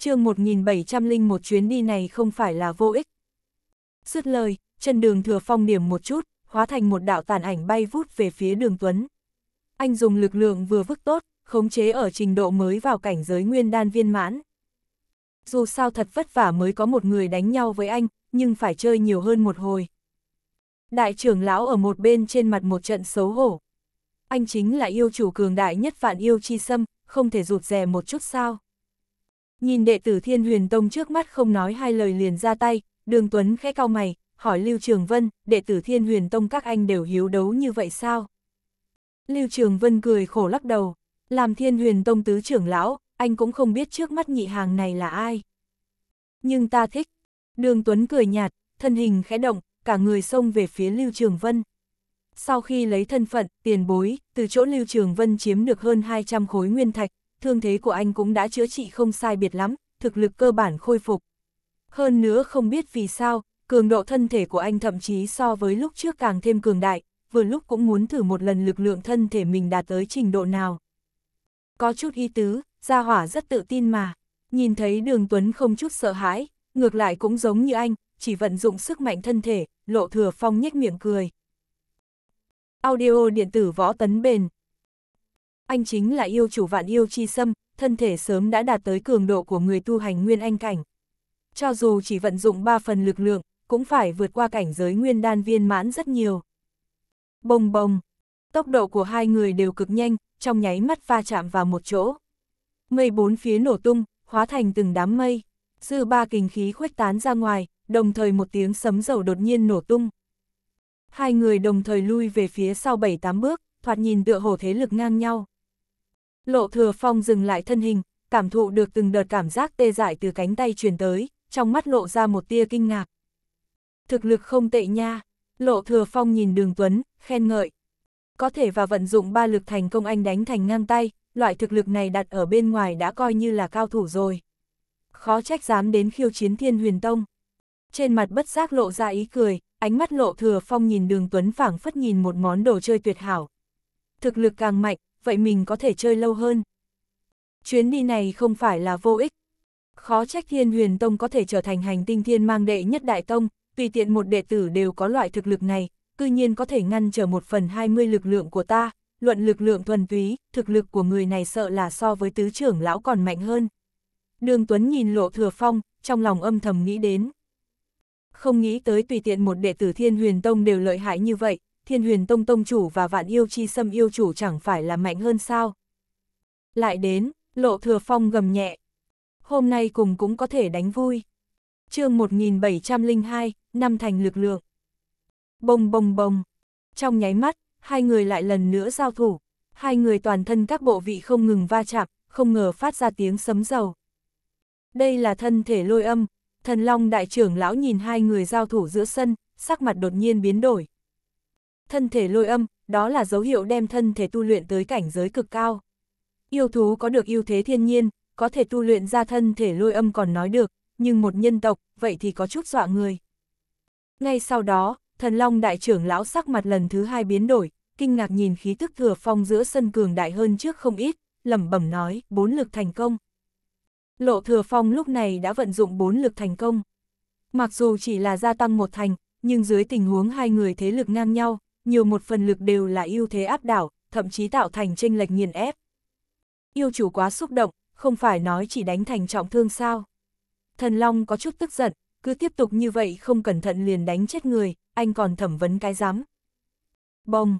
chương 1701 chuyến đi này không phải là vô ích. Dứt lời, chân đường thừa phong điểm một chút, hóa thành một đạo tàn ảnh bay vút về phía đường Tuấn. Anh dùng lực lượng vừa vức tốt, khống chế ở trình độ mới vào cảnh giới nguyên đan viên mãn. Dù sao thật vất vả mới có một người đánh nhau với anh, nhưng phải chơi nhiều hơn một hồi. Đại trưởng lão ở một bên trên mặt một trận xấu hổ. Anh chính là yêu chủ cường đại nhất vạn yêu chi sâm, không thể rụt rè một chút sao. Nhìn đệ tử Thiên Huyền Tông trước mắt không nói hai lời liền ra tay, Đường Tuấn khẽ cau mày, hỏi Lưu Trường Vân, đệ tử Thiên Huyền Tông các anh đều hiếu đấu như vậy sao? Lưu Trường Vân cười khổ lắc đầu, làm Thiên Huyền Tông tứ trưởng lão, anh cũng không biết trước mắt nhị hàng này là ai. Nhưng ta thích. Đường Tuấn cười nhạt, thân hình khẽ động, cả người xông về phía Lưu Trường Vân. Sau khi lấy thân phận, tiền bối, từ chỗ Lưu Trường Vân chiếm được hơn 200 khối nguyên thạch, thương thế của anh cũng đã chữa trị không sai biệt lắm, thực lực cơ bản khôi phục. Hơn nữa không biết vì sao, cường độ thân thể của anh thậm chí so với lúc trước càng thêm cường đại, vừa lúc cũng muốn thử một lần lực lượng thân thể mình đạt tới trình độ nào. Có chút ý tứ, Gia Hỏa rất tự tin mà, nhìn thấy đường Tuấn không chút sợ hãi, ngược lại cũng giống như anh, chỉ vận dụng sức mạnh thân thể, lộ thừa phong nhếch miệng cười. Audio điện tử võ tấn bền, anh chính là yêu chủ vạn yêu chi xâm, thân thể sớm đã đạt tới cường độ của người tu hành nguyên anh cảnh. Cho dù chỉ vận dụng 3 phần lực lượng, cũng phải vượt qua cảnh giới nguyên đan viên mãn rất nhiều. Bồng bồng, tốc độ của hai người đều cực nhanh, trong nháy mắt va chạm vào một chỗ. Mây bốn phía nổ tung, hóa thành từng đám mây, dư ba kình khí khuếch tán ra ngoài, đồng thời một tiếng sấm dầu đột nhiên nổ tung. Hai người đồng thời lui về phía sau 7-8 bước, thoạt nhìn tựa hồ thế lực ngang nhau. Lộ thừa phong dừng lại thân hình, cảm thụ được từng đợt cảm giác tê dại từ cánh tay truyền tới, trong mắt lộ ra một tia kinh ngạc. Thực lực không tệ nha, lộ thừa phong nhìn đường tuấn, khen ngợi. Có thể và vận dụng ba lực thành công anh đánh thành ngang tay, loại thực lực này đặt ở bên ngoài đã coi như là cao thủ rồi. Khó trách dám đến khiêu chiến thiên huyền tông. Trên mặt bất giác lộ ra ý cười, ánh mắt lộ thừa phong nhìn đường tuấn phảng phất nhìn một món đồ chơi tuyệt hảo. Thực lực càng mạnh, vậy mình có thể chơi lâu hơn. Chuyến đi này không phải là vô ích. Khó trách Thiên Huyền Tông có thể trở thành hành tinh thiên mang đệ nhất đại tông, tùy tiện một đệ tử đều có loại thực lực này, cư nhiên có thể ngăn trở một phần 20 lực lượng của ta, luận lực lượng thuần túy, thực lực của người này sợ là so với tứ trưởng lão còn mạnh hơn. Đường Tuấn nhìn lộ thừa phong, trong lòng âm thầm nghĩ đến. Không nghĩ tới tùy tiện một đệ tử thiên huyền tông đều lợi hại như vậy, thiên huyền tông tông chủ và vạn yêu chi xâm yêu chủ chẳng phải là mạnh hơn sao. Lại đến, lộ thừa phong gầm nhẹ. Hôm nay cùng cũng có thể đánh vui. chương 1702, năm thành lực lượng. Bông bông bông. Trong nháy mắt, hai người lại lần nữa giao thủ. Hai người toàn thân các bộ vị không ngừng va chạm, không ngờ phát ra tiếng sấm dầu. Đây là thân thể lôi âm, thần long đại trưởng lão nhìn hai người giao thủ giữa sân, sắc mặt đột nhiên biến đổi thân thể lôi âm, đó là dấu hiệu đem thân thể tu luyện tới cảnh giới cực cao. Yêu thú có được ưu thế thiên nhiên, có thể tu luyện ra thân thể lôi âm còn nói được, nhưng một nhân tộc, vậy thì có chút dọa người. Ngay sau đó, thần long đại trưởng lão sắc mặt lần thứ hai biến đổi, kinh ngạc nhìn khí tức thừa phong giữa sân cường đại hơn trước không ít, lẩm bẩm nói, bốn lực thành công. Lộ thừa phong lúc này đã vận dụng bốn lực thành công. Mặc dù chỉ là gia tăng một thành, nhưng dưới tình huống hai người thế lực ngang nhau, nhiều một phần lực đều là ưu thế áp đảo, thậm chí tạo thành tranh lệch nghiền ép. Yêu chủ quá xúc động, không phải nói chỉ đánh thành trọng thương sao. Thần Long có chút tức giận, cứ tiếp tục như vậy không cẩn thận liền đánh chết người, anh còn thẩm vấn cái rắm. Bông!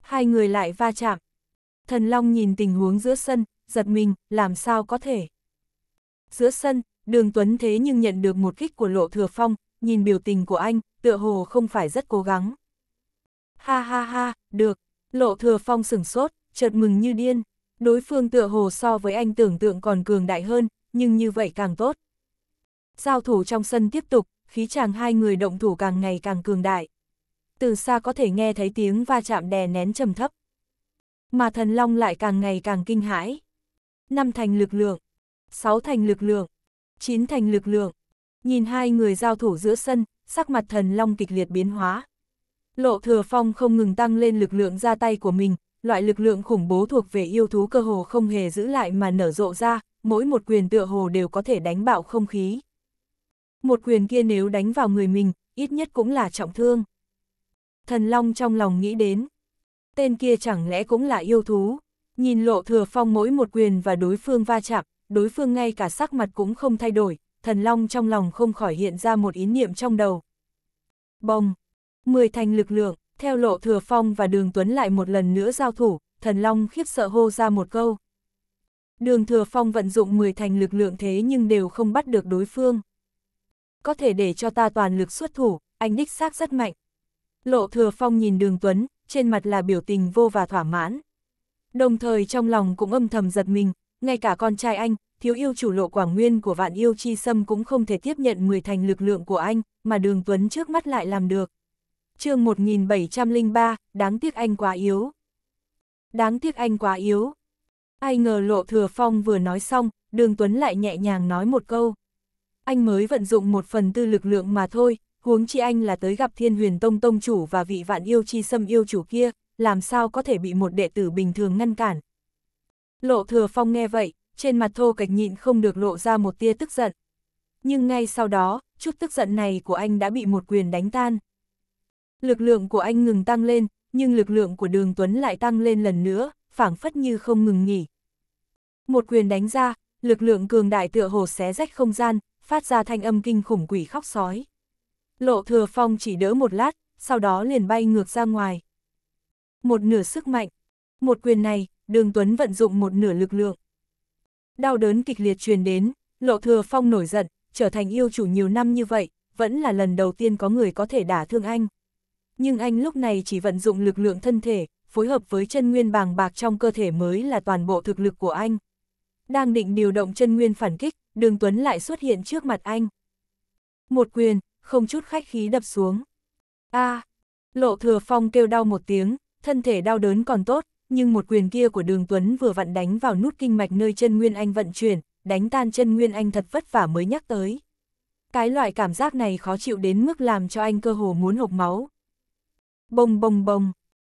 Hai người lại va chạm. Thần Long nhìn tình huống giữa sân, giật mình, làm sao có thể. Giữa sân, đường Tuấn thế nhưng nhận được một kích của Lộ Thừa Phong, nhìn biểu tình của anh, tựa hồ không phải rất cố gắng ha ha ha, được, lộ thừa phong sửng sốt, chợt mừng như điên, đối phương tựa hồ so với anh tưởng tượng còn cường đại hơn, nhưng như vậy càng tốt. Giao thủ trong sân tiếp tục, khí chàng hai người động thủ càng ngày càng cường đại. Từ xa có thể nghe thấy tiếng va chạm đè nén trầm thấp. Mà thần long lại càng ngày càng kinh hãi. Năm thành lực lượng, sáu thành lực lượng, chín thành lực lượng. Nhìn hai người giao thủ giữa sân, sắc mặt thần long kịch liệt biến hóa. Lộ Thừa Phong không ngừng tăng lên lực lượng ra tay của mình, loại lực lượng khủng bố thuộc về yêu thú cơ hồ không hề giữ lại mà nở rộ ra, mỗi một quyền tựa hồ đều có thể đánh bạo không khí. Một quyền kia nếu đánh vào người mình, ít nhất cũng là trọng thương. Thần Long trong lòng nghĩ đến, tên kia chẳng lẽ cũng là yêu thú, nhìn lộ thừa phong mỗi một quyền và đối phương va chạm, đối phương ngay cả sắc mặt cũng không thay đổi, thần Long trong lòng không khỏi hiện ra một ý niệm trong đầu. Bông! Mười thành lực lượng, theo lộ thừa phong và đường tuấn lại một lần nữa giao thủ, thần long khiếp sợ hô ra một câu. Đường thừa phong vận dụng mười thành lực lượng thế nhưng đều không bắt được đối phương. Có thể để cho ta toàn lực xuất thủ, anh đích xác rất mạnh. Lộ thừa phong nhìn đường tuấn, trên mặt là biểu tình vô và thỏa mãn. Đồng thời trong lòng cũng âm thầm giật mình, ngay cả con trai anh, thiếu yêu chủ lộ quảng nguyên của vạn yêu chi sâm cũng không thể tiếp nhận mười thành lực lượng của anh, mà đường tuấn trước mắt lại làm được chương 1703, đáng tiếc anh quá yếu. Đáng tiếc anh quá yếu. Ai ngờ Lộ Thừa Phong vừa nói xong, Đường Tuấn lại nhẹ nhàng nói một câu. Anh mới vận dụng một phần tư lực lượng mà thôi, huống chi anh là tới gặp Thiên Huyền Tông Tông chủ và vị vạn yêu chi xâm yêu chủ kia, làm sao có thể bị một đệ tử bình thường ngăn cản. Lộ Thừa Phong nghe vậy, trên mặt thô cạch nhịn không được lộ ra một tia tức giận. Nhưng ngay sau đó, chút tức giận này của anh đã bị một quyền đánh tan. Lực lượng của anh ngừng tăng lên, nhưng lực lượng của đường Tuấn lại tăng lên lần nữa, phảng phất như không ngừng nghỉ. Một quyền đánh ra, lực lượng cường đại tựa hồ xé rách không gian, phát ra thanh âm kinh khủng quỷ khóc sói. Lộ thừa phong chỉ đỡ một lát, sau đó liền bay ngược ra ngoài. Một nửa sức mạnh. Một quyền này, đường Tuấn vận dụng một nửa lực lượng. Đau đớn kịch liệt truyền đến, lộ thừa phong nổi giận, trở thành yêu chủ nhiều năm như vậy, vẫn là lần đầu tiên có người có thể đả thương anh nhưng anh lúc này chỉ vận dụng lực lượng thân thể, phối hợp với chân nguyên bàng bạc trong cơ thể mới là toàn bộ thực lực của anh. Đang định điều động chân nguyên phản kích, đường Tuấn lại xuất hiện trước mặt anh. Một quyền, không chút khách khí đập xuống. a à, lộ thừa phong kêu đau một tiếng, thân thể đau đớn còn tốt, nhưng một quyền kia của đường Tuấn vừa vặn đánh vào nút kinh mạch nơi chân nguyên anh vận chuyển, đánh tan chân nguyên anh thật vất vả mới nhắc tới. Cái loại cảm giác này khó chịu đến mức làm cho anh cơ hồ muốn hộc máu, Bông bông bông.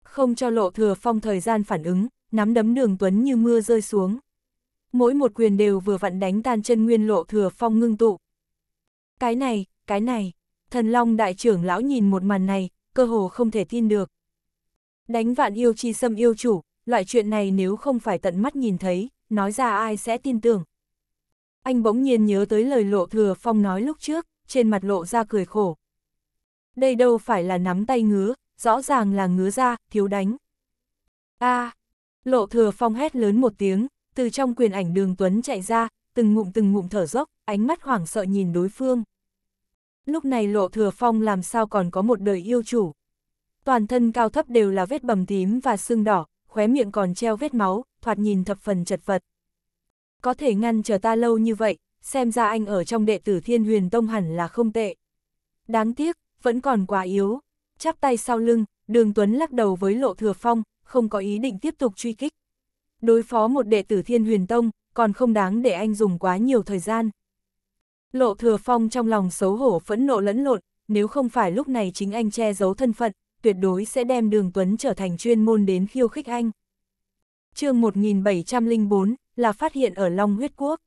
Không cho lộ thừa phong thời gian phản ứng, nắm đấm đường tuấn như mưa rơi xuống. Mỗi một quyền đều vừa vặn đánh tan chân nguyên lộ thừa phong ngưng tụ. Cái này, cái này, thần long đại trưởng lão nhìn một màn này, cơ hồ không thể tin được. Đánh vạn yêu chi xâm yêu chủ, loại chuyện này nếu không phải tận mắt nhìn thấy, nói ra ai sẽ tin tưởng. Anh bỗng nhiên nhớ tới lời lộ thừa phong nói lúc trước, trên mặt lộ ra cười khổ. Đây đâu phải là nắm tay ngứa, rõ ràng là ngứa ra, thiếu đánh. a à, Lộ thừa phong hét lớn một tiếng, từ trong quyền ảnh đường Tuấn chạy ra, từng ngụm từng ngụm thở dốc, ánh mắt hoảng sợ nhìn đối phương. Lúc này lộ thừa phong làm sao còn có một đời yêu chủ. Toàn thân cao thấp đều là vết bầm tím và sưng đỏ, khóe miệng còn treo vết máu, thoạt nhìn thập phần chật vật. Có thể ngăn chờ ta lâu như vậy, xem ra anh ở trong đệ tử thiên huyền tông hẳn là không tệ. Đáng tiếc, vẫn còn quá yếu chắp tay sau lưng, đường Tuấn lắc đầu với Lộ Thừa Phong, không có ý định tiếp tục truy kích. Đối phó một đệ tử Thiên Huyền Tông, còn không đáng để anh dùng quá nhiều thời gian. Lộ Thừa Phong trong lòng xấu hổ phẫn nộ lẫn lộn, nếu không phải lúc này chính anh che giấu thân phận, tuyệt đối sẽ đem đường Tuấn trở thành chuyên môn đến khiêu khích anh. chương 1704 là phát hiện ở Long Huyết Quốc.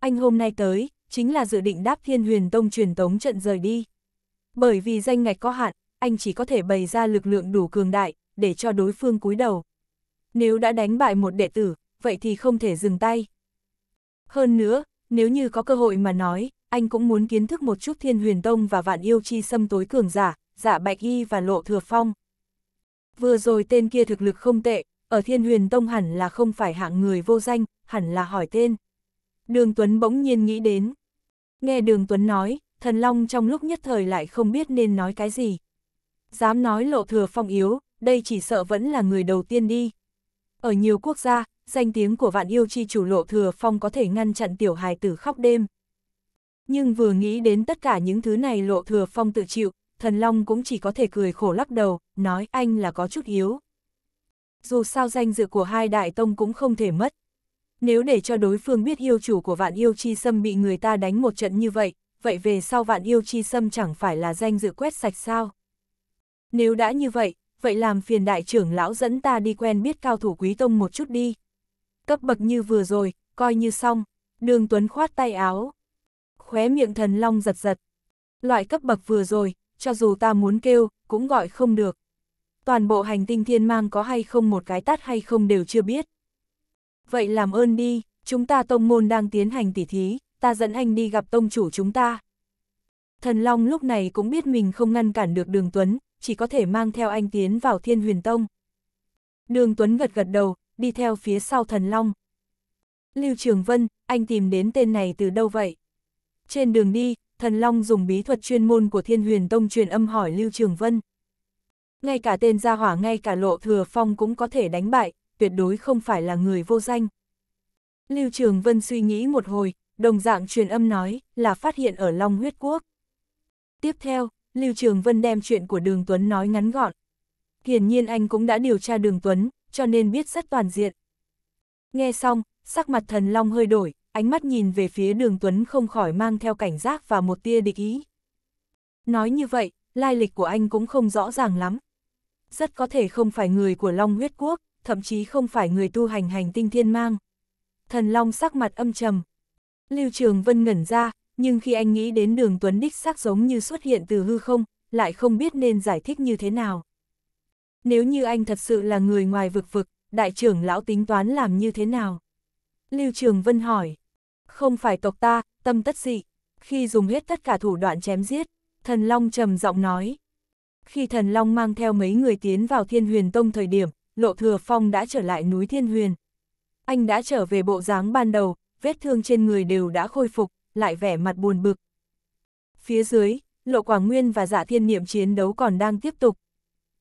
Anh hôm nay tới, chính là dự định đáp Thiên Huyền Tông truyền tống trận rời đi. Bởi vì danh ngạch có hạn, anh chỉ có thể bày ra lực lượng đủ cường đại, để cho đối phương cúi đầu. Nếu đã đánh bại một đệ tử, vậy thì không thể dừng tay. Hơn nữa, nếu như có cơ hội mà nói, anh cũng muốn kiến thức một chút thiên huyền tông và vạn yêu chi xâm tối cường giả, giả dạ bạch y và lộ thừa phong. Vừa rồi tên kia thực lực không tệ, ở thiên huyền tông hẳn là không phải hạng người vô danh, hẳn là hỏi tên. Đường Tuấn bỗng nhiên nghĩ đến. Nghe Đường Tuấn nói, thần long trong lúc nhất thời lại không biết nên nói cái gì. Dám nói lộ thừa phong yếu, đây chỉ sợ vẫn là người đầu tiên đi. Ở nhiều quốc gia, danh tiếng của vạn yêu chi chủ lộ thừa phong có thể ngăn chặn tiểu hài tử khóc đêm. Nhưng vừa nghĩ đến tất cả những thứ này lộ thừa phong tự chịu, thần long cũng chỉ có thể cười khổ lắc đầu, nói anh là có chút yếu. Dù sao danh dự của hai đại tông cũng không thể mất. Nếu để cho đối phương biết yêu chủ của vạn yêu chi sâm bị người ta đánh một trận như vậy, vậy về sau vạn yêu chi sâm chẳng phải là danh dự quét sạch sao? Nếu đã như vậy, vậy làm phiền đại trưởng lão dẫn ta đi quen biết cao thủ quý tông một chút đi. Cấp bậc như vừa rồi, coi như xong, đường Tuấn khoát tay áo. Khóe miệng thần long giật giật. Loại cấp bậc vừa rồi, cho dù ta muốn kêu, cũng gọi không được. Toàn bộ hành tinh thiên mang có hay không một cái tát hay không đều chưa biết. Vậy làm ơn đi, chúng ta tông môn đang tiến hành tỉ thí, ta dẫn anh đi gặp tông chủ chúng ta. Thần Long lúc này cũng biết mình không ngăn cản được đường Tuấn, chỉ có thể mang theo anh tiến vào thiên huyền tông. Đường Tuấn gật gật đầu, đi theo phía sau thần long. Lưu Trường Vân, anh tìm đến tên này từ đâu vậy? Trên đường đi, thần long dùng bí thuật chuyên môn của thiên huyền tông truyền âm hỏi Lưu Trường Vân. Ngay cả tên gia hỏa ngay cả lộ thừa phong cũng có thể đánh bại, tuyệt đối không phải là người vô danh. Lưu Trường Vân suy nghĩ một hồi, đồng dạng truyền âm nói, là phát hiện ở Long huyết quốc. Tiếp theo, Lưu Trường Vân đem chuyện của Đường Tuấn nói ngắn gọn. Hiển nhiên anh cũng đã điều tra Đường Tuấn, cho nên biết rất toàn diện. Nghe xong, sắc mặt thần long hơi đổi, ánh mắt nhìn về phía Đường Tuấn không khỏi mang theo cảnh giác và một tia địch ý. Nói như vậy, lai lịch của anh cũng không rõ ràng lắm. Rất có thể không phải người của Long huyết quốc, thậm chí không phải người tu hành hành tinh thiên mang. Thần Long sắc mặt âm trầm. Lưu Trường Vân ngẩn ra, nhưng khi anh nghĩ đến đường Tuấn đích xác giống như xuất hiện từ hư không, lại không biết nên giải thích như thế nào. Nếu như anh thật sự là người ngoài vực vực, đại trưởng lão tính toán làm như thế nào? Lưu Trường Vân hỏi, không phải tộc ta, tâm tất dị, khi dùng hết tất cả thủ đoạn chém giết, thần Long trầm giọng nói. Khi thần Long mang theo mấy người tiến vào Thiên Huyền Tông thời điểm, Lộ Thừa Phong đã trở lại núi Thiên Huyền. Anh đã trở về bộ dáng ban đầu, vết thương trên người đều đã khôi phục, lại vẻ mặt buồn bực. Phía dưới, Lộ Quảng Nguyên và Dạ Thiên Niệm chiến đấu còn đang tiếp tục.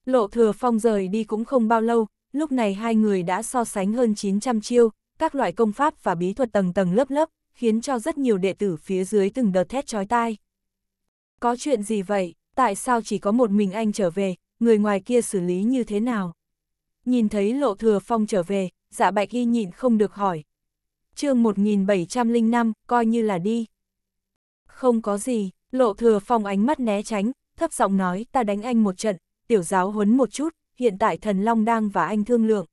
Lộ Thừa Phong rời đi cũng không bao lâu, lúc này hai người đã so sánh hơn 900 chiêu, các loại công pháp và bí thuật tầng tầng lớp lớp, khiến cho rất nhiều đệ tử phía dưới từng đợt thét chói tai. Có chuyện gì vậy, tại sao chỉ có một mình anh trở về, người ngoài kia xử lý như thế nào? Nhìn thấy Lộ Thừa Phong trở về, Dạ Bạch Y nhịn không được hỏi, chương 1705, coi như là đi. Không có gì, lộ thừa phong ánh mắt né tránh, thấp giọng nói ta đánh anh một trận, tiểu giáo huấn một chút, hiện tại thần Long đang và anh thương lượng.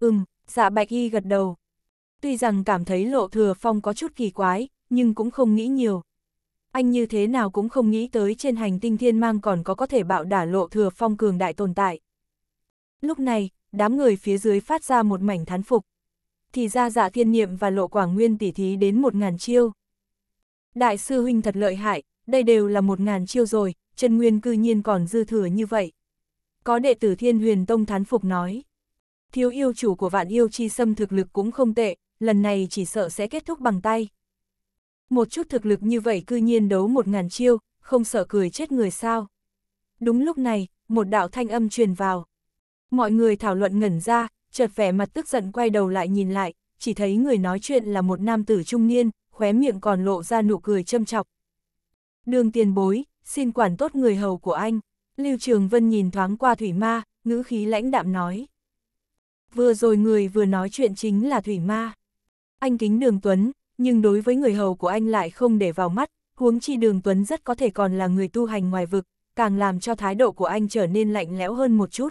Ừm, dạ bạch y gật đầu. Tuy rằng cảm thấy lộ thừa phong có chút kỳ quái, nhưng cũng không nghĩ nhiều. Anh như thế nào cũng không nghĩ tới trên hành tinh thiên mang còn có có thể bạo đả lộ thừa phong cường đại tồn tại. Lúc này, đám người phía dưới phát ra một mảnh thán phục thì ra dạ thiên niệm và lộ quảng nguyên tỷ thí đến một ngàn chiêu. Đại sư huynh thật lợi hại, đây đều là một ngàn chiêu rồi, chân nguyên cư nhiên còn dư thừa như vậy. Có đệ tử thiên huyền tông thán phục nói. Thiếu yêu chủ của vạn yêu chi xâm thực lực cũng không tệ, lần này chỉ sợ sẽ kết thúc bằng tay. Một chút thực lực như vậy cư nhiên đấu một ngàn chiêu, không sợ cười chết người sao. Đúng lúc này, một đạo thanh âm truyền vào. Mọi người thảo luận ngẩn ra, chợt vẻ mặt tức giận quay đầu lại nhìn lại, chỉ thấy người nói chuyện là một nam tử trung niên, khóe miệng còn lộ ra nụ cười châm chọc. Đường tiền bối, xin quản tốt người hầu của anh. Lưu Trường Vân nhìn thoáng qua Thủy Ma, ngữ khí lãnh đạm nói. Vừa rồi người vừa nói chuyện chính là Thủy Ma. Anh kính Đường Tuấn, nhưng đối với người hầu của anh lại không để vào mắt, huống chi Đường Tuấn rất có thể còn là người tu hành ngoài vực, càng làm cho thái độ của anh trở nên lạnh lẽo hơn một chút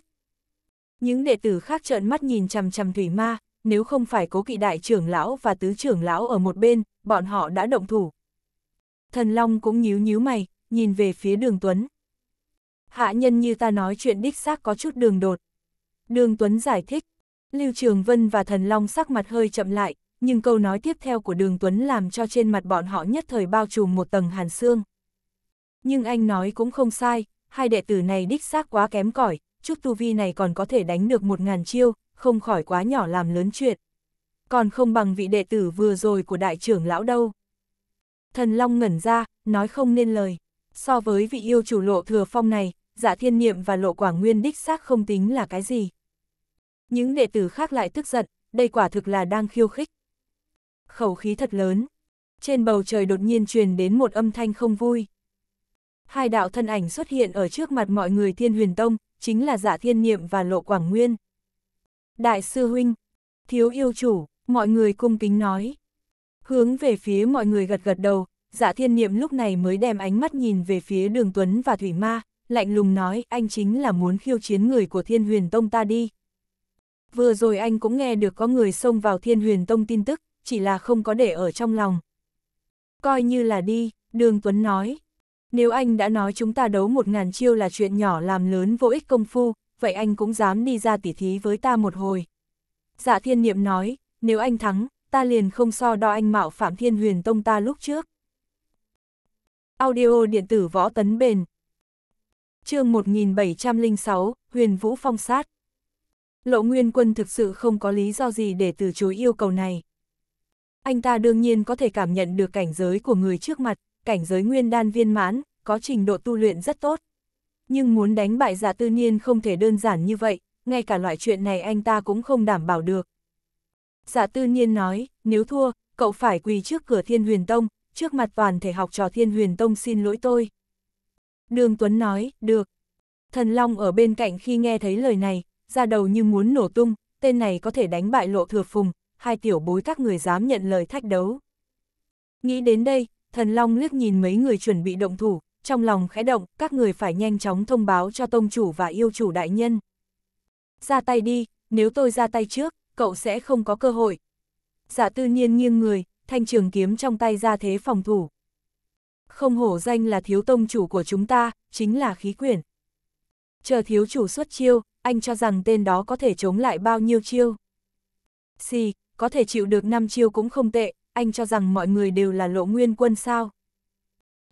những đệ tử khác trợn mắt nhìn chằm chằm Thủy Ma, nếu không phải cố kỵ đại trưởng lão và tứ trưởng lão ở một bên, bọn họ đã động thủ. Thần Long cũng nhíu nhíu mày, nhìn về phía đường Tuấn. Hạ nhân như ta nói chuyện đích xác có chút đường đột. Đường Tuấn giải thích, Lưu Trường Vân và Thần Long sắc mặt hơi chậm lại, nhưng câu nói tiếp theo của đường Tuấn làm cho trên mặt bọn họ nhất thời bao trùm một tầng hàn xương. Nhưng anh nói cũng không sai, hai đệ tử này đích xác quá kém cỏi chút tu vi này còn có thể đánh được một ngàn chiêu, không khỏi quá nhỏ làm lớn chuyện. Còn không bằng vị đệ tử vừa rồi của đại trưởng lão đâu. Thần Long ngẩn ra, nói không nên lời. So với vị yêu chủ lộ thừa phong này, dạ thiên niệm và lộ quảng nguyên đích xác không tính là cái gì. Những đệ tử khác lại tức giận, đây quả thực là đang khiêu khích. Khẩu khí thật lớn. Trên bầu trời đột nhiên truyền đến một âm thanh không vui. Hai đạo thân ảnh xuất hiện ở trước mặt mọi người thiên huyền tông, chính là dạ thiên niệm và lộ quảng nguyên. Đại sư huynh, thiếu yêu chủ, mọi người cung kính nói. Hướng về phía mọi người gật gật đầu, dạ thiên niệm lúc này mới đem ánh mắt nhìn về phía đường Tuấn và Thủy Ma, lạnh lùng nói anh chính là muốn khiêu chiến người của thiên huyền tông ta đi. Vừa rồi anh cũng nghe được có người xông vào thiên huyền tông tin tức, chỉ là không có để ở trong lòng. Coi như là đi, đường Tuấn nói. Nếu anh đã nói chúng ta đấu một ngàn chiêu là chuyện nhỏ làm lớn vô ích công phu, vậy anh cũng dám đi ra tỉ thí với ta một hồi. Dạ thiên niệm nói, nếu anh thắng, ta liền không so đo anh mạo phạm thiên huyền tông ta lúc trước. Audio điện tử võ tấn bền chương 1706, Huyền Vũ Phong Sát Lộ Nguyên Quân thực sự không có lý do gì để từ chối yêu cầu này. Anh ta đương nhiên có thể cảm nhận được cảnh giới của người trước mặt, cảnh giới nguyên đan viên mãn, có trình độ tu luyện rất tốt. Nhưng muốn đánh bại giả tư niên không thể đơn giản như vậy, ngay cả loại chuyện này anh ta cũng không đảm bảo được. Giả tư niên nói, nếu thua, cậu phải quỳ trước cửa thiên huyền tông, trước mặt toàn thể học trò thiên huyền tông xin lỗi tôi. Đường Tuấn nói, được. Thần Long ở bên cạnh khi nghe thấy lời này, ra đầu như muốn nổ tung, tên này có thể đánh bại lộ thừa phùng, hai tiểu bối các người dám nhận lời thách đấu. Nghĩ đến đây, Thần Long liếc nhìn mấy người chuẩn bị động thủ, trong lòng khẽ động, các người phải nhanh chóng thông báo cho tông chủ và yêu chủ đại nhân. Ra tay đi, nếu tôi ra tay trước, cậu sẽ không có cơ hội. Dạ tư nhiên nghiêng người, thanh trường kiếm trong tay ra thế phòng thủ. Không hổ danh là thiếu tông chủ của chúng ta, chính là khí quyển. Chờ thiếu chủ xuất chiêu, anh cho rằng tên đó có thể chống lại bao nhiêu chiêu. Xì, có thể chịu được 5 chiêu cũng không tệ, anh cho rằng mọi người đều là lộ nguyên quân sao.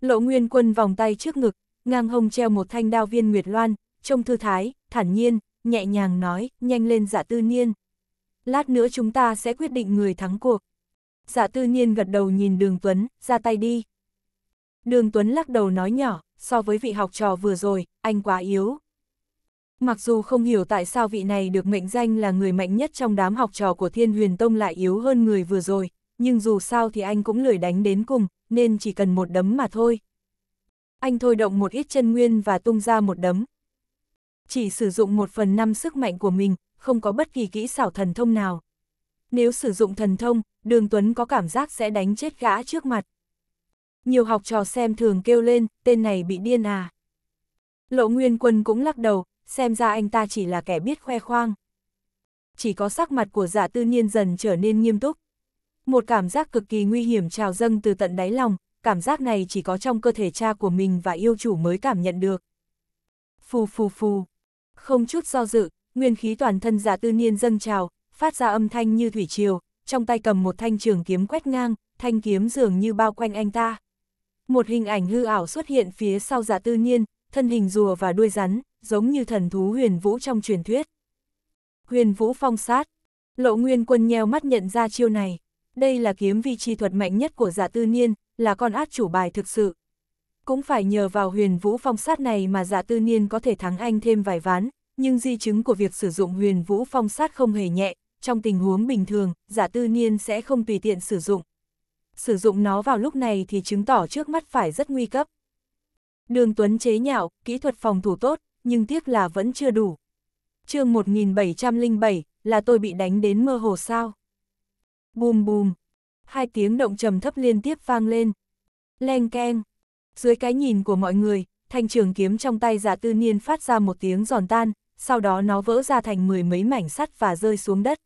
Lộ nguyên quân vòng tay trước ngực, ngang hông treo một thanh đao viên nguyệt loan, trông thư thái, thản nhiên, nhẹ nhàng nói, nhanh lên dạ tư niên. Lát nữa chúng ta sẽ quyết định người thắng cuộc. Dạ tư niên gật đầu nhìn đường Tuấn, ra tay đi. Đường Tuấn lắc đầu nói nhỏ, so với vị học trò vừa rồi, anh quá yếu. Mặc dù không hiểu tại sao vị này được mệnh danh là người mạnh nhất trong đám học trò của Thiên Huyền Tông lại yếu hơn người vừa rồi, nhưng dù sao thì anh cũng lười đánh đến cùng, nên chỉ cần một đấm mà thôi. Anh thôi động một ít chân nguyên và tung ra một đấm. Chỉ sử dụng một phần năm sức mạnh của mình, không có bất kỳ kỹ xảo thần thông nào. Nếu sử dụng thần thông, Đường Tuấn có cảm giác sẽ đánh chết gã trước mặt. Nhiều học trò xem thường kêu lên, tên này bị điên à. Lộ Nguyên Quân cũng lắc đầu, xem ra anh ta chỉ là kẻ biết khoe khoang. Chỉ có sắc mặt của dạ tư niên dần trở nên nghiêm túc một cảm giác cực kỳ nguy hiểm trào dâng từ tận đáy lòng, cảm giác này chỉ có trong cơ thể cha của mình và yêu chủ mới cảm nhận được. Phù phù phù, không chút do dự, nguyên khí toàn thân giả dạ tư niên dâng trào, phát ra âm thanh như thủy triều, trong tay cầm một thanh trường kiếm quét ngang, thanh kiếm dường như bao quanh anh ta. Một hình ảnh hư ảo xuất hiện phía sau giả dạ tư niên, thân hình rùa và đuôi rắn, giống như thần thú huyền vũ trong truyền thuyết. Huyền vũ phong sát, lộ nguyên quân nheo mắt nhận ra chiêu này đây là kiếm vi chi thuật mạnh nhất của giả tư niên, là con át chủ bài thực sự. Cũng phải nhờ vào huyền vũ phong sát này mà giả tư niên có thể thắng anh thêm vài ván, nhưng di chứng của việc sử dụng huyền vũ phong sát không hề nhẹ, trong tình huống bình thường, giả tư niên sẽ không tùy tiện sử dụng. Sử dụng nó vào lúc này thì chứng tỏ trước mắt phải rất nguy cấp. Đường Tuấn chế nhạo, kỹ thuật phòng thủ tốt, nhưng tiếc là vẫn chưa đủ. chương 1707, là tôi bị đánh đến mơ hồ sao? Bùm bùm. Hai tiếng động trầm thấp liên tiếp vang lên. Leng keng. Dưới cái nhìn của mọi người, thanh trường kiếm trong tay giả tư niên phát ra một tiếng giòn tan, sau đó nó vỡ ra thành mười mấy mảnh sắt và rơi xuống đất.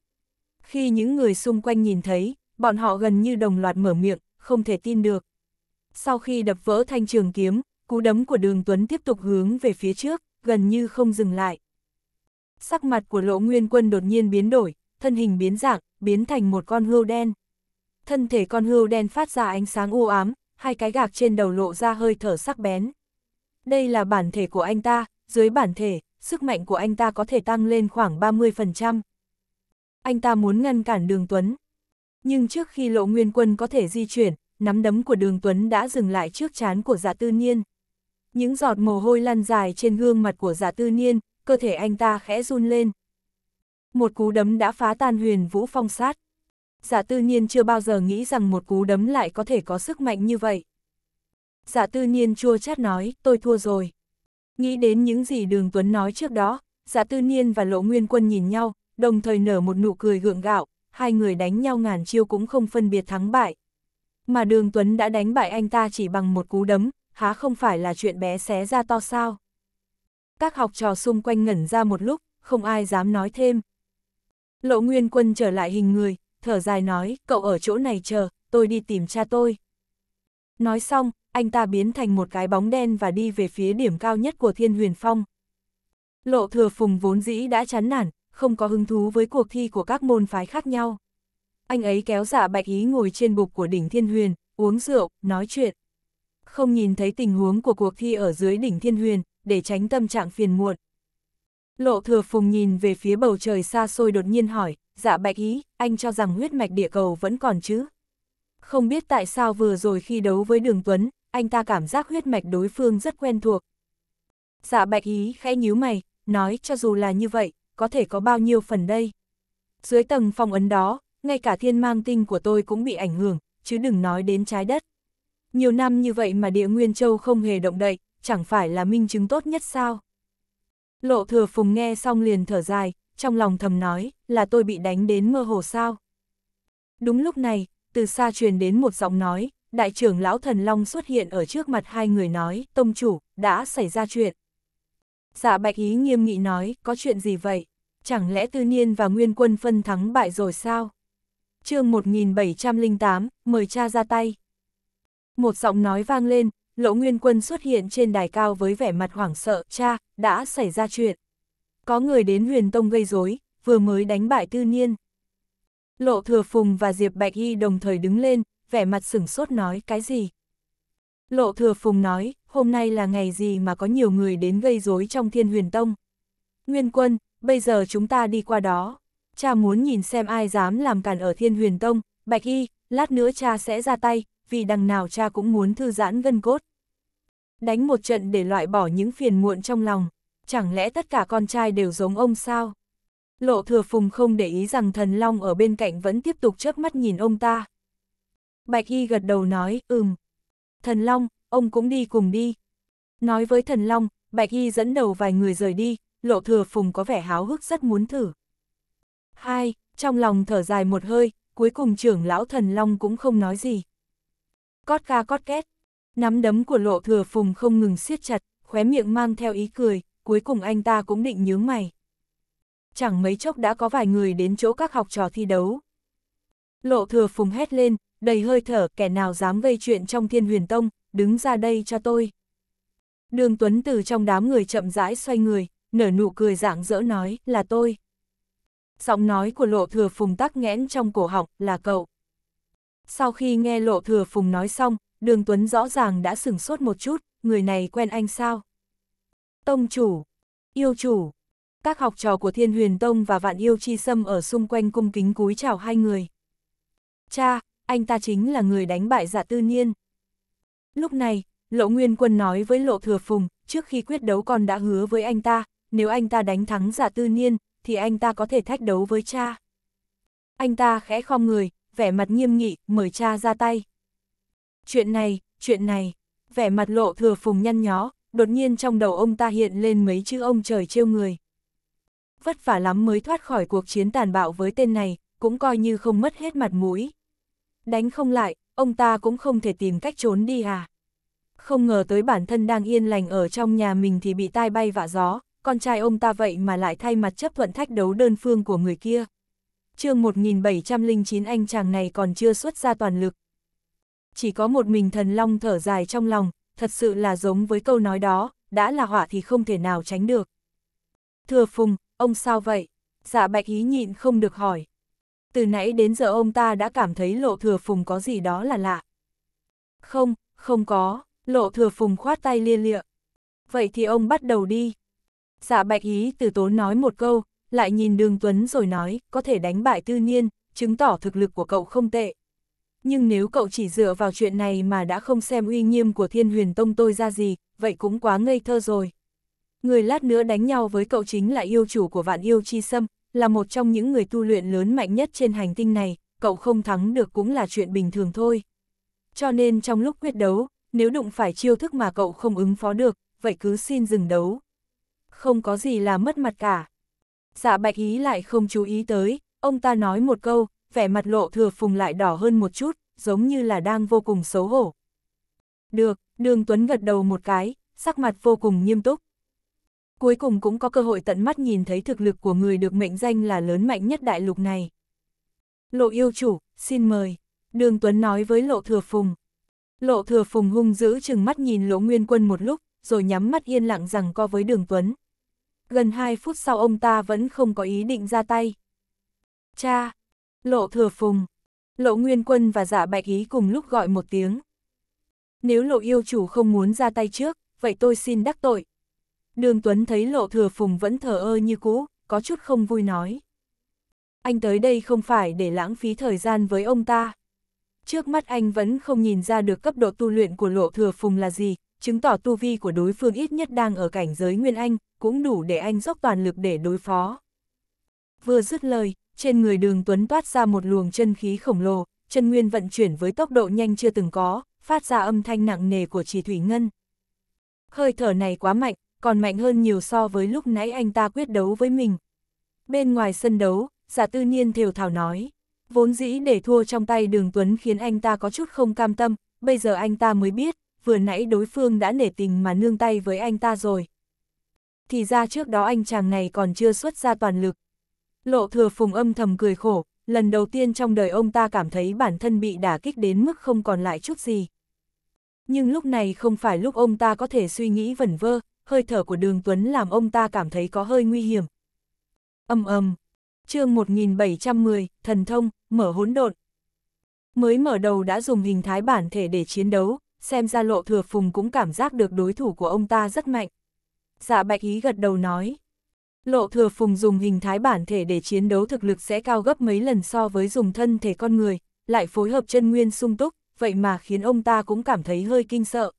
Khi những người xung quanh nhìn thấy, bọn họ gần như đồng loạt mở miệng, không thể tin được. Sau khi đập vỡ thanh trường kiếm, cú đấm của đường Tuấn tiếp tục hướng về phía trước, gần như không dừng lại. Sắc mặt của lỗ Nguyên Quân đột nhiên biến đổi, thân hình biến dạng, biến thành một con hươu đen. Thân thể con hươu đen phát ra ánh sáng u ám, hai cái gạc trên đầu lộ ra hơi thở sắc bén. Đây là bản thể của anh ta, dưới bản thể, sức mạnh của anh ta có thể tăng lên khoảng 30%. Anh ta muốn ngăn cản đường Tuấn. Nhưng trước khi lộ nguyên quân có thể di chuyển, nắm đấm của đường Tuấn đã dừng lại trước chán của Giả dạ tư niên. Những giọt mồ hôi lăn dài trên gương mặt của Giả dạ tư niên, cơ thể anh ta khẽ run lên, một cú đấm đã phá tan huyền vũ phong sát. giả tư nhiên chưa bao giờ nghĩ rằng một cú đấm lại có thể có sức mạnh như vậy. giả tư nhiên chua chát nói, tôi thua rồi. Nghĩ đến những gì đường Tuấn nói trước đó, giả tư nhiên và lộ nguyên quân nhìn nhau, đồng thời nở một nụ cười gượng gạo, hai người đánh nhau ngàn chiêu cũng không phân biệt thắng bại. Mà đường Tuấn đã đánh bại anh ta chỉ bằng một cú đấm, há không phải là chuyện bé xé ra to sao. Các học trò xung quanh ngẩn ra một lúc, không ai dám nói thêm. Lộ Nguyên Quân trở lại hình người, thở dài nói, cậu ở chỗ này chờ, tôi đi tìm cha tôi. Nói xong, anh ta biến thành một cái bóng đen và đi về phía điểm cao nhất của Thiên Huyền Phong. Lộ Thừa Phùng vốn dĩ đã chán nản, không có hứng thú với cuộc thi của các môn phái khác nhau. Anh ấy kéo dạ bạch ý ngồi trên bục của đỉnh Thiên Huyền, uống rượu, nói chuyện. Không nhìn thấy tình huống của cuộc thi ở dưới đỉnh Thiên Huyền, để tránh tâm trạng phiền muộn, Lộ thừa phùng nhìn về phía bầu trời xa xôi đột nhiên hỏi, dạ bạch ý, anh cho rằng huyết mạch địa cầu vẫn còn chứ? Không biết tại sao vừa rồi khi đấu với đường Tuấn, anh ta cảm giác huyết mạch đối phương rất quen thuộc. Dạ bạch ý khẽ nhíu mày, nói cho dù là như vậy, có thể có bao nhiêu phần đây? Dưới tầng phong ấn đó, ngay cả thiên mang tinh của tôi cũng bị ảnh hưởng, chứ đừng nói đến trái đất. Nhiều năm như vậy mà địa nguyên châu không hề động đậy, chẳng phải là minh chứng tốt nhất sao? Lộ thừa phùng nghe xong liền thở dài, trong lòng thầm nói, là tôi bị đánh đến mơ hồ sao. Đúng lúc này, từ xa truyền đến một giọng nói, đại trưởng lão thần long xuất hiện ở trước mặt hai người nói, tông chủ, đã xảy ra chuyện. Dạ bạch ý nghiêm nghị nói, có chuyện gì vậy? Chẳng lẽ tư niên và nguyên quân phân thắng bại rồi sao? chương 1708, mời cha ra tay. Một giọng nói vang lên, Lỗ Nguyên Quân xuất hiện trên đài cao với vẻ mặt hoảng sợ, cha, đã xảy ra chuyện. Có người đến huyền tông gây rối vừa mới đánh bại tư niên. Lộ Thừa Phùng và Diệp Bạch Y đồng thời đứng lên, vẻ mặt sửng sốt nói cái gì. Lộ Thừa Phùng nói, hôm nay là ngày gì mà có nhiều người đến gây rối trong thiên huyền tông. Nguyên Quân, bây giờ chúng ta đi qua đó. Cha muốn nhìn xem ai dám làm cản ở thiên huyền tông, Bạch Y, lát nữa cha sẽ ra tay, vì đằng nào cha cũng muốn thư giãn gân cốt. Đánh một trận để loại bỏ những phiền muộn trong lòng, chẳng lẽ tất cả con trai đều giống ông sao? Lộ thừa phùng không để ý rằng thần long ở bên cạnh vẫn tiếp tục chớp mắt nhìn ông ta. Bạch y gật đầu nói, ừm. Thần long, ông cũng đi cùng đi. Nói với thần long, Bạch y dẫn đầu vài người rời đi, lộ thừa phùng có vẻ háo hức rất muốn thử. Hai, trong lòng thở dài một hơi, cuối cùng trưởng lão thần long cũng không nói gì. Cót ca cót két, Nắm đấm của lộ thừa phùng không ngừng siết chặt, khóe miệng mang theo ý cười, cuối cùng anh ta cũng định nhướng mày. Chẳng mấy chốc đã có vài người đến chỗ các học trò thi đấu. Lộ thừa phùng hét lên, đầy hơi thở kẻ nào dám gây chuyện trong thiên huyền tông, đứng ra đây cho tôi. Đường Tuấn từ trong đám người chậm rãi xoay người, nở nụ cười dạng dỡ nói là tôi. Giọng nói của lộ thừa phùng tắc nghẽn trong cổ họng là cậu. Sau khi nghe lộ thừa phùng nói xong, đường Tuấn rõ ràng đã sửng sốt một chút, người này quen anh sao? Tông chủ, yêu chủ, các học trò của Thiên Huyền Tông và Vạn Yêu Chi Sâm ở xung quanh cung kính cúi chào hai người. Cha, anh ta chính là người đánh bại giả dạ tư niên. Lúc này, Lộ Nguyên Quân nói với Lộ Thừa Phùng, trước khi quyết đấu con đã hứa với anh ta, nếu anh ta đánh thắng giả dạ tư niên, thì anh ta có thể thách đấu với cha. Anh ta khẽ khom người, vẻ mặt nghiêm nghị, mời cha ra tay chuyện này, chuyện này, vẻ mặt lộ thừa phùng nhăn nhó, đột nhiên trong đầu ông ta hiện lên mấy chữ ông trời trêu người. Vất vả lắm mới thoát khỏi cuộc chiến tàn bạo với tên này, cũng coi như không mất hết mặt mũi. Đánh không lại, ông ta cũng không thể tìm cách trốn đi à. Không ngờ tới bản thân đang yên lành ở trong nhà mình thì bị tai bay vạ gió, con trai ông ta vậy mà lại thay mặt chấp thuận thách đấu đơn phương của người kia. chương 1709 anh chàng này còn chưa xuất ra toàn lực, chỉ có một mình thần long thở dài trong lòng, thật sự là giống với câu nói đó, đã là họa thì không thể nào tránh được. thừa Phùng, ông sao vậy? Dạ bạch ý nhịn không được hỏi. Từ nãy đến giờ ông ta đã cảm thấy lộ thừa Phùng có gì đó là lạ. Không, không có, lộ thừa Phùng khoát tay lia lịa. Vậy thì ông bắt đầu đi. Dạ bạch ý từ tốn nói một câu, lại nhìn đường Tuấn rồi nói, có thể đánh bại tư niên, chứng tỏ thực lực của cậu không tệ. Nhưng nếu cậu chỉ dựa vào chuyện này mà đã không xem uy nghiêm của thiên huyền tông tôi ra gì, vậy cũng quá ngây thơ rồi. Người lát nữa đánh nhau với cậu chính là yêu chủ của vạn yêu chi sâm, là một trong những người tu luyện lớn mạnh nhất trên hành tinh này, cậu không thắng được cũng là chuyện bình thường thôi. Cho nên trong lúc quyết đấu, nếu đụng phải chiêu thức mà cậu không ứng phó được, vậy cứ xin dừng đấu. Không có gì là mất mặt cả. Dạ bạch ý lại không chú ý tới, ông ta nói một câu, vẻ mặt lộ thừa phùng lại đỏ hơn một chút, giống như là đang vô cùng xấu hổ. Được, đường Tuấn gật đầu một cái, sắc mặt vô cùng nghiêm túc. Cuối cùng cũng có cơ hội tận mắt nhìn thấy thực lực của người được mệnh danh là lớn mạnh nhất đại lục này. Lộ yêu chủ, xin mời. Đường Tuấn nói với Lộ Thừa Phùng. Lộ Thừa Phùng hung dữ chừng mắt nhìn Lộ Nguyên Quân một lúc, rồi nhắm mắt yên lặng rằng co với Đường Tuấn. Gần 2 phút sau ông ta vẫn không có ý định ra tay. Cha, Lộ thừa phùng. Lộ Nguyên Quân và Dạ Bạch Ý cùng lúc gọi một tiếng. Nếu lộ yêu chủ không muốn ra tay trước, vậy tôi xin đắc tội. Đường Tuấn thấy lộ thừa phùng vẫn thờ ơ như cũ, có chút không vui nói. Anh tới đây không phải để lãng phí thời gian với ông ta. Trước mắt anh vẫn không nhìn ra được cấp độ tu luyện của lộ thừa phùng là gì, chứng tỏ tu vi của đối phương ít nhất đang ở cảnh giới Nguyên Anh, cũng đủ để anh dốc toàn lực để đối phó. Vừa dứt lời, trên người đường Tuấn toát ra một luồng chân khí khổng lồ, chân nguyên vận chuyển với tốc độ nhanh chưa từng có, phát ra âm thanh nặng nề của chỉ thủy ngân. Hơi thở này quá mạnh, còn mạnh hơn nhiều so với lúc nãy anh ta quyết đấu với mình. Bên ngoài sân đấu, giả tư niên thều thảo nói, vốn dĩ để thua trong tay đường Tuấn khiến anh ta có chút không cam tâm, bây giờ anh ta mới biết, vừa nãy đối phương đã nể tình mà nương tay với anh ta rồi. Thì ra trước đó anh chàng này còn chưa xuất ra toàn lực, Lộ thừa phùng âm thầm cười khổ, lần đầu tiên trong đời ông ta cảm thấy bản thân bị đả kích đến mức không còn lại chút gì. Nhưng lúc này không phải lúc ông ta có thể suy nghĩ vẩn vơ, hơi thở của đường Tuấn làm ông ta cảm thấy có hơi nguy hiểm. Âm âm, chương 1710, thần thông, mở hỗn độn. Mới mở đầu đã dùng hình thái bản thể để chiến đấu, xem ra lộ thừa phùng cũng cảm giác được đối thủ của ông ta rất mạnh. Dạ bạch ý gật đầu nói. Lộ thừa phùng dùng hình thái bản thể để chiến đấu thực lực sẽ cao gấp mấy lần so với dùng thân thể con người, lại phối hợp chân nguyên sung túc, vậy mà khiến ông ta cũng cảm thấy hơi kinh sợ.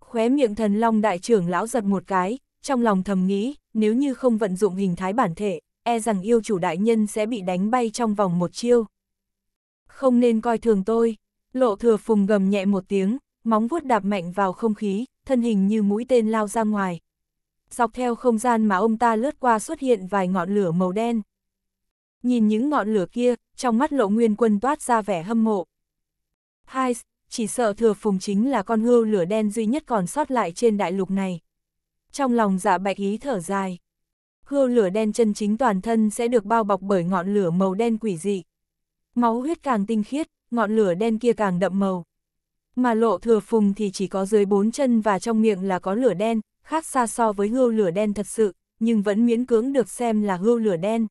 Khóe miệng thần long đại trưởng lão giật một cái, trong lòng thầm nghĩ, nếu như không vận dụng hình thái bản thể, e rằng yêu chủ đại nhân sẽ bị đánh bay trong vòng một chiêu. Không nên coi thường tôi, lộ thừa phùng gầm nhẹ một tiếng, móng vuốt đạp mạnh vào không khí, thân hình như mũi tên lao ra ngoài, dọc theo không gian mà ông ta lướt qua xuất hiện vài ngọn lửa màu đen. Nhìn những ngọn lửa kia, trong mắt lộ nguyên quân toát ra vẻ hâm mộ. Hai, chỉ sợ thừa phùng chính là con hươu lửa đen duy nhất còn sót lại trên đại lục này. Trong lòng dạ bạch ý thở dài. Hươu lửa đen chân chính toàn thân sẽ được bao bọc bởi ngọn lửa màu đen quỷ dị. Máu huyết càng tinh khiết, ngọn lửa đen kia càng đậm màu. Mà lộ thừa phùng thì chỉ có dưới bốn chân và trong miệng là có lửa đen, khác xa so với hươu lửa đen thật sự, nhưng vẫn miễn cưỡng được xem là hươu lửa đen.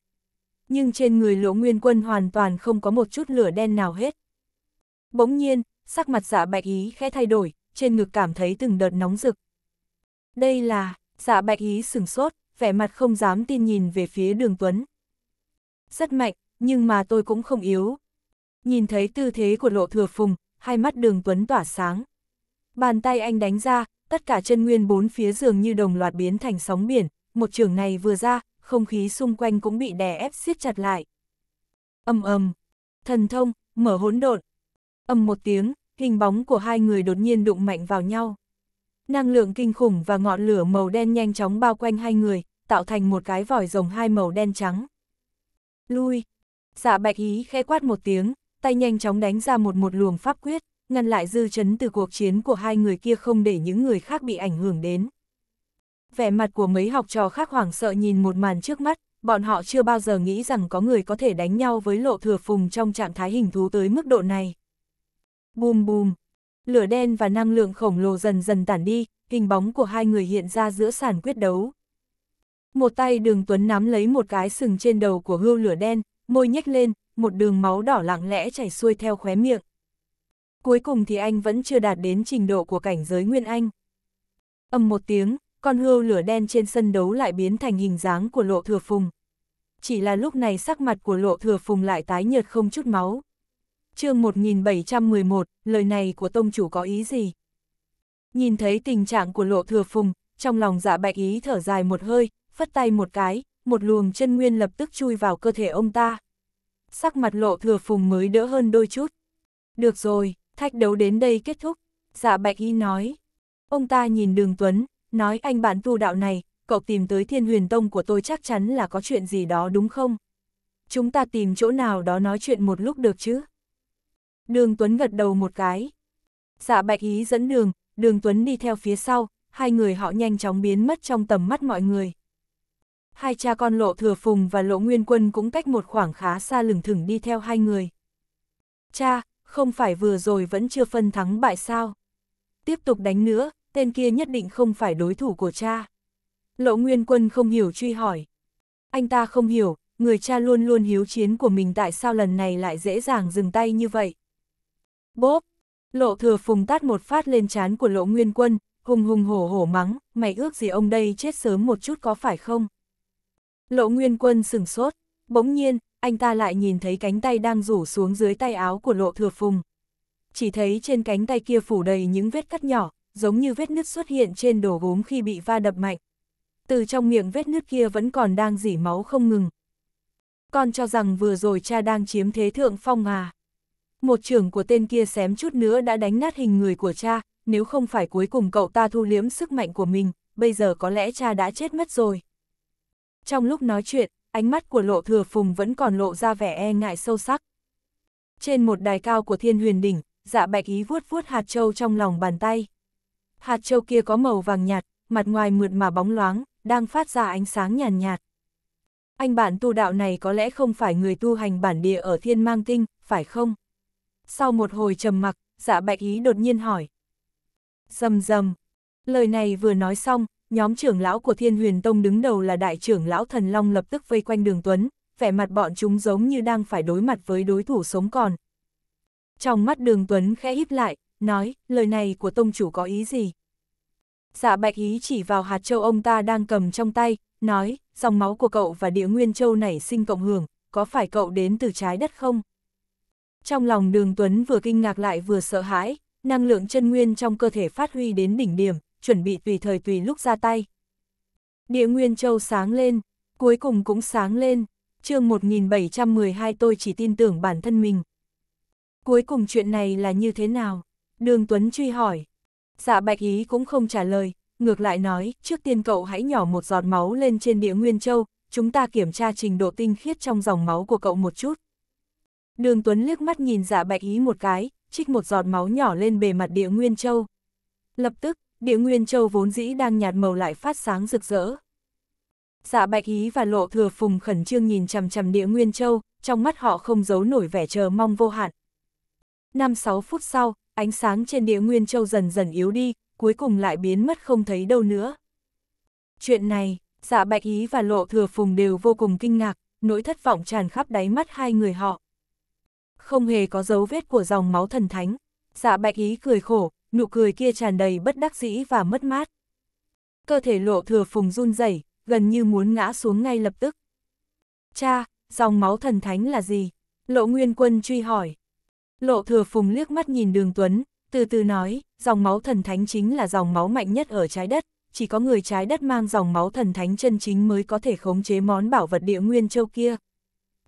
Nhưng trên người Lỗ Nguyên Quân hoàn toàn không có một chút lửa đen nào hết. Bỗng nhiên, sắc mặt dạ bạch ý khẽ thay đổi, trên ngực cảm thấy từng đợt nóng rực. Đây là, dạ bạch ý sừng sốt, vẻ mặt không dám tin nhìn về phía đường Tuấn. Rất mạnh, nhưng mà tôi cũng không yếu. Nhìn thấy tư thế của lộ thừa phùng, hai mắt đường Tuấn tỏa sáng. Bàn tay anh đánh ra, tất cả chân nguyên bốn phía dường như đồng loạt biến thành sóng biển, một trường này vừa ra, không khí xung quanh cũng bị đè ép siết chặt lại. Âm âm, thần thông, mở hỗn độn. Âm một tiếng, hình bóng của hai người đột nhiên đụng mạnh vào nhau. Năng lượng kinh khủng và ngọn lửa màu đen nhanh chóng bao quanh hai người, tạo thành một cái vòi rồng hai màu đen trắng. Lui! Dạ bạch ý khẽ quát một tiếng, tay nhanh chóng đánh ra một một luồng pháp quyết ngăn lại dư chấn từ cuộc chiến của hai người kia không để những người khác bị ảnh hưởng đến. Vẻ mặt của mấy học trò khác hoảng sợ nhìn một màn trước mắt, bọn họ chưa bao giờ nghĩ rằng có người có thể đánh nhau với lộ thừa phùng trong trạng thái hình thú tới mức độ này. Bùm bùm, lửa đen và năng lượng khổng lồ dần dần tản đi, hình bóng của hai người hiện ra giữa sàn quyết đấu. Một tay đường Tuấn nắm lấy một cái sừng trên đầu của hưu lửa đen, môi nhếch lên, một đường máu đỏ lặng lẽ chảy xuôi theo khóe miệng cuối cùng thì anh vẫn chưa đạt đến trình độ của cảnh giới Nguyên Anh. Âm một tiếng, con hươu lửa đen trên sân đấu lại biến thành hình dáng của lộ thừa phùng. Chỉ là lúc này sắc mặt của lộ thừa phùng lại tái nhợt không chút máu. chương 1711, lời này của tông chủ có ý gì? Nhìn thấy tình trạng của lộ thừa phùng, trong lòng dạ bạch ý thở dài một hơi, phất tay một cái, một luồng chân nguyên lập tức chui vào cơ thể ông ta. Sắc mặt lộ thừa phùng mới đỡ hơn đôi chút. Được rồi, Thách đấu đến đây kết thúc, dạ bạch y nói. Ông ta nhìn đường Tuấn, nói anh bạn tu đạo này, cậu tìm tới thiên huyền tông của tôi chắc chắn là có chuyện gì đó đúng không? Chúng ta tìm chỗ nào đó nói chuyện một lúc được chứ? Đường Tuấn gật đầu một cái. Dạ bạch ý dẫn đường, đường Tuấn đi theo phía sau, hai người họ nhanh chóng biến mất trong tầm mắt mọi người. Hai cha con Lộ Thừa Phùng và Lộ Nguyên Quân cũng cách một khoảng khá xa lừng thừng đi theo hai người. Cha, không phải vừa rồi vẫn chưa phân thắng bại sao. Tiếp tục đánh nữa, tên kia nhất định không phải đối thủ của cha. Lộ Nguyên Quân không hiểu truy hỏi. Anh ta không hiểu, người cha luôn luôn hiếu chiến của mình tại sao lần này lại dễ dàng dừng tay như vậy. Bốp! Lộ thừa phùng tát một phát lên chán của lộ Nguyên Quân, hùng hùng hổ hổ mắng, mày ước gì ông đây chết sớm một chút có phải không? Lộ Nguyên Quân sừng sốt, bỗng nhiên, anh ta lại nhìn thấy cánh tay đang rủ xuống dưới tay áo của lộ thừa phùng. Chỉ thấy trên cánh tay kia phủ đầy những vết cắt nhỏ, giống như vết nứt xuất hiện trên đồ gốm khi bị va đập mạnh. Từ trong miệng vết nứt kia vẫn còn đang dỉ máu không ngừng. Con cho rằng vừa rồi cha đang chiếm thế thượng phong à. Một trưởng của tên kia xém chút nữa đã đánh nát hình người của cha, nếu không phải cuối cùng cậu ta thu liếm sức mạnh của mình, bây giờ có lẽ cha đã chết mất rồi. Trong lúc nói chuyện, ánh mắt của lộ thừa phùng vẫn còn lộ ra vẻ e ngại sâu sắc. Trên một đài cao của thiên huyền đỉnh, dạ bạch ý vuốt vuốt hạt châu trong lòng bàn tay. Hạt châu kia có màu vàng nhạt, mặt ngoài mượt mà bóng loáng, đang phát ra ánh sáng nhàn nhạt, nhạt. Anh bạn tu đạo này có lẽ không phải người tu hành bản địa ở thiên mang tinh, phải không? Sau một hồi trầm mặc, dạ bạch ý đột nhiên hỏi. Dầm dầm. Lời này vừa nói xong, nhóm trưởng lão của Thiên Huyền Tông đứng đầu là đại trưởng lão Thần Long lập tức vây quanh đường Tuấn, vẻ mặt bọn chúng giống như đang phải đối mặt với đối thủ sống còn. Trong mắt đường Tuấn khẽ híp lại, nói, lời này của tông chủ có ý gì? Dạ bạch ý chỉ vào hạt châu ông ta đang cầm trong tay, nói, dòng máu của cậu và địa nguyên châu này sinh cộng hưởng, có phải cậu đến từ trái đất không? Trong lòng đường Tuấn vừa kinh ngạc lại vừa sợ hãi, năng lượng chân nguyên trong cơ thể phát huy đến đỉnh điểm, chuẩn bị tùy thời tùy lúc ra tay. Địa Nguyên Châu sáng lên, cuối cùng cũng sáng lên, chương 1712 tôi chỉ tin tưởng bản thân mình. Cuối cùng chuyện này là như thế nào? Đường Tuấn truy hỏi. Dạ Bạch Ý cũng không trả lời, ngược lại nói, trước tiên cậu hãy nhỏ một giọt máu lên trên địa Nguyên Châu, chúng ta kiểm tra trình độ tinh khiết trong dòng máu của cậu một chút. Đường Tuấn liếc mắt nhìn dạ Bạch Ý một cái, trích một giọt máu nhỏ lên bề mặt địa Nguyên Châu. Lập tức, địa nguyên châu vốn dĩ đang nhạt màu lại phát sáng rực rỡ. Dạ Bạch Ý và Lộ Thừa Phùng khẩn trương nhìn chằm chằm địa nguyên châu, trong mắt họ không giấu nổi vẻ chờ mong vô hạn. Năm sáu phút sau, ánh sáng trên địa nguyên châu dần dần yếu đi, cuối cùng lại biến mất không thấy đâu nữa. Chuyện này, dạ bạch ý và lộ thừa phùng đều vô cùng kinh ngạc, nỗi thất vọng tràn khắp đáy mắt hai người họ. Không hề có dấu vết của dòng máu thần thánh, dạ bạch ý cười khổ, nụ cười kia tràn đầy bất đắc dĩ và mất mát. Cơ thể lộ thừa phùng run rẩy, gần như muốn ngã xuống ngay lập tức. Cha, dòng máu thần thánh là gì? Lộ Nguyên Quân truy hỏi. Lộ thừa phùng liếc mắt nhìn đường Tuấn, từ từ nói, dòng máu thần thánh chính là dòng máu mạnh nhất ở trái đất, chỉ có người trái đất mang dòng máu thần thánh chân chính mới có thể khống chế món bảo vật địa nguyên châu kia.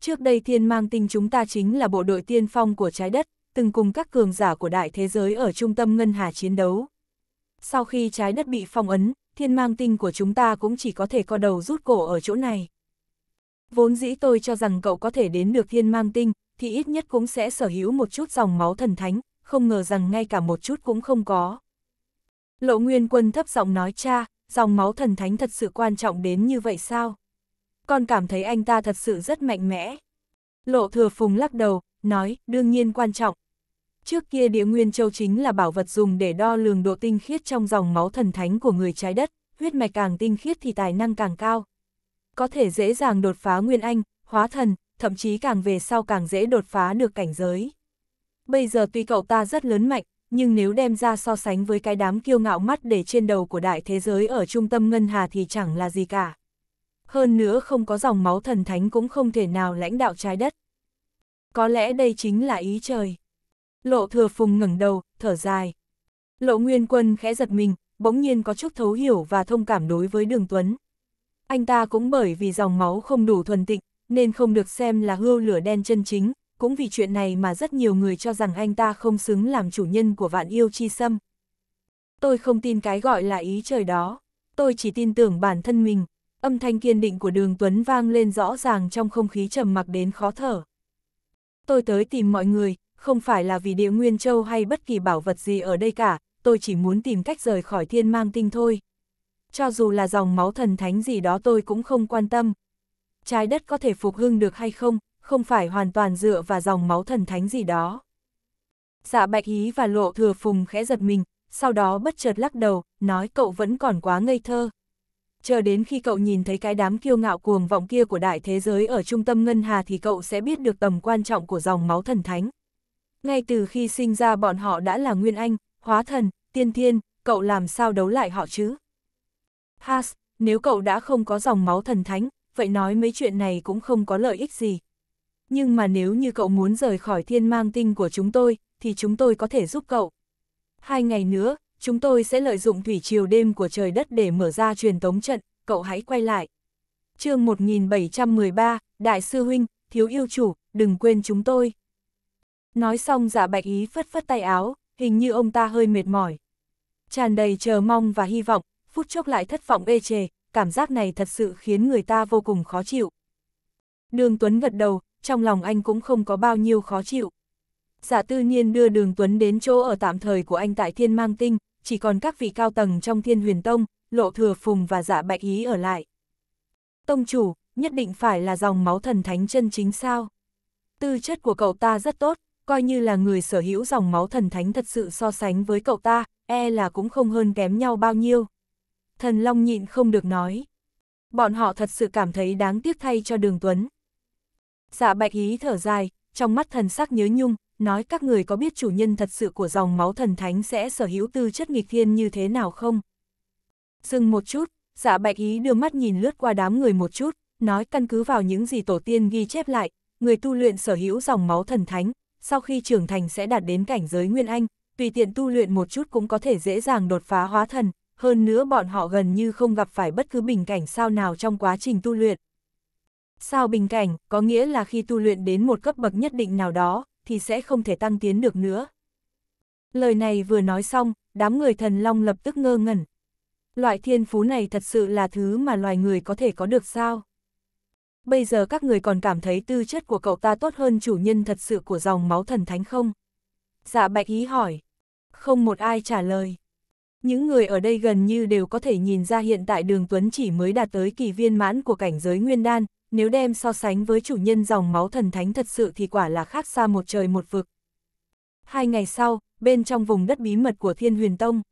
Trước đây thiên mang tinh chúng ta chính là bộ đội tiên phong của trái đất, từng cùng các cường giả của đại thế giới ở trung tâm Ngân Hà chiến đấu. Sau khi trái đất bị phong ấn, thiên mang tinh của chúng ta cũng chỉ có thể co đầu rút cổ ở chỗ này. Vốn dĩ tôi cho rằng cậu có thể đến được thiên mang tinh, thì ít nhất cũng sẽ sở hữu một chút dòng máu thần thánh, không ngờ rằng ngay cả một chút cũng không có. Lộ Nguyên Quân thấp giọng nói cha, dòng máu thần thánh thật sự quan trọng đến như vậy sao? Con cảm thấy anh ta thật sự rất mạnh mẽ. Lộ Thừa Phùng lắc đầu, nói, đương nhiên quan trọng, Trước kia địa nguyên châu chính là bảo vật dùng để đo lường độ tinh khiết trong dòng máu thần thánh của người trái đất, huyết mạch càng tinh khiết thì tài năng càng cao. Có thể dễ dàng đột phá nguyên anh, hóa thần, thậm chí càng về sau càng dễ đột phá được cảnh giới. Bây giờ tuy cậu ta rất lớn mạnh, nhưng nếu đem ra so sánh với cái đám kiêu ngạo mắt để trên đầu của đại thế giới ở trung tâm Ngân Hà thì chẳng là gì cả. Hơn nữa không có dòng máu thần thánh cũng không thể nào lãnh đạo trái đất. Có lẽ đây chính là ý trời. Lộ thừa phùng ngẩng đầu, thở dài. Lộ nguyên quân khẽ giật mình, bỗng nhiên có chút thấu hiểu và thông cảm đối với đường Tuấn. Anh ta cũng bởi vì dòng máu không đủ thuần tịnh, nên không được xem là hưu lửa đen chân chính, cũng vì chuyện này mà rất nhiều người cho rằng anh ta không xứng làm chủ nhân của vạn yêu chi sâm. Tôi không tin cái gọi là ý trời đó, tôi chỉ tin tưởng bản thân mình. Âm thanh kiên định của đường Tuấn vang lên rõ ràng trong không khí trầm mặc đến khó thở. Tôi tới tìm mọi người, không phải là vì địa nguyên châu hay bất kỳ bảo vật gì ở đây cả, tôi chỉ muốn tìm cách rời khỏi thiên mang tinh thôi. Cho dù là dòng máu thần thánh gì đó tôi cũng không quan tâm. Trái đất có thể phục hưng được hay không, không phải hoàn toàn dựa vào dòng máu thần thánh gì đó. Dạ bạch hí và lộ thừa phùng khẽ giật mình, sau đó bất chợt lắc đầu, nói cậu vẫn còn quá ngây thơ. Chờ đến khi cậu nhìn thấy cái đám kiêu ngạo cuồng vọng kia của đại thế giới ở trung tâm ngân hà thì cậu sẽ biết được tầm quan trọng của dòng máu thần thánh. Ngay từ khi sinh ra bọn họ đã là Nguyên Anh, Hóa Thần, Tiên Thiên, cậu làm sao đấu lại họ chứ? Has, nếu cậu đã không có dòng máu thần thánh, vậy nói mấy chuyện này cũng không có lợi ích gì. Nhưng mà nếu như cậu muốn rời khỏi thiên mang tinh của chúng tôi, thì chúng tôi có thể giúp cậu. Hai ngày nữa, chúng tôi sẽ lợi dụng thủy chiều đêm của trời đất để mở ra truyền tống trận, cậu hãy quay lại. chương 1713, Đại sư Huynh, Thiếu Yêu Chủ, đừng quên chúng tôi. Nói xong giả dạ bạch ý phất phất tay áo, hình như ông ta hơi mệt mỏi. tràn đầy chờ mong và hy vọng, phút chốc lại thất vọng ê chề, cảm giác này thật sự khiến người ta vô cùng khó chịu. Đường Tuấn gật đầu, trong lòng anh cũng không có bao nhiêu khó chịu. Giả dạ tư nhiên đưa đường Tuấn đến chỗ ở tạm thời của anh tại Thiên Mang Tinh, chỉ còn các vị cao tầng trong Thiên Huyền Tông, Lộ Thừa Phùng và giả dạ Bạch Ý ở lại. Tông chủ, nhất định phải là dòng máu thần thánh chân chính sao? Tư chất của cậu ta rất tốt, coi như là người sở hữu dòng máu thần thánh thật sự so sánh với cậu ta, e là cũng không hơn kém nhau bao nhiêu. Thần Long nhịn không được nói. Bọn họ thật sự cảm thấy đáng tiếc thay cho đường Tuấn. Dạ bạch ý thở dài, trong mắt thần sắc nhớ nhung, nói các người có biết chủ nhân thật sự của dòng máu thần thánh sẽ sở hữu tư chất nghịch thiên như thế nào không? Dừng một chút, dạ bạch ý đưa mắt nhìn lướt qua đám người một chút, nói căn cứ vào những gì tổ tiên ghi chép lại, người tu luyện sở hữu dòng máu thần thánh, sau khi trưởng thành sẽ đạt đến cảnh giới Nguyên Anh, tùy tiện tu luyện một chút cũng có thể dễ dàng đột phá hóa thần, hơn nữa bọn họ gần như không gặp phải bất cứ bình cảnh sao nào trong quá trình tu luyện. Sao bình cảnh, có nghĩa là khi tu luyện đến một cấp bậc nhất định nào đó, thì sẽ không thể tăng tiến được nữa. Lời này vừa nói xong, đám người thần long lập tức ngơ ngẩn. Loại thiên phú này thật sự là thứ mà loài người có thể có được sao? bây giờ các người còn cảm thấy tư chất của cậu ta tốt hơn chủ nhân thật sự của dòng máu thần thánh không? Dạ bạch ý hỏi. Không một ai trả lời. Những người ở đây gần như đều có thể nhìn ra hiện tại đường Tuấn chỉ mới đạt tới kỳ viên mãn của cảnh giới nguyên đan, nếu đem so sánh với chủ nhân dòng máu thần thánh thật sự thì quả là khác xa một trời một vực. Hai ngày sau, bên trong vùng đất bí mật của Thiên Huyền Tông,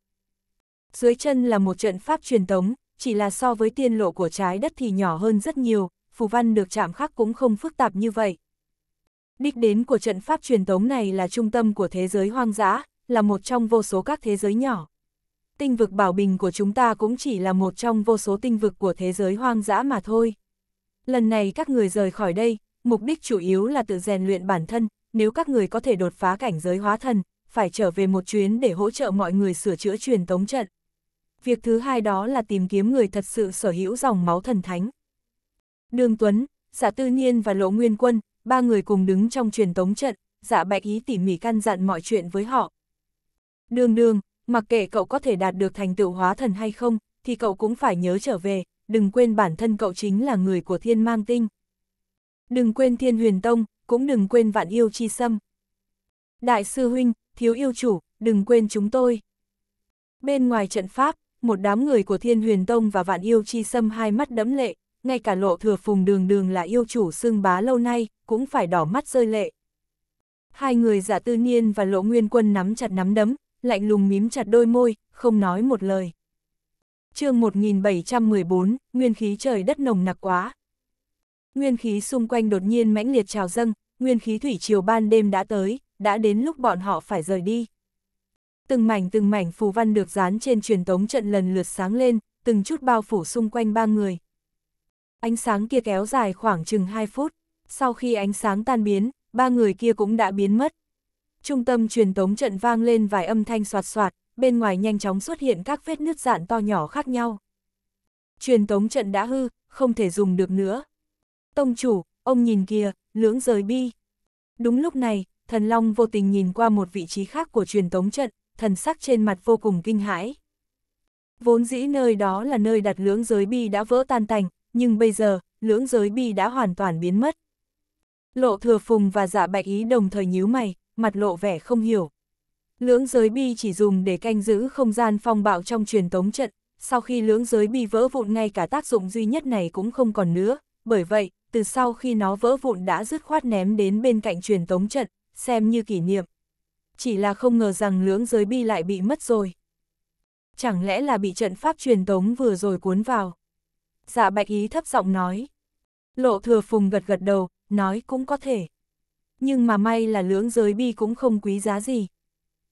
dưới chân là một trận pháp truyền tống, chỉ là so với tiên lộ của trái đất thì nhỏ hơn rất nhiều, phù văn được chạm khắc cũng không phức tạp như vậy. Đích đến của trận pháp truyền tống này là trung tâm của thế giới hoang dã, là một trong vô số các thế giới nhỏ. Tinh vực bảo bình của chúng ta cũng chỉ là một trong vô số tinh vực của thế giới hoang dã mà thôi. Lần này các người rời khỏi đây, mục đích chủ yếu là tự rèn luyện bản thân, nếu các người có thể đột phá cảnh giới hóa thần, phải trở về một chuyến để hỗ trợ mọi người sửa chữa truyền tống trận. Việc thứ hai đó là tìm kiếm người thật sự sở hữu dòng máu thần thánh. Đường Tuấn, Dạ Tư nhiên và Lộ Nguyên Quân, ba người cùng đứng trong truyền tống trận, Dạ Bạch Ý tỉ mỉ căn dặn mọi chuyện với họ. Đường đường, mặc kệ cậu có thể đạt được thành tựu hóa thần hay không, thì cậu cũng phải nhớ trở về, đừng quên bản thân cậu chính là người của thiên mang tinh. Đừng quên thiên huyền tông, cũng đừng quên vạn yêu chi sâm. Đại sư huynh, thiếu yêu chủ, đừng quên chúng tôi. Bên ngoài trận pháp, một đám người của thiên huyền tông và vạn yêu chi sâm hai mắt đẫm lệ, ngay cả lộ thừa phùng đường đường là yêu chủ xương bá lâu nay, cũng phải đỏ mắt rơi lệ. Hai người giả tư niên và lộ nguyên quân nắm chặt nắm đấm, lạnh lùng mím chặt đôi môi, không nói một lời. chương 1714, nguyên khí trời đất nồng nặc quá. Nguyên khí xung quanh đột nhiên mãnh liệt trào dâng, nguyên khí thủy chiều ban đêm đã tới, đã đến lúc bọn họ phải rời đi. Từng mảnh từng mảnh phù văn được dán trên truyền tống trận lần lượt sáng lên, từng chút bao phủ xung quanh ba người. Ánh sáng kia kéo dài khoảng chừng 2 phút, sau khi ánh sáng tan biến, ba người kia cũng đã biến mất. Trung tâm truyền tống trận vang lên vài âm thanh soạt soạt, bên ngoài nhanh chóng xuất hiện các vết nứt dạn to nhỏ khác nhau. Truyền tống trận đã hư, không thể dùng được nữa. Tông chủ, ông nhìn kìa, lưỡng rời bi. Đúng lúc này, thần long vô tình nhìn qua một vị trí khác của truyền tống trận, thần sắc trên mặt vô cùng kinh hãi. Vốn dĩ nơi đó là nơi đặt lưỡng giới bi đã vỡ tan tành, nhưng bây giờ, lưỡng giới bi đã hoàn toàn biến mất. Lộ thừa phùng và dạ bạch ý đồng thời nhíu mày, mặt lộ vẻ không hiểu. Lưỡng giới bi chỉ dùng để canh giữ không gian phong bạo trong truyền tống trận, sau khi lưỡng giới bi vỡ vụn ngay cả tác dụng duy nhất này cũng không còn nữa, bởi vậy, từ sau khi nó vỡ vụn đã dứt khoát ném đến bên cạnh truyền tống trận, xem như kỷ niệm. Chỉ là không ngờ rằng lưỡng giới bi lại bị mất rồi. Chẳng lẽ là bị trận pháp truyền tống vừa rồi cuốn vào dạ bạch ý thấp giọng nói. Lộ thừa phùng gật gật đầu, nói cũng có thể. Nhưng mà may là lưỡng giới bi cũng không quý giá gì.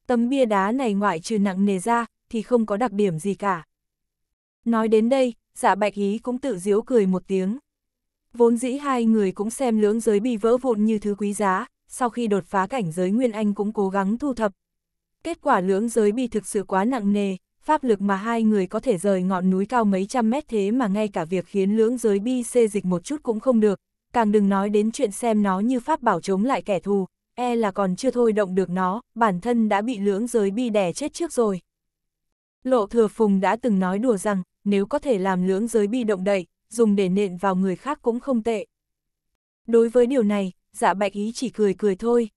Tấm bia đá này ngoại trừ nặng nề ra, thì không có đặc điểm gì cả. Nói đến đây, dạ bạch ý cũng tự diếu cười một tiếng. Vốn dĩ hai người cũng xem lưỡng giới bi vỡ vụn như thứ quý giá, sau khi đột phá cảnh giới Nguyên Anh cũng cố gắng thu thập. Kết quả lưỡng giới bi thực sự quá nặng nề, pháp lực mà hai người có thể rời ngọn núi cao mấy trăm mét thế mà ngay cả việc khiến lưỡng giới bi xê dịch một chút cũng không được, càng đừng nói đến chuyện xem nó như pháp bảo chống lại kẻ thù, e là còn chưa thôi động được nó, bản thân đã bị lưỡng giới bi đè chết trước rồi. Lộ thừa phùng đã từng nói đùa rằng, nếu có thể làm lưỡng giới bi động đậy, dùng để nện vào người khác cũng không tệ. Đối với điều này, dạ bạch ý chỉ cười cười thôi.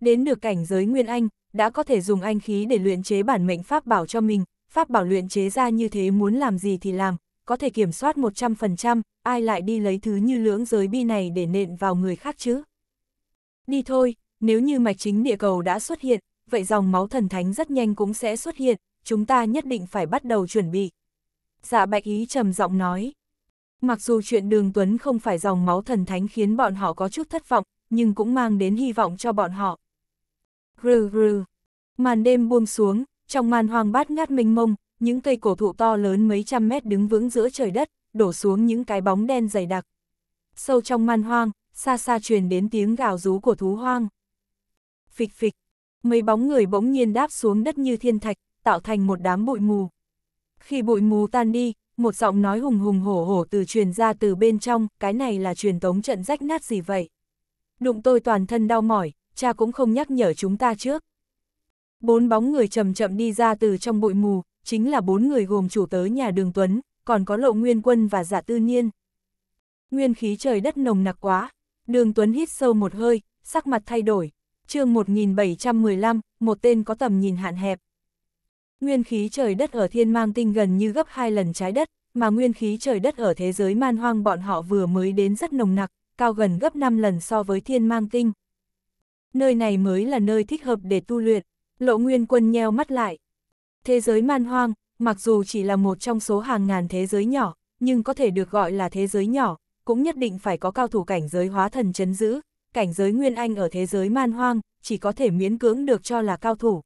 Đến được cảnh giới Nguyên Anh, đã có thể dùng anh khí để luyện chế bản mệnh pháp bảo cho mình, pháp bảo luyện chế ra như thế muốn làm gì thì làm, có thể kiểm soát 100%, ai lại đi lấy thứ như lưỡng giới bi này để nện vào người khác chứ? Đi thôi, nếu như mạch chính địa cầu đã xuất hiện, vậy dòng máu thần thánh rất nhanh cũng sẽ xuất hiện, chúng ta nhất định phải bắt đầu chuẩn bị. Dạ bạch ý trầm giọng nói. Mặc dù chuyện đường Tuấn không phải dòng máu thần thánh khiến bọn họ có chút thất vọng, nhưng cũng mang đến hy vọng cho bọn họ. Rừ rừ. Màn đêm buông xuống, trong man hoang bát ngát mênh mông, những cây cổ thụ to lớn mấy trăm mét đứng vững giữa trời đất, đổ xuống những cái bóng đen dày đặc. Sâu trong man hoang, xa xa truyền đến tiếng gào rú của thú hoang. Phịch phịch, mấy bóng người bỗng nhiên đáp xuống đất như thiên thạch, tạo thành một đám bụi mù. Khi bụi mù tan đi, một giọng nói hùng hùng hổ hổ từ truyền ra từ bên trong, cái này là truyền tống trận rách nát gì vậy? Đụng tôi toàn thân đau mỏi, cha cũng không nhắc nhở chúng ta trước. Bốn bóng người chậm chậm đi ra từ trong bụi mù, chính là bốn người gồm chủ tớ nhà đường Tuấn, còn có lộ nguyên quân và giả dạ tư nhiên. Nguyên khí trời đất nồng nặc quá, đường Tuấn hít sâu một hơi, sắc mặt thay đổi. chương 1715, một tên có tầm nhìn hạn hẹp. Nguyên khí trời đất ở thiên mang tinh gần như gấp hai lần trái đất, mà nguyên khí trời đất ở thế giới man hoang bọn họ vừa mới đến rất nồng nặc, cao gần gấp 5 lần so với thiên mang tinh. Nơi này mới là nơi thích hợp để tu luyện. Lộ Nguyên Quân nheo mắt lại. Thế giới man hoang, mặc dù chỉ là một trong số hàng ngàn thế giới nhỏ, nhưng có thể được gọi là thế giới nhỏ, cũng nhất định phải có cao thủ cảnh giới hóa thần chấn giữ, cảnh giới Nguyên Anh ở thế giới man hoang, chỉ có thể miễn cưỡng được cho là cao thủ.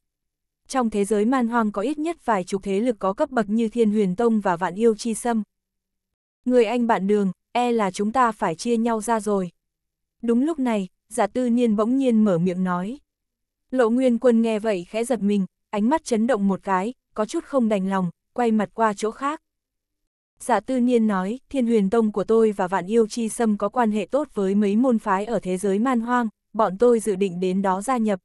Trong thế giới man hoang có ít nhất vài chục thế lực có cấp bậc như Thiên Huyền Tông và Vạn Yêu Chi Sâm. Người anh bạn đường, e là chúng ta phải chia nhau ra rồi. Đúng lúc này, giả dạ tư niên bỗng nhiên mở miệng nói. Lộ Nguyên Quân nghe vậy khẽ giật mình, ánh mắt chấn động một cái, có chút không đành lòng, quay mặt qua chỗ khác. Giả dạ tư niên nói, thiên huyền tông của tôi và vạn yêu chi sâm có quan hệ tốt với mấy môn phái ở thế giới man hoang, bọn tôi dự định đến đó gia nhập.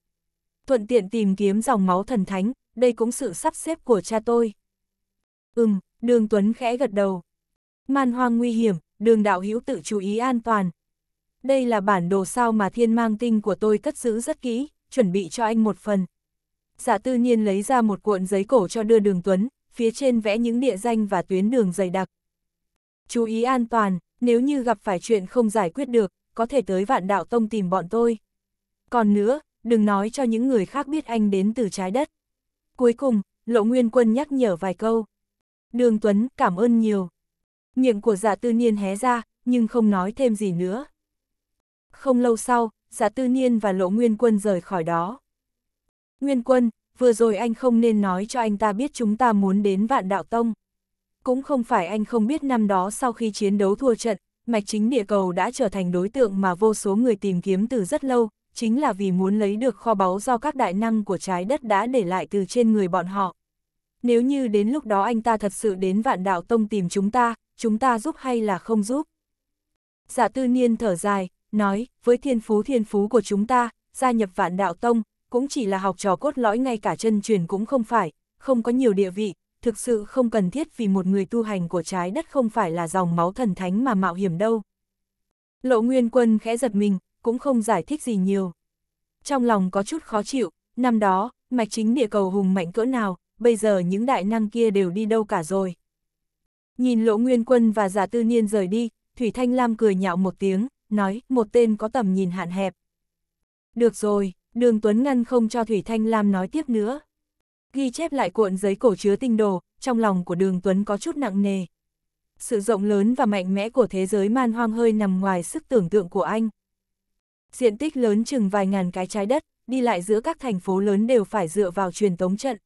Thuận tiện tìm kiếm dòng máu thần thánh, đây cũng sự sắp xếp của cha tôi. Ừm, đường Tuấn khẽ gật đầu. Man hoang nguy hiểm, đường đạo hữu tự chú ý an toàn. Đây là bản đồ sao mà thiên mang tinh của tôi cất giữ rất kỹ, chuẩn bị cho anh một phần. Dạ tư nhiên lấy ra một cuộn giấy cổ cho đưa đường Tuấn, phía trên vẽ những địa danh và tuyến đường dày đặc. Chú ý an toàn, nếu như gặp phải chuyện không giải quyết được, có thể tới vạn đạo tông tìm bọn tôi. Còn nữa, đừng nói cho những người khác biết anh đến từ trái đất. Cuối cùng, Lộ Nguyên Quân nhắc nhở vài câu. Đường Tuấn cảm ơn nhiều. Miệng của dạ tư nhiên hé ra, nhưng không nói thêm gì nữa. Không lâu sau, Giá Tư Niên và Lộ Nguyên Quân rời khỏi đó. Nguyên Quân, vừa rồi anh không nên nói cho anh ta biết chúng ta muốn đến Vạn Đạo Tông. Cũng không phải anh không biết năm đó sau khi chiến đấu thua trận, mạch chính địa cầu đã trở thành đối tượng mà vô số người tìm kiếm từ rất lâu, chính là vì muốn lấy được kho báu do các đại năng của trái đất đã để lại từ trên người bọn họ. Nếu như đến lúc đó anh ta thật sự đến Vạn Đạo Tông tìm chúng ta, chúng ta giúp hay là không giúp? Dạ tư niên thở dài, nói, với thiên phú thiên phú của chúng ta, gia nhập vạn đạo tông, cũng chỉ là học trò cốt lõi ngay cả chân truyền cũng không phải, không có nhiều địa vị, thực sự không cần thiết vì một người tu hành của trái đất không phải là dòng máu thần thánh mà mạo hiểm đâu. Lộ Nguyên Quân khẽ giật mình, cũng không giải thích gì nhiều. Trong lòng có chút khó chịu, năm đó, mạch chính địa cầu hùng mạnh cỡ nào, bây giờ những đại năng kia đều đi đâu cả rồi. Nhìn lỗ Nguyên Quân và Giả Tư Niên rời đi, Thủy Thanh Lam cười nhạo một tiếng, nói, một tên có tầm nhìn hạn hẹp. Được rồi, đường Tuấn ngăn không cho Thủy Thanh Lam nói tiếp nữa. Ghi chép lại cuộn giấy cổ chứa tinh đồ, trong lòng của đường Tuấn có chút nặng nề. Sự rộng lớn và mạnh mẽ của thế giới man hoang hơi nằm ngoài sức tưởng tượng của anh. Diện tích lớn chừng vài ngàn cái trái đất, đi lại giữa các thành phố lớn đều phải dựa vào truyền tống trận.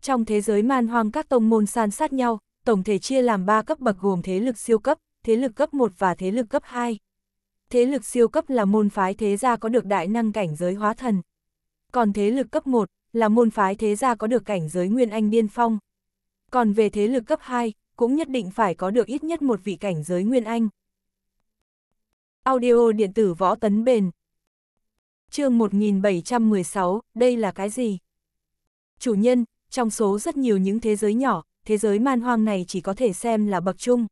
Trong thế giới man hoang các tông môn san sát nhau, tổng thể chia làm 3 cấp bậc gồm thế lực siêu cấp, thế lực cấp 1 và thế lực cấp 2 thế lực siêu cấp là môn phái thế gia có được đại năng cảnh giới hóa thần. Còn thế lực cấp 1 là môn phái thế gia có được cảnh giới nguyên anh điên phong. Còn về thế lực cấp 2, cũng nhất định phải có được ít nhất một vị cảnh giới nguyên anh. Audio điện tử võ tấn bền chương 1716, đây là cái gì? Chủ nhân, trong số rất nhiều những thế giới nhỏ, thế giới man hoang này chỉ có thể xem là bậc trung.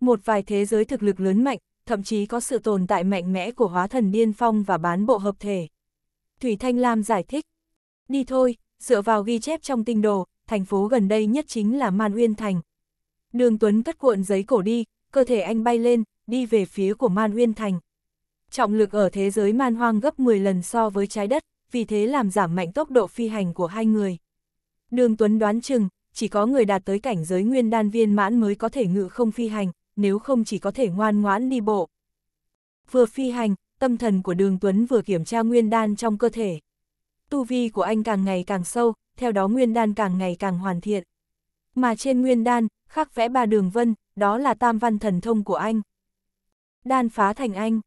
Một vài thế giới thực lực lớn mạnh, thậm chí có sự tồn tại mạnh mẽ của hóa thần điên phong và bán bộ hợp thể. Thủy Thanh Lam giải thích, đi thôi, dựa vào ghi chép trong tinh đồ, thành phố gần đây nhất chính là Man Uyên Thành. Đường Tuấn cất cuộn giấy cổ đi, cơ thể anh bay lên, đi về phía của Man Uyên Thành. Trọng lực ở thế giới man hoang gấp 10 lần so với trái đất, vì thế làm giảm mạnh tốc độ phi hành của hai người. Đường Tuấn đoán chừng, chỉ có người đạt tới cảnh giới nguyên đan viên mãn mới có thể ngự không phi hành, nếu không chỉ có thể ngoan ngoãn đi bộ. Vừa phi hành, tâm thần của đường Tuấn vừa kiểm tra nguyên đan trong cơ thể. Tu vi của anh càng ngày càng sâu, theo đó nguyên đan càng ngày càng hoàn thiện. Mà trên nguyên đan, khắc vẽ ba đường vân, đó là tam văn thần thông của anh. Đan phá thành anh.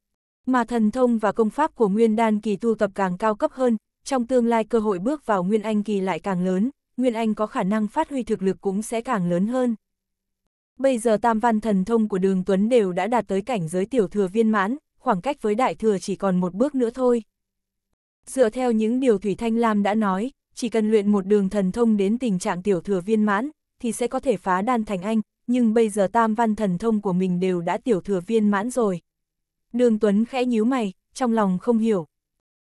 Mà thần thông và công pháp của nguyên đan kỳ tu tập càng cao cấp hơn, trong tương lai cơ hội bước vào nguyên anh kỳ lại càng lớn, nguyên anh có khả năng phát huy thực lực cũng sẽ càng lớn hơn. Bây giờ tam văn thần thông của đường Tuấn đều đã đạt tới cảnh giới tiểu thừa viên mãn, khoảng cách với đại thừa chỉ còn một bước nữa thôi. Dựa theo những điều Thủy Thanh Lam đã nói, chỉ cần luyện một đường thần thông đến tình trạng tiểu thừa viên mãn, thì sẽ có thể phá đan thành anh, nhưng bây giờ tam văn thần thông của mình đều đã tiểu thừa viên mãn rồi. Đường Tuấn khẽ nhíu mày, trong lòng không hiểu.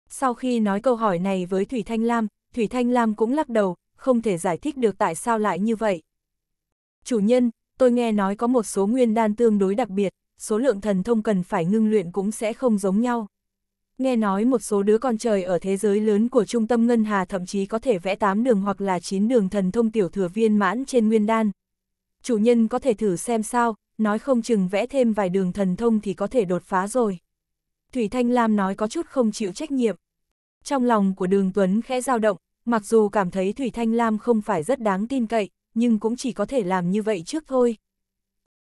Sau khi nói câu hỏi này với Thủy Thanh Lam, Thủy Thanh Lam cũng lắc đầu, không thể giải thích được tại sao lại như vậy. Chủ nhân, tôi nghe nói có một số nguyên đan tương đối đặc biệt, số lượng thần thông cần phải ngưng luyện cũng sẽ không giống nhau. Nghe nói một số đứa con trời ở thế giới lớn của trung tâm ngân hà thậm chí có thể vẽ 8 đường hoặc là 9 đường thần thông tiểu thừa viên mãn trên nguyên đan. Chủ nhân có thể thử xem sao, nói không chừng vẽ thêm vài đường thần thông thì có thể đột phá rồi. Thủy Thanh Lam nói có chút không chịu trách nhiệm. Trong lòng của đường Tuấn khẽ dao động, mặc dù cảm thấy Thủy Thanh Lam không phải rất đáng tin cậy, nhưng cũng chỉ có thể làm như vậy trước thôi.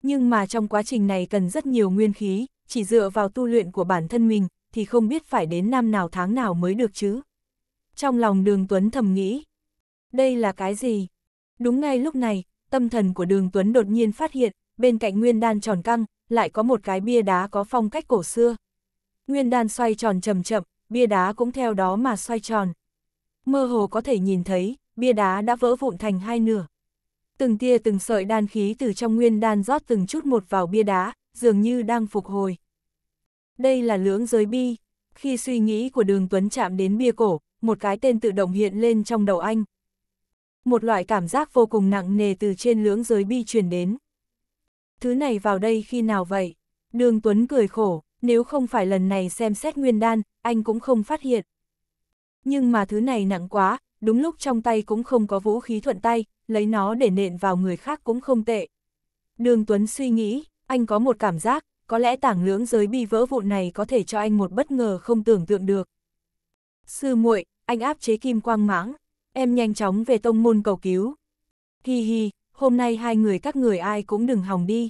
Nhưng mà trong quá trình này cần rất nhiều nguyên khí, chỉ dựa vào tu luyện của bản thân mình, thì không biết phải đến năm nào tháng nào mới được chứ. Trong lòng đường Tuấn thầm nghĩ, đây là cái gì? Đúng ngay lúc này, tâm thần của đường Tuấn đột nhiên phát hiện, bên cạnh nguyên đan tròn căng, lại có một cái bia đá có phong cách cổ xưa. Nguyên đan xoay tròn chậm chậm, bia đá cũng theo đó mà xoay tròn. Mơ hồ có thể nhìn thấy, bia đá đã vỡ vụn thành hai nửa. Từng tia từng sợi đan khí từ trong nguyên đan rót từng chút một vào bia đá, dường như đang phục hồi. Đây là lưỡng giới bi. Khi suy nghĩ của đường Tuấn chạm đến bia cổ, một cái tên tự động hiện lên trong đầu anh. Một loại cảm giác vô cùng nặng nề từ trên lưỡng giới bi truyền đến. Thứ này vào đây khi nào vậy? Đường Tuấn cười khổ, nếu không phải lần này xem xét nguyên đan, anh cũng không phát hiện. Nhưng mà thứ này nặng quá, đúng lúc trong tay cũng không có vũ khí thuận tay, lấy nó để nện vào người khác cũng không tệ. Đường Tuấn suy nghĩ, anh có một cảm giác, có lẽ tảng lưỡng giới bi vỡ vụn này có thể cho anh một bất ngờ không tưởng tượng được. Sư muội, anh áp chế kim quang mãng, em nhanh chóng về tông môn cầu cứu. Hi hi, hôm nay hai người các người ai cũng đừng hòng đi.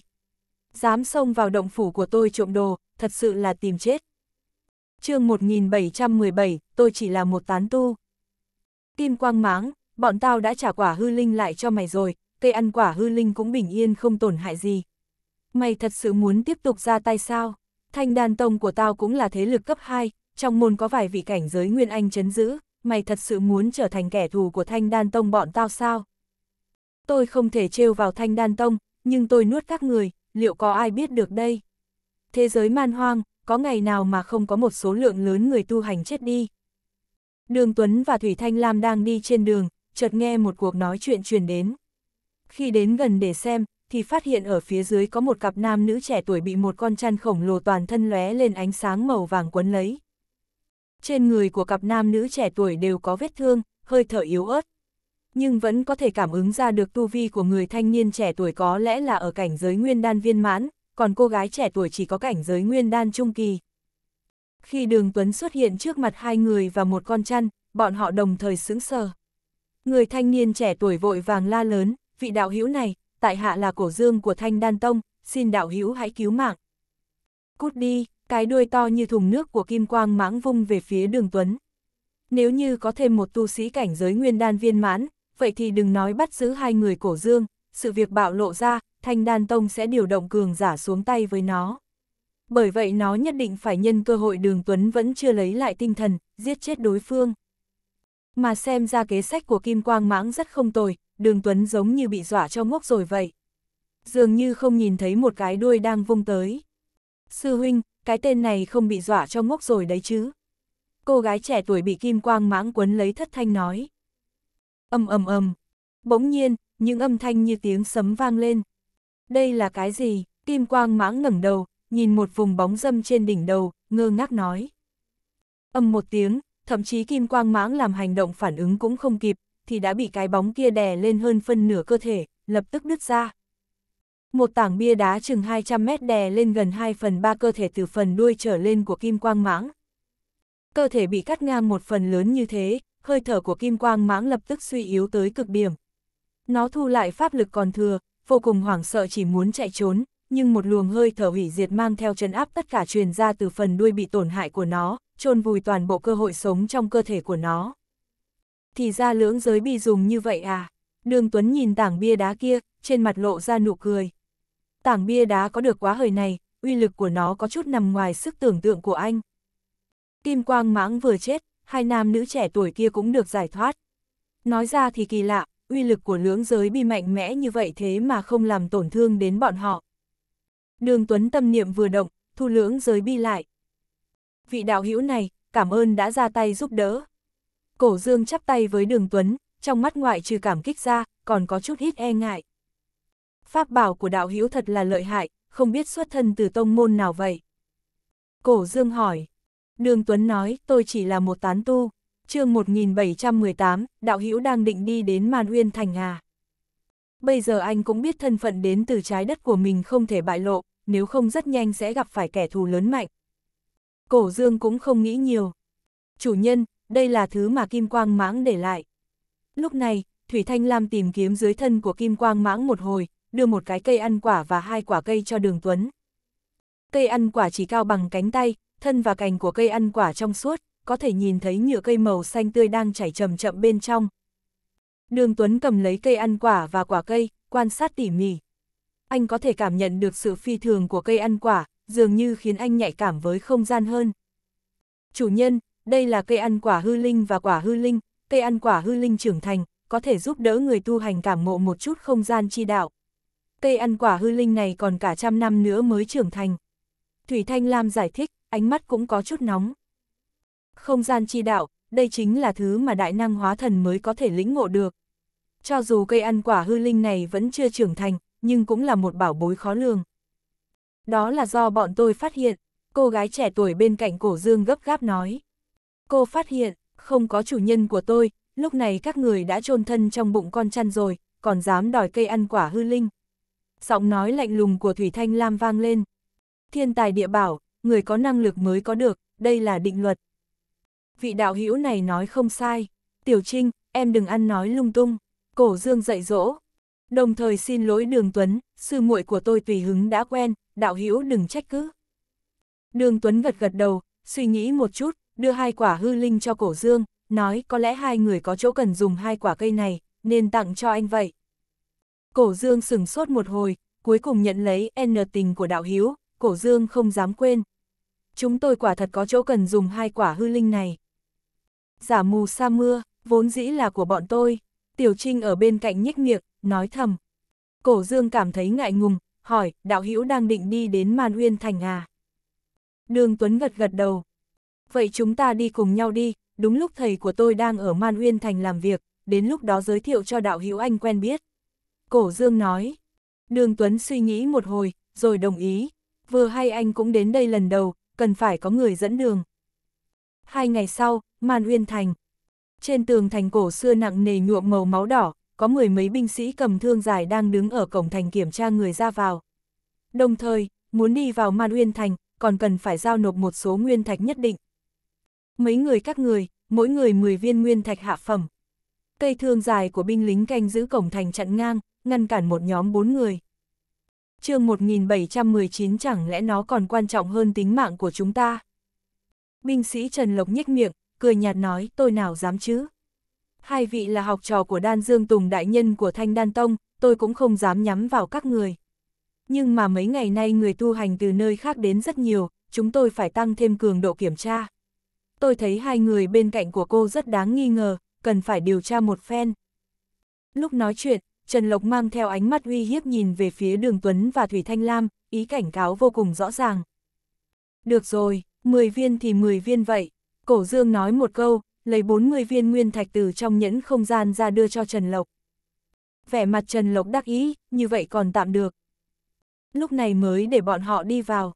Dám xông vào động phủ của tôi trộm đồ, thật sự là tìm chết. chương 1717, tôi chỉ là một tán tu. Kim quang mãng, bọn tao đã trả quả hư linh lại cho mày rồi, cây ăn quả hư linh cũng bình yên không tổn hại gì. Mày thật sự muốn tiếp tục ra tay sao? Thanh đan tông của tao cũng là thế lực cấp 2, trong môn có vài vị cảnh giới Nguyên Anh chấn giữ, mày thật sự muốn trở thành kẻ thù của thanh đan tông bọn tao sao? Tôi không thể trêu vào thanh đan tông, nhưng tôi nuốt các người, liệu có ai biết được đây? Thế giới man hoang, có ngày nào mà không có một số lượng lớn người tu hành chết đi? Đường Tuấn và Thủy Thanh Lam đang đi trên đường, chợt nghe một cuộc nói chuyện truyền đến. Khi đến gần để xem, thì phát hiện ở phía dưới có một cặp nam nữ trẻ tuổi bị một con chăn khổng lồ toàn thân lóe lên ánh sáng màu vàng quấn lấy. Trên người của cặp nam nữ trẻ tuổi đều có vết thương, hơi thở yếu ớt. Nhưng vẫn có thể cảm ứng ra được tu vi của người thanh niên trẻ tuổi có lẽ là ở cảnh giới nguyên đan viên mãn, còn cô gái trẻ tuổi chỉ có cảnh giới nguyên đan trung kỳ. Khi đường Tuấn xuất hiện trước mặt hai người và một con chăn, bọn họ đồng thời sững sờ. Người thanh niên trẻ tuổi vội vàng la lớn, vị đạo hữu này, tại hạ là cổ dương của thanh đan tông, xin đạo hữu hãy cứu mạng. Cút đi, cái đuôi to như thùng nước của kim quang mãng vung về phía đường tuấn. Nếu như có thêm một tu sĩ cảnh giới nguyên đan viên mãn, vậy thì đừng nói bắt giữ hai người cổ dương, sự việc bạo lộ ra, thanh đan tông sẽ điều động cường giả xuống tay với nó. Bởi vậy nó nhất định phải nhân cơ hội đường Tuấn vẫn chưa lấy lại tinh thần, giết chết đối phương. Mà xem ra kế sách của Kim Quang Mãng rất không tồi, đường Tuấn giống như bị dọa cho ngốc rồi vậy. Dường như không nhìn thấy một cái đuôi đang vung tới. Sư huynh, cái tên này không bị dọa cho ngốc rồi đấy chứ. Cô gái trẻ tuổi bị Kim Quang Mãng quấn lấy thất thanh nói. ầm ầm ầm. Bỗng nhiên, những âm thanh như tiếng sấm vang lên. Đây là cái gì? Kim Quang Mãng ngẩng đầu, nhìn một vùng bóng dâm trên đỉnh đầu, ngơ ngác nói. Âm một tiếng, thậm chí kim quang mãng làm hành động phản ứng cũng không kịp, thì đã bị cái bóng kia đè lên hơn phân nửa cơ thể, lập tức đứt ra. Một tảng bia đá chừng 200 mét đè lên gần 2 phần 3 cơ thể từ phần đuôi trở lên của kim quang mãng. Cơ thể bị cắt ngang một phần lớn như thế, hơi thở của kim quang mãng lập tức suy yếu tới cực điểm. Nó thu lại pháp lực còn thừa, vô cùng hoảng sợ chỉ muốn chạy trốn, nhưng một luồng hơi thở hủy diệt mang theo chân áp tất cả truyền ra từ phần đuôi bị tổn hại của nó, chôn vùi toàn bộ cơ hội sống trong cơ thể của nó. Thì ra lưỡng giới bi dùng như vậy à? Đường Tuấn nhìn tảng bia đá kia, trên mặt lộ ra nụ cười. Tảng bia đá có được quá hời này, uy lực của nó có chút nằm ngoài sức tưởng tượng của anh. Kim Quang Mãng vừa chết, hai nam nữ trẻ tuổi kia cũng được giải thoát. Nói ra thì kỳ lạ, uy lực của lưỡng giới bi mạnh mẽ như vậy thế mà không làm tổn thương đến bọn họ. Đường Tuấn tâm niệm vừa động, thu lưỡng giới bi lại vị đạo hữu này, cảm ơn đã ra tay giúp đỡ. Cổ dương chắp tay với đường Tuấn, trong mắt ngoại trừ cảm kích ra, còn có chút hít e ngại. Pháp bảo của đạo hữu thật là lợi hại, không biết xuất thân từ tông môn nào vậy. Cổ dương hỏi. Đường Tuấn nói, tôi chỉ là một tán tu. chương 1718, đạo hữu đang định đi đến Màn Uyên Thành à. Bây giờ anh cũng biết thân phận đến từ trái đất của mình không thể bại lộ, nếu không rất nhanh sẽ gặp phải kẻ thù lớn mạnh. Cổ dương cũng không nghĩ nhiều. Chủ nhân, đây là thứ mà Kim Quang Mãng để lại. Lúc này, Thủy Thanh Lam tìm kiếm dưới thân của Kim Quang Mãng một hồi, đưa một cái cây ăn quả và hai quả cây cho Đường Tuấn. Cây ăn quả chỉ cao bằng cánh tay, thân và cành của cây ăn quả trong suốt, có thể nhìn thấy nhựa cây màu xanh tươi đang chảy chậm chậm bên trong. Đường Tuấn cầm lấy cây ăn quả và quả cây, quan sát tỉ mỉ. Anh có thể cảm nhận được sự phi thường của cây ăn quả, dường như khiến anh nhạy cảm với không gian hơn. Chủ nhân, đây là cây ăn quả hư linh và quả hư linh, cây ăn quả hư linh trưởng thành, có thể giúp đỡ người tu hành cảm ngộ một chút không gian chi đạo. Cây ăn quả hư linh này còn cả trăm năm nữa mới trưởng thành. Thủy Thanh Lam giải thích, ánh mắt cũng có chút nóng. Không gian chi đạo, đây chính là thứ mà đại năng hóa thần mới có thể lĩnh ngộ được. Cho dù cây ăn quả hư linh này vẫn chưa trưởng thành, nhưng cũng là một bảo bối khó lường. Đó là do bọn tôi phát hiện, cô gái trẻ tuổi bên cạnh cổ dương gấp gáp nói. Cô phát hiện, không có chủ nhân của tôi, lúc này các người đã chôn thân trong bụng con chăn rồi, còn dám đòi cây ăn quả hư linh. Giọng nói lạnh lùng của Thủy Thanh Lam vang lên. Thiên tài địa bảo, người có năng lực mới có được, đây là định luật. Vị đạo hữu này nói không sai. Tiểu Trinh, em đừng ăn nói lung tung. Cổ Dương dạy dỗ. Đồng thời xin lỗi Đường Tuấn, sư muội của tôi tùy hứng đã quen, đạo hữu đừng trách cứ. Đường Tuấn gật gật đầu, suy nghĩ một chút, đưa hai quả hư linh cho cổ dương, nói có lẽ hai người có chỗ cần dùng hai quả cây này, nên tặng cho anh vậy. Cổ dương sừng sốt một hồi, cuối cùng nhận lấy N tình của đạo hiếu, cổ dương không dám quên. Chúng tôi quả thật có chỗ cần dùng hai quả hư linh này. Giả mù sa mưa, vốn dĩ là của bọn tôi. Tiểu Trinh ở bên cạnh nhếch miệng, nói thầm. Cổ dương cảm thấy ngại ngùng, hỏi, đạo hữu đang định đi đến Man Uyên Thành à? Đường Tuấn gật gật đầu. Vậy chúng ta đi cùng nhau đi, đúng lúc thầy của tôi đang ở Man Uyên Thành làm việc, đến lúc đó giới thiệu cho đạo hữu anh quen biết. Cổ Dương nói. Đường Tuấn suy nghĩ một hồi, rồi đồng ý. Vừa hay anh cũng đến đây lần đầu, cần phải có người dẫn đường. Hai ngày sau, Man Uyên Thành. Trên tường thành cổ xưa nặng nề nhuộm màu máu đỏ, có mười mấy binh sĩ cầm thương dài đang đứng ở cổng thành kiểm tra người ra vào. Đồng thời, muốn đi vào Man Uyên Thành, còn cần phải giao nộp một số nguyên thạch nhất định. Mấy người các người, mỗi người 10 viên nguyên thạch hạ phẩm. Cây thương dài của binh lính canh giữ cổng thành chặn ngang, ngăn cản một nhóm bốn người. chương 1719 chẳng lẽ nó còn quan trọng hơn tính mạng của chúng ta? Binh sĩ Trần Lộc nhếch miệng, cười nhạt nói tôi nào dám chứ? hai vị là học trò của Đan Dương Tùng Đại Nhân của Thanh Đan Tông, tôi cũng không dám nhắm vào các người. Nhưng mà mấy ngày nay người tu hành từ nơi khác đến rất nhiều, chúng tôi phải tăng thêm cường độ kiểm tra. Tôi thấy hai người bên cạnh của cô rất đáng nghi ngờ, cần phải điều tra một phen. Lúc nói chuyện, Trần Lộc mang theo ánh mắt uy hiếp nhìn về phía Đường Tuấn và Thủy Thanh Lam, ý cảnh cáo vô cùng rõ ràng. Được rồi, 10 viên thì 10 viên vậy. Cổ Dương nói một câu, lấy 40 viên nguyên thạch từ trong nhẫn không gian ra đưa cho Trần Lộc. Vẻ mặt Trần Lộc đắc ý, như vậy còn tạm được. Lúc này mới để bọn họ đi vào.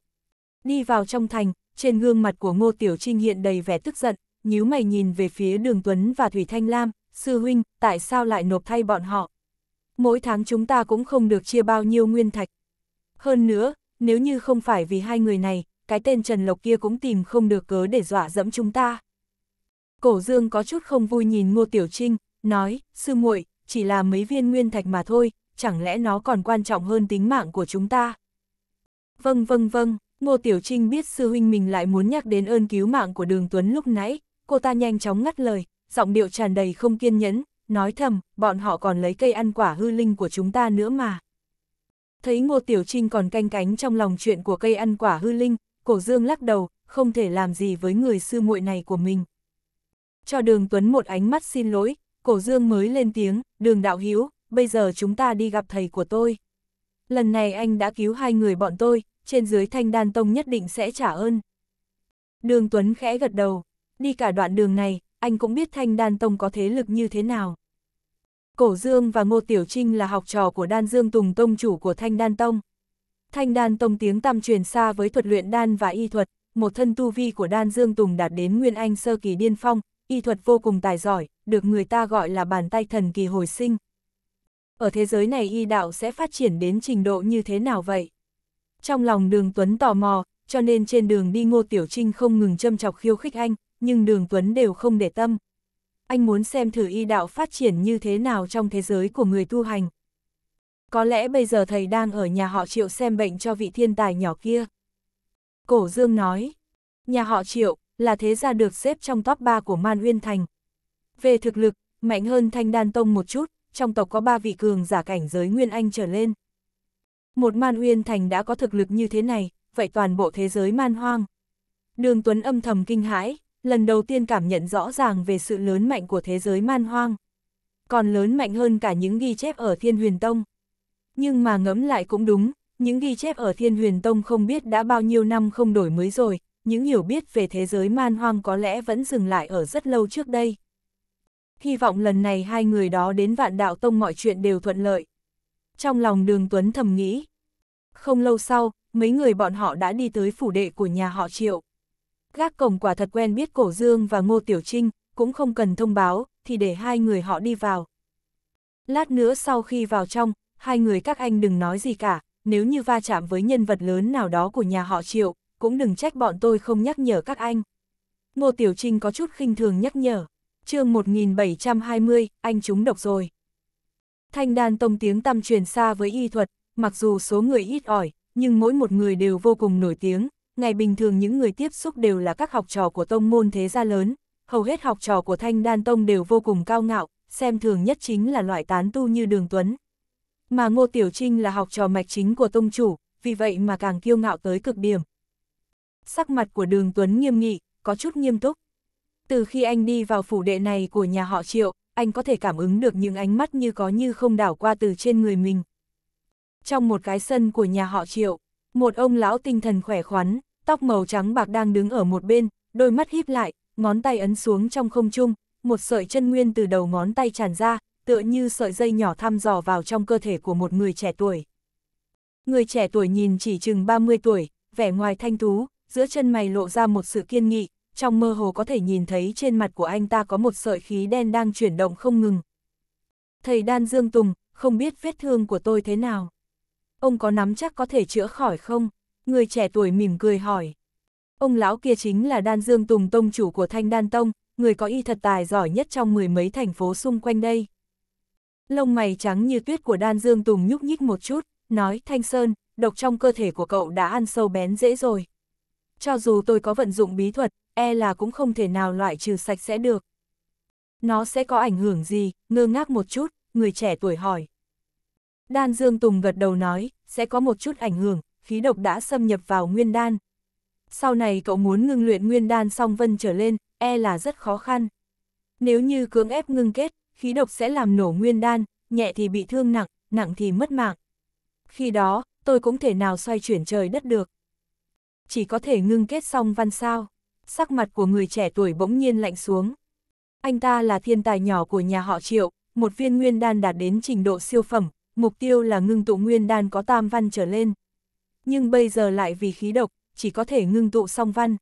Đi vào trong thành, trên gương mặt của Ngô Tiểu Trinh hiện đầy vẻ tức giận, nhíu mày nhìn về phía Đường Tuấn và Thủy Thanh Lam, sư huynh, tại sao lại nộp thay bọn họ? Mỗi tháng chúng ta cũng không được chia bao nhiêu nguyên thạch. Hơn nữa, nếu như không phải vì hai người này, cái tên Trần Lộc kia cũng tìm không được cớ để dọa dẫm chúng ta. Cổ Dương có chút không vui nhìn Ngô Tiểu Trinh, nói, sư muội, chỉ là mấy viên nguyên thạch mà thôi, chẳng lẽ nó còn quan trọng hơn tính mạng của chúng ta? Vâng vâng vâng, Ngô Tiểu Trinh biết sư huynh mình lại muốn nhắc đến ơn cứu mạng của Đường Tuấn lúc nãy, cô ta nhanh chóng ngắt lời, giọng điệu tràn đầy không kiên nhẫn, nói thầm, bọn họ còn lấy cây ăn quả hư linh của chúng ta nữa mà. Thấy Ngô Tiểu Trinh còn canh cánh trong lòng chuyện của cây ăn quả hư linh, Cổ Dương lắc đầu, không thể làm gì với người sư muội này của mình cho đường Tuấn một ánh mắt xin lỗi, cổ dương mới lên tiếng, đường đạo hiếu, bây giờ chúng ta đi gặp thầy của tôi. Lần này anh đã cứu hai người bọn tôi, trên dưới thanh đan tông nhất định sẽ trả ơn. Đường Tuấn khẽ gật đầu, đi cả đoạn đường này, anh cũng biết thanh đan tông có thế lực như thế nào. Cổ Dương và Ngô Tiểu Trinh là học trò của Đan Dương Tùng Tông chủ của Thanh Đan Tông. Thanh Đan Tông tiếng tăm truyền xa với thuật luyện đan và y thuật, một thân tu vi của Đan Dương Tùng đạt đến Nguyên Anh sơ kỳ điên phong, y thuật vô cùng tài giỏi, được người ta gọi là bàn tay thần kỳ hồi sinh. Ở thế giới này y đạo sẽ phát triển đến trình độ như thế nào vậy? Trong lòng đường Tuấn tò mò, cho nên trên đường đi Ngô Tiểu Trinh không ngừng châm chọc khiêu khích anh, nhưng đường Tuấn đều không để tâm. Anh muốn xem thử y đạo phát triển như thế nào trong thế giới của người tu hành. Có lẽ bây giờ thầy đang ở nhà họ Triệu xem bệnh cho vị thiên tài nhỏ kia. Cổ Dương nói, nhà họ Triệu, là thế gia được xếp trong top 3 của Man Uyên Thành. Về thực lực, mạnh hơn Thanh Đan Tông một chút, trong tộc có 3 vị cường giả cảnh giới Nguyên Anh trở lên. Một Man Uyên Thành đã có thực lực như thế này, vậy toàn bộ thế giới man hoang. Đường Tuấn âm thầm kinh hãi, lần đầu tiên cảm nhận rõ ràng về sự lớn mạnh của thế giới man hoang. Còn lớn mạnh hơn cả những ghi chép ở Thiên Huyền Tông. Nhưng mà ngẫm lại cũng đúng, những ghi chép ở Thiên Huyền Tông không biết đã bao nhiêu năm không đổi mới rồi, những hiểu biết về thế giới man hoang có lẽ vẫn dừng lại ở rất lâu trước đây. Hy vọng lần này hai người đó đến vạn đạo tông mọi chuyện đều thuận lợi. Trong lòng đường Tuấn thầm nghĩ. Không lâu sau, mấy người bọn họ đã đi tới phủ đệ của nhà họ Triệu. Gác cổng quả thật quen biết Cổ Dương và Ngô Tiểu Trinh, cũng không cần thông báo, thì để hai người họ đi vào. Lát nữa sau khi vào trong, hai người các anh đừng nói gì cả, nếu như va chạm với nhân vật lớn nào đó của nhà họ Triệu, cũng đừng trách bọn tôi không nhắc nhở các anh. Ngô Tiểu Trinh có chút khinh thường nhắc nhở, chương 1720, anh chúng độc rồi. Thanh đan tông tiếng tăm truyền xa với y thuật, mặc dù số người ít ỏi, nhưng mỗi một người đều vô cùng nổi tiếng, ngày bình thường những người tiếp xúc đều là các học trò của tông môn thế gia lớn, hầu hết học trò của Thanh Đan Tông đều vô cùng cao ngạo, xem thường nhất chính là loại tán tu như Đường Tuấn. Mà Ngô Tiểu Trinh là học trò mạch chính của tông chủ, vì vậy mà càng kiêu ngạo tới cực điểm, sắc mặt của đường Tuấn nghiêm nghị, có chút nghiêm túc. Từ khi anh đi vào phủ đệ này của nhà họ Triệu, anh có thể cảm ứng được những ánh mắt như có như không đảo qua từ trên người mình. Trong một cái sân của nhà họ Triệu, một ông lão tinh thần khỏe khoắn, tóc màu trắng bạc đang đứng ở một bên, đôi mắt híp lại, ngón tay ấn xuống trong không trung, một sợi chân nguyên từ đầu ngón tay tràn ra, tựa như sợi dây nhỏ thăm dò vào trong cơ thể của một người trẻ tuổi. Người trẻ tuổi nhìn chỉ chừng 30 tuổi, vẻ ngoài thanh tú, giữa chân mày lộ ra một sự kiên nghị, trong mơ hồ có thể nhìn thấy trên mặt của anh ta có một sợi khí đen đang chuyển động không ngừng. Thầy Đan Dương Tùng, không biết vết thương của tôi thế nào? Ông có nắm chắc có thể chữa khỏi không? Người trẻ tuổi mỉm cười hỏi. Ông lão kia chính là Đan Dương Tùng tông chủ của Thanh Đan Tông, người có y thật tài giỏi nhất trong mười mấy thành phố xung quanh đây. Lông mày trắng như tuyết của Đan Dương Tùng nhúc nhích một chút, nói Thanh Sơn, độc trong cơ thể của cậu đã ăn sâu bén dễ rồi. Cho dù tôi có vận dụng bí thuật, e là cũng không thể nào loại trừ sạch sẽ được. Nó sẽ có ảnh hưởng gì, ngơ ngác một chút, người trẻ tuổi hỏi. Đan Dương Tùng gật đầu nói, sẽ có một chút ảnh hưởng, khí độc đã xâm nhập vào nguyên đan. Sau này cậu muốn ngưng luyện nguyên đan song vân trở lên, e là rất khó khăn. Nếu như cưỡng ép ngưng kết, khí độc sẽ làm nổ nguyên đan, nhẹ thì bị thương nặng, nặng thì mất mạng. Khi đó, tôi cũng thể nào xoay chuyển trời đất được chỉ có thể ngưng kết xong văn sao. Sắc mặt của người trẻ tuổi bỗng nhiên lạnh xuống. Anh ta là thiên tài nhỏ của nhà họ Triệu, một viên nguyên đan đạt đến trình độ siêu phẩm, mục tiêu là ngưng tụ nguyên đan có tam văn trở lên. Nhưng bây giờ lại vì khí độc, chỉ có thể ngưng tụ song văn.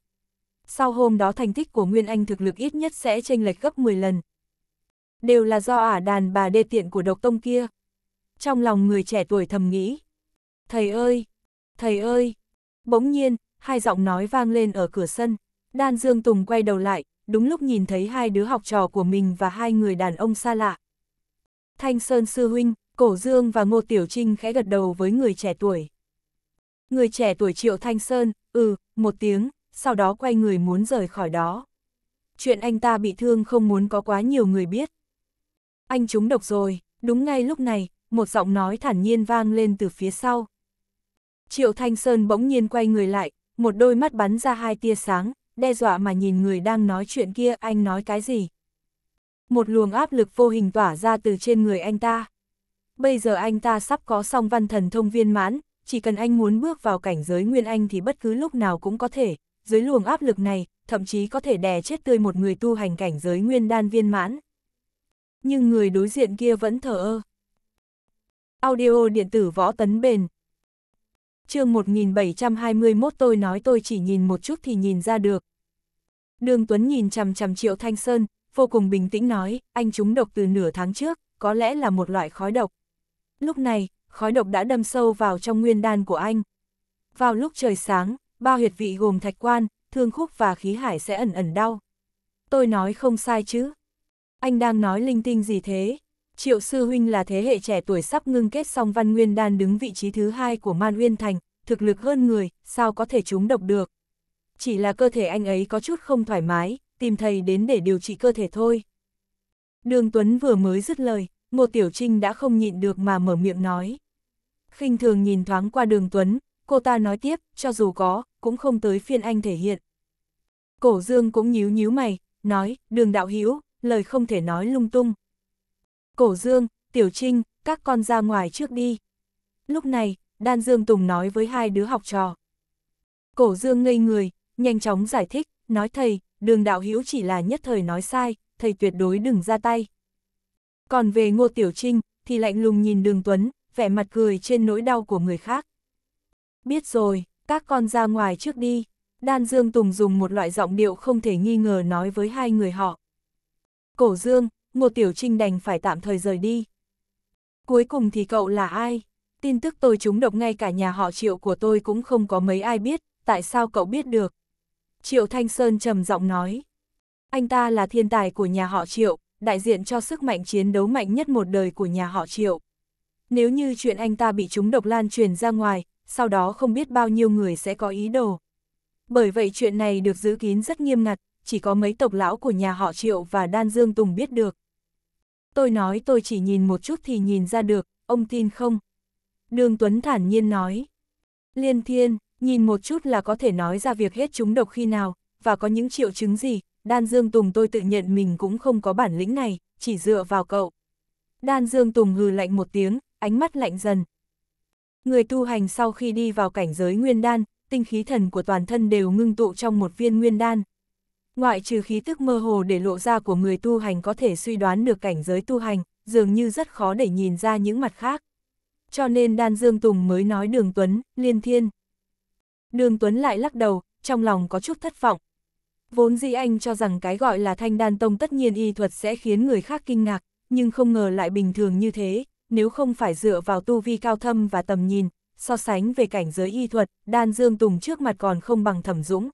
Sau hôm đó thành tích của Nguyên Anh thực lực ít nhất sẽ chênh lệch gấp 10 lần. Đều là do ả đàn bà đê tiện của độc tông kia. Trong lòng người trẻ tuổi thầm nghĩ. Thầy ơi! Thầy ơi! Bỗng nhiên, hai giọng nói vang lên ở cửa sân. Đan Dương Tùng quay đầu lại, đúng lúc nhìn thấy hai đứa học trò của mình và hai người đàn ông xa lạ. Thanh Sơn Sư Huynh, Cổ Dương và Ngô Tiểu Trinh khẽ gật đầu với người trẻ tuổi. Người trẻ tuổi Triệu Thanh Sơn, ừ, một tiếng, sau đó quay người muốn rời khỏi đó. Chuyện anh ta bị thương không muốn có quá nhiều người biết. Anh trúng độc rồi, đúng ngay lúc này, một giọng nói thản nhiên vang lên từ phía sau. Triệu Thanh Sơn bỗng nhiên quay người lại, một đôi mắt bắn ra hai tia sáng, đe dọa mà nhìn người đang nói chuyện kia anh nói cái gì. Một luồng áp lực vô hình tỏa ra từ trên người anh ta. Bây giờ anh ta sắp có song văn thần thông viên mãn, chỉ cần anh muốn bước vào cảnh giới nguyên anh thì bất cứ lúc nào cũng có thể, dưới luồng áp lực này, thậm chí có thể đè chết tươi một người tu hành cảnh giới nguyên đan viên mãn. Nhưng người đối diện kia vẫn thờ ơ. Audio điện tử võ tấn bền, chương 1721 tôi nói tôi chỉ nhìn một chút thì nhìn ra được. Đường Tuấn nhìn chằm chằm Triệu Thanh Sơn, vô cùng bình tĩnh nói, anh chúng độc từ nửa tháng trước, có lẽ là một loại khói độc. Lúc này, khói độc đã đâm sâu vào trong nguyên đan của anh. Vào lúc trời sáng, ba huyệt vị gồm thạch quan, thương khúc và khí hải sẽ ẩn ẩn đau. Tôi nói không sai chứ. Anh đang nói linh tinh gì thế, Triệu Sư Huynh là thế hệ trẻ tuổi sắp ngưng kết xong Văn Nguyên Đan đứng vị trí thứ hai của Man Uyên Thành, thực lực hơn người, sao có thể trúng độc được. Chỉ là cơ thể anh ấy có chút không thoải mái, tìm thầy đến để điều trị cơ thể thôi. Đường Tuấn vừa mới dứt lời, Ngô Tiểu Trinh đã không nhịn được mà mở miệng nói. khinh thường nhìn thoáng qua đường Tuấn, cô ta nói tiếp, cho dù có, cũng không tới phiên anh thể hiện. Cổ Dương cũng nhíu nhíu mày, nói, đường đạo hữu lời không thể nói lung tung. Cổ Dương, Tiểu Trinh, các con ra ngoài trước đi. Lúc này, Đan Dương Tùng nói với hai đứa học trò. Cổ Dương ngây người, nhanh chóng giải thích, nói thầy, đường đạo hữu chỉ là nhất thời nói sai, thầy tuyệt đối đừng ra tay. Còn về Ngô Tiểu Trinh, thì lạnh lùng nhìn đường Tuấn, vẻ mặt cười trên nỗi đau của người khác. Biết rồi, các con ra ngoài trước đi. Đan Dương Tùng dùng một loại giọng điệu không thể nghi ngờ nói với hai người họ. Cổ Dương, Ngô Tiểu Trinh đành phải tạm thời rời đi. Cuối cùng thì cậu là ai? Tin tức tôi trúng độc ngay cả nhà họ triệu của tôi cũng không có mấy ai biết, tại sao cậu biết được? Triệu Thanh Sơn trầm giọng nói. Anh ta là thiên tài của nhà họ triệu, đại diện cho sức mạnh chiến đấu mạnh nhất một đời của nhà họ triệu. Nếu như chuyện anh ta bị trúng độc lan truyền ra ngoài, sau đó không biết bao nhiêu người sẽ có ý đồ. Bởi vậy chuyện này được giữ kín rất nghiêm ngặt, chỉ có mấy tộc lão của nhà họ Triệu và Đan Dương Tùng biết được tôi nói tôi chỉ nhìn một chút thì nhìn ra được, ông tin không? Đường Tuấn thản nhiên nói. Liên thiên, nhìn một chút là có thể nói ra việc hết chúng độc khi nào, và có những triệu chứng gì, Đan Dương Tùng tôi tự nhận mình cũng không có bản lĩnh này, chỉ dựa vào cậu. Đan Dương Tùng hừ lạnh một tiếng, ánh mắt lạnh dần. Người tu hành sau khi đi vào cảnh giới nguyên đan, tinh khí thần của toàn thân đều ngưng tụ trong một viên nguyên đan. Ngoại trừ khí tức mơ hồ để lộ ra của người tu hành có thể suy đoán được cảnh giới tu hành, dường như rất khó để nhìn ra những mặt khác. Cho nên Đan Dương Tùng mới nói Đường Tuấn, Liên Thiên. Đường Tuấn lại lắc đầu, trong lòng có chút thất vọng. Vốn dĩ anh cho rằng cái gọi là thanh đan tông tất nhiên y thuật sẽ khiến người khác kinh ngạc, nhưng không ngờ lại bình thường như thế, nếu không phải dựa vào tu vi cao thâm và tầm nhìn, so sánh về cảnh giới y thuật, đan dương tùng trước mặt còn không bằng thẩm dũng.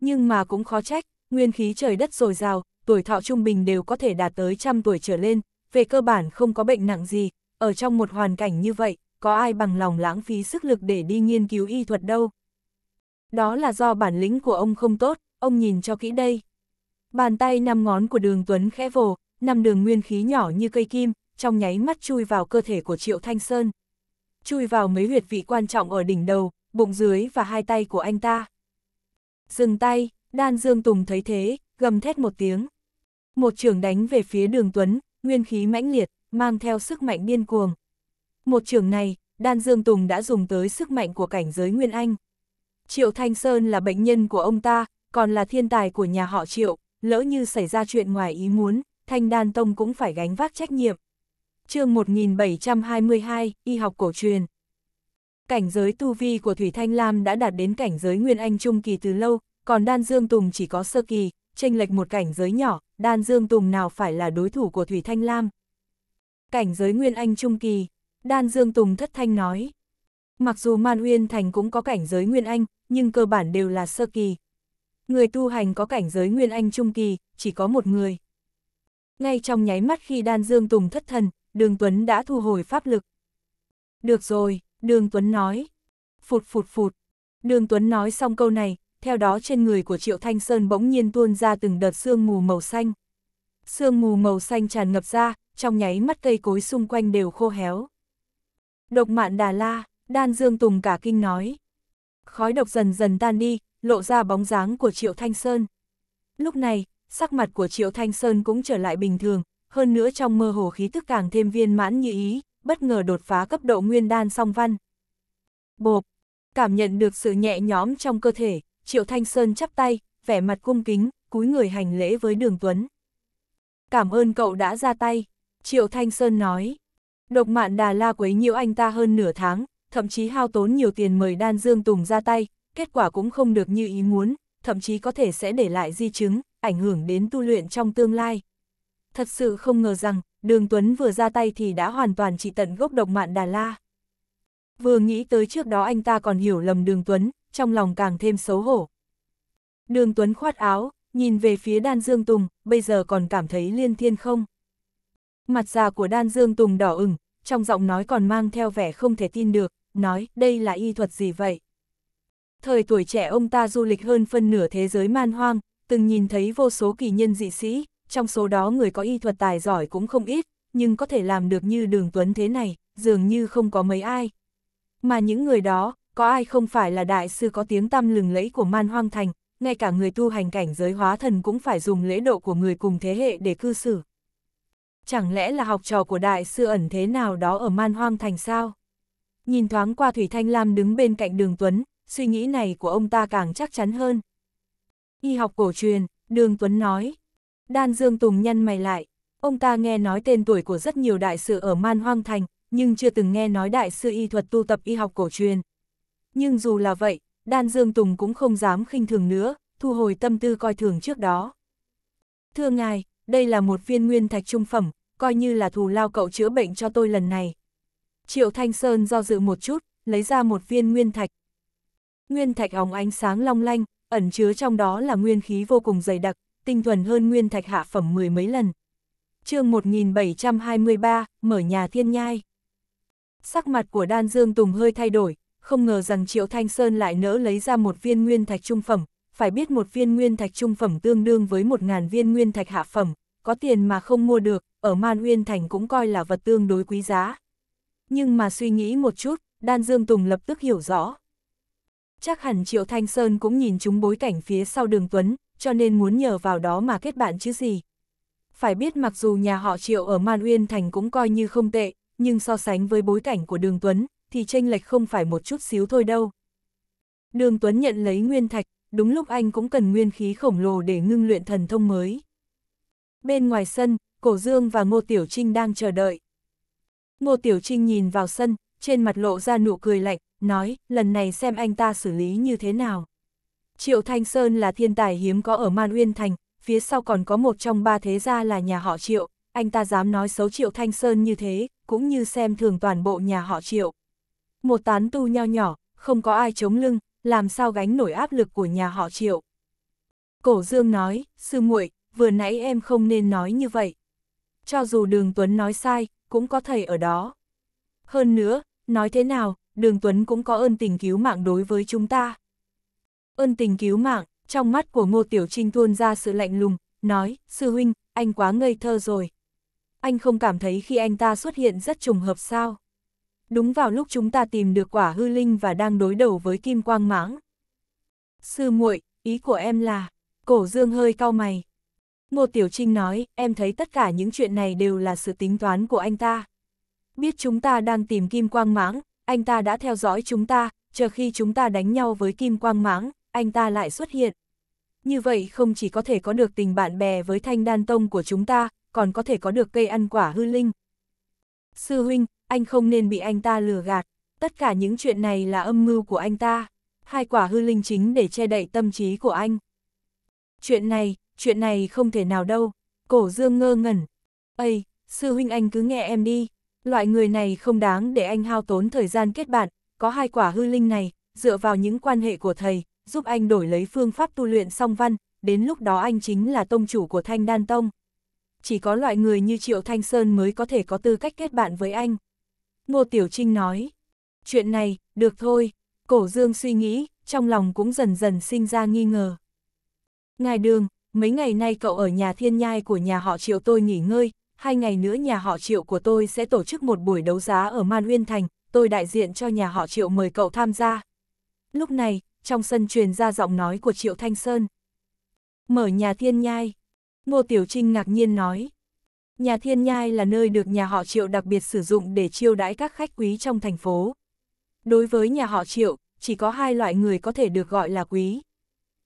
Nhưng mà cũng khó trách, nguyên khí trời đất dồi dào, tuổi thọ trung bình đều có thể đạt tới trăm tuổi trở lên, về cơ bản không có bệnh nặng gì, ở trong một hoàn cảnh như vậy, có ai bằng lòng lãng phí sức lực để đi nghiên cứu y thuật đâu. Đó là do bản lĩnh của ông không tốt, ông nhìn cho kỹ đây. Bàn tay năm ngón của đường Tuấn khẽ vồ, năm đường nguyên khí nhỏ như cây kim, trong nháy mắt chui vào cơ thể của Triệu Thanh Sơn. Chui vào mấy huyệt vị quan trọng ở đỉnh đầu, bụng dưới và hai tay của anh ta. Dừng tay, Đan Dương Tùng thấy thế, gầm thét một tiếng. Một trường đánh về phía đường Tuấn, nguyên khí mãnh liệt, mang theo sức mạnh điên cuồng. Một trường này, Đan Dương Tùng đã dùng tới sức mạnh của cảnh giới Nguyên Anh. Triệu Thanh Sơn là bệnh nhân của ông ta, còn là thiên tài của nhà họ Triệu, lỡ như xảy ra chuyện ngoài ý muốn, Thanh Đan Tông cũng phải gánh vác trách nhiệm. chương 1722, Y học cổ truyền. Cảnh giới tu vi của Thủy Thanh Lam đã đạt đến cảnh giới Nguyên Anh Trung Kỳ từ lâu, còn Đan Dương Tùng chỉ có sơ kỳ, chênh lệch một cảnh giới nhỏ, Đan Dương Tùng nào phải là đối thủ của Thủy Thanh Lam. Cảnh giới Nguyên Anh Trung Kỳ, Đan Dương Tùng thất thanh nói. Mặc dù Man Uyên Thành cũng có cảnh giới Nguyên Anh, nhưng cơ bản đều là sơ kỳ. Người tu hành có cảnh giới Nguyên Anh Trung Kỳ, chỉ có một người. Ngay trong nháy mắt khi Đan Dương Tùng thất thần, Đường Tuấn đã thu hồi pháp lực. Được rồi, Đường Tuấn nói. Phụt phụt phụt. Đường Tuấn nói xong câu này, theo đó trên người của Triệu Thanh Sơn bỗng nhiên tuôn ra từng đợt sương mù màu xanh. Sương mù màu xanh tràn ngập ra, trong nháy mắt cây cối xung quanh đều khô héo. Độc mạn Đà La, Đan Dương Tùng cả kinh nói. Khói độc dần dần tan đi, lộ ra bóng dáng của Triệu Thanh Sơn. Lúc này, sắc mặt của Triệu Thanh Sơn cũng trở lại bình thường, hơn nữa trong mơ hồ khí tức càng thêm viên mãn như ý, bất ngờ đột phá cấp độ nguyên đan song văn. Bộp, cảm nhận được sự nhẹ nhõm trong cơ thể, Triệu Thanh Sơn chắp tay, vẻ mặt cung kính, cúi người hành lễ với Đường Tuấn. Cảm ơn cậu đã ra tay, Triệu Thanh Sơn nói. Độc mạn Đà La quấy nhiễu anh ta hơn nửa tháng, thậm chí hao tốn nhiều tiền mời Đan Dương Tùng ra tay, kết quả cũng không được như ý muốn, thậm chí có thể sẽ để lại di chứng, ảnh hưởng đến tu luyện trong tương lai. Thật sự không ngờ rằng, Đường Tuấn vừa ra tay thì đã hoàn toàn trị tận gốc độc mạn Đà La. Vừa nghĩ tới trước đó anh ta còn hiểu lầm Đường Tuấn, trong lòng càng thêm xấu hổ. Đường Tuấn khoát áo, nhìn về phía Đan Dương Tùng, bây giờ còn cảm thấy liên thiên không? Mặt già của Đan Dương Tùng đỏ ửng, trong giọng nói còn mang theo vẻ không thể tin được, nói đây là y thuật gì vậy? Thời tuổi trẻ ông ta du lịch hơn phân nửa thế giới man hoang, từng nhìn thấy vô số kỳ nhân dị sĩ, trong số đó người có y thuật tài giỏi cũng không ít, nhưng có thể làm được như đường Tuấn thế này, dường như không có mấy ai. Mà những người đó, có ai không phải là đại sư có tiếng tăm lừng lẫy của man hoang thành, ngay cả người tu hành cảnh giới hóa thần cũng phải dùng lễ độ của người cùng thế hệ để cư xử. Chẳng lẽ là học trò của đại sư ẩn thế nào đó ở man hoang thành sao? Nhìn thoáng qua Thủy Thanh Lam đứng bên cạnh đường Tuấn, suy nghĩ này của ông ta càng chắc chắn hơn. Y học cổ truyền, đường Tuấn nói. Đan Dương Tùng nhăn mày lại, ông ta nghe nói tên tuổi của rất nhiều đại sư ở man hoang thành, nhưng chưa từng nghe nói đại sư y thuật tu tập y học cổ truyền. Nhưng dù là vậy, Đan Dương Tùng cũng không dám khinh thường nữa, thu hồi tâm tư coi thường trước đó. Thưa ngài, đây là một viên nguyên thạch trung phẩm, coi như là thù lao cậu chữa bệnh cho tôi lần này. Triệu Thanh Sơn do dự một chút, lấy ra một viên nguyên thạch. Nguyên thạch óng ánh sáng long lanh, ẩn chứa trong đó là nguyên khí vô cùng dày đặc, tinh thuần hơn nguyên thạch hạ phẩm mười mấy lần. chương 1723, mở nhà thiên nhai. Sắc mặt của Đan Dương Tùng hơi thay đổi, không ngờ rằng Triệu Thanh Sơn lại nỡ lấy ra một viên nguyên thạch trung phẩm, phải biết một viên nguyên thạch trung phẩm tương đương với một ngàn viên nguyên thạch hạ phẩm, có tiền mà không mua được, ở Man Uyên Thành cũng coi là vật tương đối quý giá. Nhưng mà suy nghĩ một chút, Đan Dương Tùng lập tức hiểu rõ. Chắc hẳn Triệu Thanh Sơn cũng nhìn chúng bối cảnh phía sau đường Tuấn, cho nên muốn nhờ vào đó mà kết bạn chứ gì. Phải biết mặc dù nhà họ Triệu ở Man Uyên Thành cũng coi như không tệ, nhưng so sánh với bối cảnh của đường Tuấn, thì tranh lệch không phải một chút xíu thôi đâu. Đường Tuấn nhận lấy nguyên thạch, đúng lúc anh cũng cần nguyên khí khổng lồ để ngưng luyện thần thông mới. Bên ngoài sân, Cổ Dương và Ngô Tiểu Trinh đang chờ đợi. Ngô Tiểu Trinh nhìn vào sân, trên mặt lộ ra nụ cười lạnh, nói, lần này xem anh ta xử lý như thế nào. Triệu Thanh Sơn là thiên tài hiếm có ở Man Uyên Thành, phía sau còn có một trong ba thế gia là nhà họ Triệu, anh ta dám nói xấu Triệu Thanh Sơn như thế, cũng như xem thường toàn bộ nhà họ Triệu một tán tu nho nhỏ, không có ai chống lưng, làm sao gánh nổi áp lực của nhà họ triệu. Cổ Dương nói, sư muội, vừa nãy em không nên nói như vậy. Cho dù Đường Tuấn nói sai, cũng có thầy ở đó. Hơn nữa, nói thế nào, Đường Tuấn cũng có ơn tình cứu mạng đối với chúng ta. Ơn tình cứu mạng, trong mắt của Ngô Tiểu Trinh tuôn ra sự lạnh lùng, nói, sư huynh, anh quá ngây thơ rồi. Anh không cảm thấy khi anh ta xuất hiện rất trùng hợp sao? đúng vào lúc chúng ta tìm được quả hư linh và đang đối đầu với kim quang mãng. Sư muội, ý của em là, cổ dương hơi cau mày. Ngô Tiểu Trinh nói, em thấy tất cả những chuyện này đều là sự tính toán của anh ta. Biết chúng ta đang tìm kim quang mãng, anh ta đã theo dõi chúng ta, chờ khi chúng ta đánh nhau với kim quang mãng, anh ta lại xuất hiện. Như vậy không chỉ có thể có được tình bạn bè với thanh đan tông của chúng ta, còn có thể có được cây ăn quả hư linh. Sư huynh, anh không nên bị anh ta lừa gạt, tất cả những chuyện này là âm mưu của anh ta, hai quả hư linh chính để che đậy tâm trí của anh. Chuyện này, chuyện này không thể nào đâu, cổ dương ngơ ngẩn. Ây, sư huynh anh cứ nghe em đi, loại người này không đáng để anh hao tốn thời gian kết bạn, có hai quả hư linh này, dựa vào những quan hệ của thầy, giúp anh đổi lấy phương pháp tu luyện song văn, đến lúc đó anh chính là tông chủ của Thanh Đan Tông. Chỉ có loại người như Triệu Thanh Sơn mới có thể có tư cách kết bạn với anh. Ngô Tiểu Trinh nói. Chuyện này, được thôi, cổ dương suy nghĩ, trong lòng cũng dần dần sinh ra nghi ngờ. Ngài đường, mấy ngày nay cậu ở nhà thiên nhai của nhà họ triệu tôi nghỉ ngơi, hai ngày nữa nhà họ triệu của tôi sẽ tổ chức một buổi đấu giá ở Man Uyên Thành, tôi đại diện cho nhà họ triệu mời cậu tham gia. Lúc này, trong sân truyền ra giọng nói của triệu Thanh Sơn. Mở nhà thiên nhai. Ngô Tiểu Trinh ngạc nhiên nói. Nhà Thiên Nhai là nơi được nhà họ Triệu đặc biệt sử dụng để chiêu đãi các khách quý trong thành phố. Đối với nhà họ Triệu, chỉ có hai loại người có thể được gọi là quý.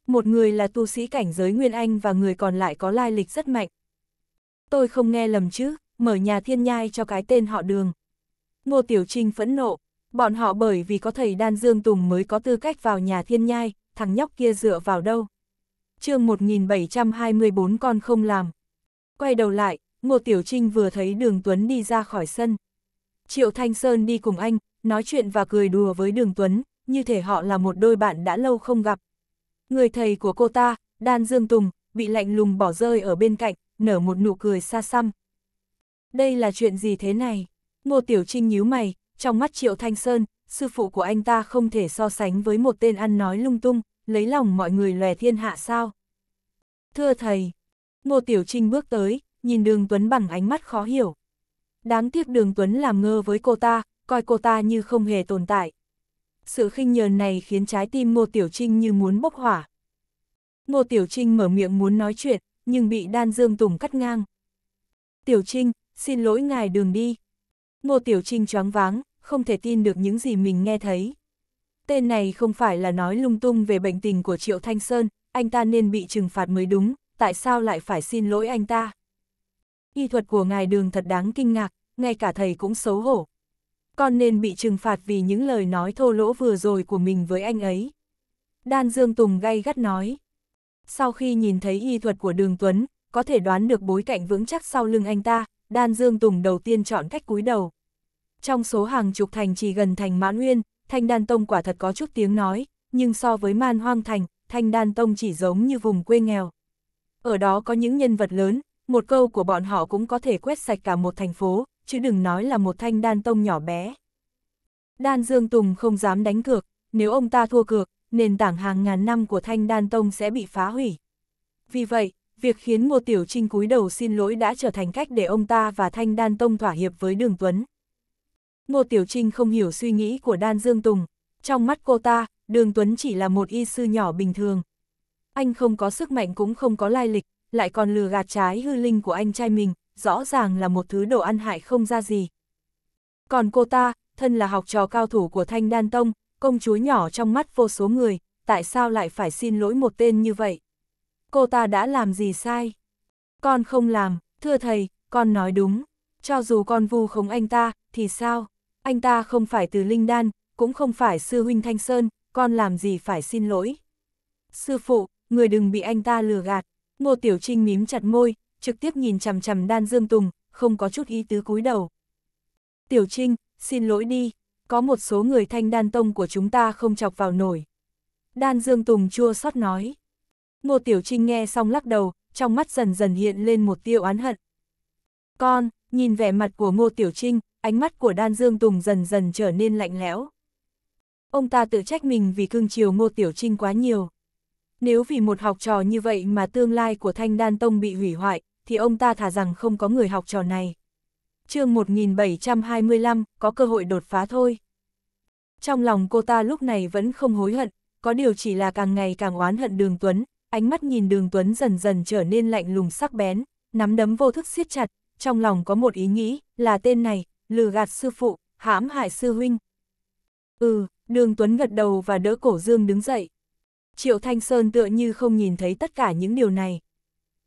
Một người là tu sĩ cảnh giới Nguyên Anh và người còn lại có lai lịch rất mạnh. Tôi không nghe lầm chứ, mở nhà Thiên Nhai cho cái tên họ đường. Ngô Tiểu Trinh phẫn nộ, bọn họ bởi vì có thầy Đan Dương Tùng mới có tư cách vào nhà Thiên Nhai, thằng nhóc kia dựa vào đâu. chương 1724 con không làm. Quay đầu lại, Ngô Tiểu Trinh vừa thấy đường Tuấn đi ra khỏi sân. Triệu Thanh Sơn đi cùng anh, nói chuyện và cười đùa với đường Tuấn, như thể họ là một đôi bạn đã lâu không gặp. Người thầy của cô ta, Đan Dương Tùng, bị lạnh lùng bỏ rơi ở bên cạnh, nở một nụ cười xa xăm. Đây là chuyện gì thế này? Ngô Tiểu Trinh nhíu mày, trong mắt Triệu Thanh Sơn, sư phụ của anh ta không thể so sánh với một tên ăn nói lung tung, lấy lòng mọi người lòe thiên hạ sao? Thưa thầy, Ngô Tiểu Trinh bước tới, nhìn đường Tuấn bằng ánh mắt khó hiểu. Đáng tiếc đường Tuấn làm ngơ với cô ta, coi cô ta như không hề tồn tại. Sự khinh nhờn này khiến trái tim Ngô Tiểu Trinh như muốn bốc hỏa. Ngô Tiểu Trinh mở miệng muốn nói chuyện, nhưng bị Đan Dương Tùng cắt ngang. Tiểu Trinh, xin lỗi ngài đường đi. Ngô Tiểu Trinh choáng váng, không thể tin được những gì mình nghe thấy. Tên này không phải là nói lung tung về bệnh tình của Triệu Thanh Sơn, anh ta nên bị trừng phạt mới đúng, tại sao lại phải xin lỗi anh ta? y thuật của ngài đường thật đáng kinh ngạc, ngay cả thầy cũng xấu hổ. Con nên bị trừng phạt vì những lời nói thô lỗ vừa rồi của mình với anh ấy. Đan Dương Tùng gay gắt nói. Sau khi nhìn thấy y thuật của đường Tuấn, có thể đoán được bối cảnh vững chắc sau lưng anh ta, Đan Dương Tùng đầu tiên chọn cách cúi đầu. Trong số hàng chục thành chỉ gần thành Mã Nguyên, Thanh Đan Tông quả thật có chút tiếng nói, nhưng so với Man Hoang Thành, Thanh Đan Tông chỉ giống như vùng quê nghèo. Ở đó có những nhân vật lớn, một câu của bọn họ cũng có thể quét sạch cả một thành phố, chứ đừng nói là một thanh đan tông nhỏ bé. Đan Dương Tùng không dám đánh cược, nếu ông ta thua cược, nền tảng hàng ngàn năm của thanh đan tông sẽ bị phá hủy. Vì vậy, việc khiến Ngô Tiểu Trinh cúi đầu xin lỗi đã trở thành cách để ông ta và thanh đan tông thỏa hiệp với Đường Tuấn. Ngô Tiểu Trinh không hiểu suy nghĩ của Đan Dương Tùng, trong mắt cô ta, Đường Tuấn chỉ là một y sư nhỏ bình thường. Anh không có sức mạnh cũng không có lai lịch, lại còn lừa gạt trái hư linh của anh trai mình, rõ ràng là một thứ đồ ăn hại không ra gì. Còn cô ta, thân là học trò cao thủ của Thanh Đan Tông, công chúa nhỏ trong mắt vô số người, tại sao lại phải xin lỗi một tên như vậy? Cô ta đã làm gì sai? Con không làm, thưa thầy, con nói đúng. Cho dù con vu khống anh ta, thì sao? Anh ta không phải từ Linh Đan, cũng không phải sư huynh Thanh Sơn, con làm gì phải xin lỗi? Sư phụ, người đừng bị anh ta lừa gạt. Ngô Tiểu Trinh mím chặt môi, trực tiếp nhìn chằm chằm Đan Dương Tùng, không có chút ý tứ cúi đầu. Tiểu Trinh, xin lỗi đi, có một số người thanh đan tông của chúng ta không chọc vào nổi. Đan Dương Tùng chua xót nói. Ngô Tiểu Trinh nghe xong lắc đầu, trong mắt dần dần hiện lên một tiêu án hận. Con, nhìn vẻ mặt của Ngô Tiểu Trinh, ánh mắt của Đan Dương Tùng dần dần trở nên lạnh lẽo. Ông ta tự trách mình vì cưng chiều Ngô Tiểu Trinh quá nhiều. Nếu vì một học trò như vậy mà tương lai của Thanh Đan Tông bị hủy hoại, thì ông ta thả rằng không có người học trò này. chương 1725, có cơ hội đột phá thôi. Trong lòng cô ta lúc này vẫn không hối hận, có điều chỉ là càng ngày càng oán hận Đường Tuấn, ánh mắt nhìn Đường Tuấn dần dần trở nên lạnh lùng sắc bén, nắm đấm vô thức siết chặt, trong lòng có một ý nghĩ, là tên này, lừa gạt sư phụ, hãm hại sư huynh. Ừ, Đường Tuấn gật đầu và đỡ cổ Dương đứng dậy. Triệu Thanh Sơn tựa như không nhìn thấy tất cả những điều này.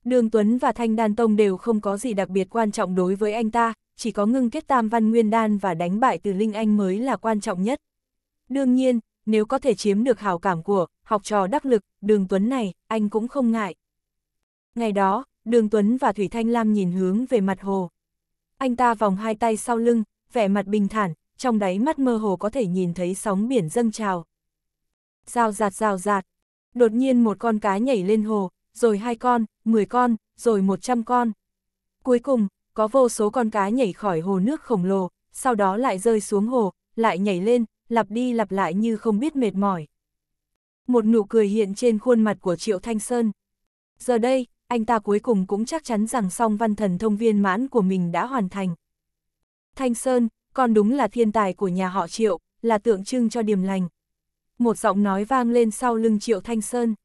Đường Tuấn và Thanh Đan Tông đều không có gì đặc biệt quan trọng đối với anh ta, chỉ có ngưng kết tam văn nguyên đan và đánh bại từ Linh Anh mới là quan trọng nhất. Đương nhiên, nếu có thể chiếm được hào cảm của học trò đắc lực, đường Tuấn này, anh cũng không ngại. Ngày đó, đường Tuấn và Thủy Thanh Lam nhìn hướng về mặt hồ. Anh ta vòng hai tay sau lưng, vẻ mặt bình thản, trong đáy mắt mơ hồ có thể nhìn thấy sóng biển dâng trào. Rào rạt rào rạt, Đột nhiên một con cá nhảy lên hồ, rồi hai con, mười con, rồi một trăm con. Cuối cùng, có vô số con cá nhảy khỏi hồ nước khổng lồ, sau đó lại rơi xuống hồ, lại nhảy lên, lặp đi lặp lại như không biết mệt mỏi. Một nụ cười hiện trên khuôn mặt của Triệu Thanh Sơn. Giờ đây, anh ta cuối cùng cũng chắc chắn rằng song văn thần thông viên mãn của mình đã hoàn thành. Thanh Sơn, con đúng là thiên tài của nhà họ Triệu, là tượng trưng cho điềm lành một giọng nói vang lên sau lưng Triệu Thanh Sơn.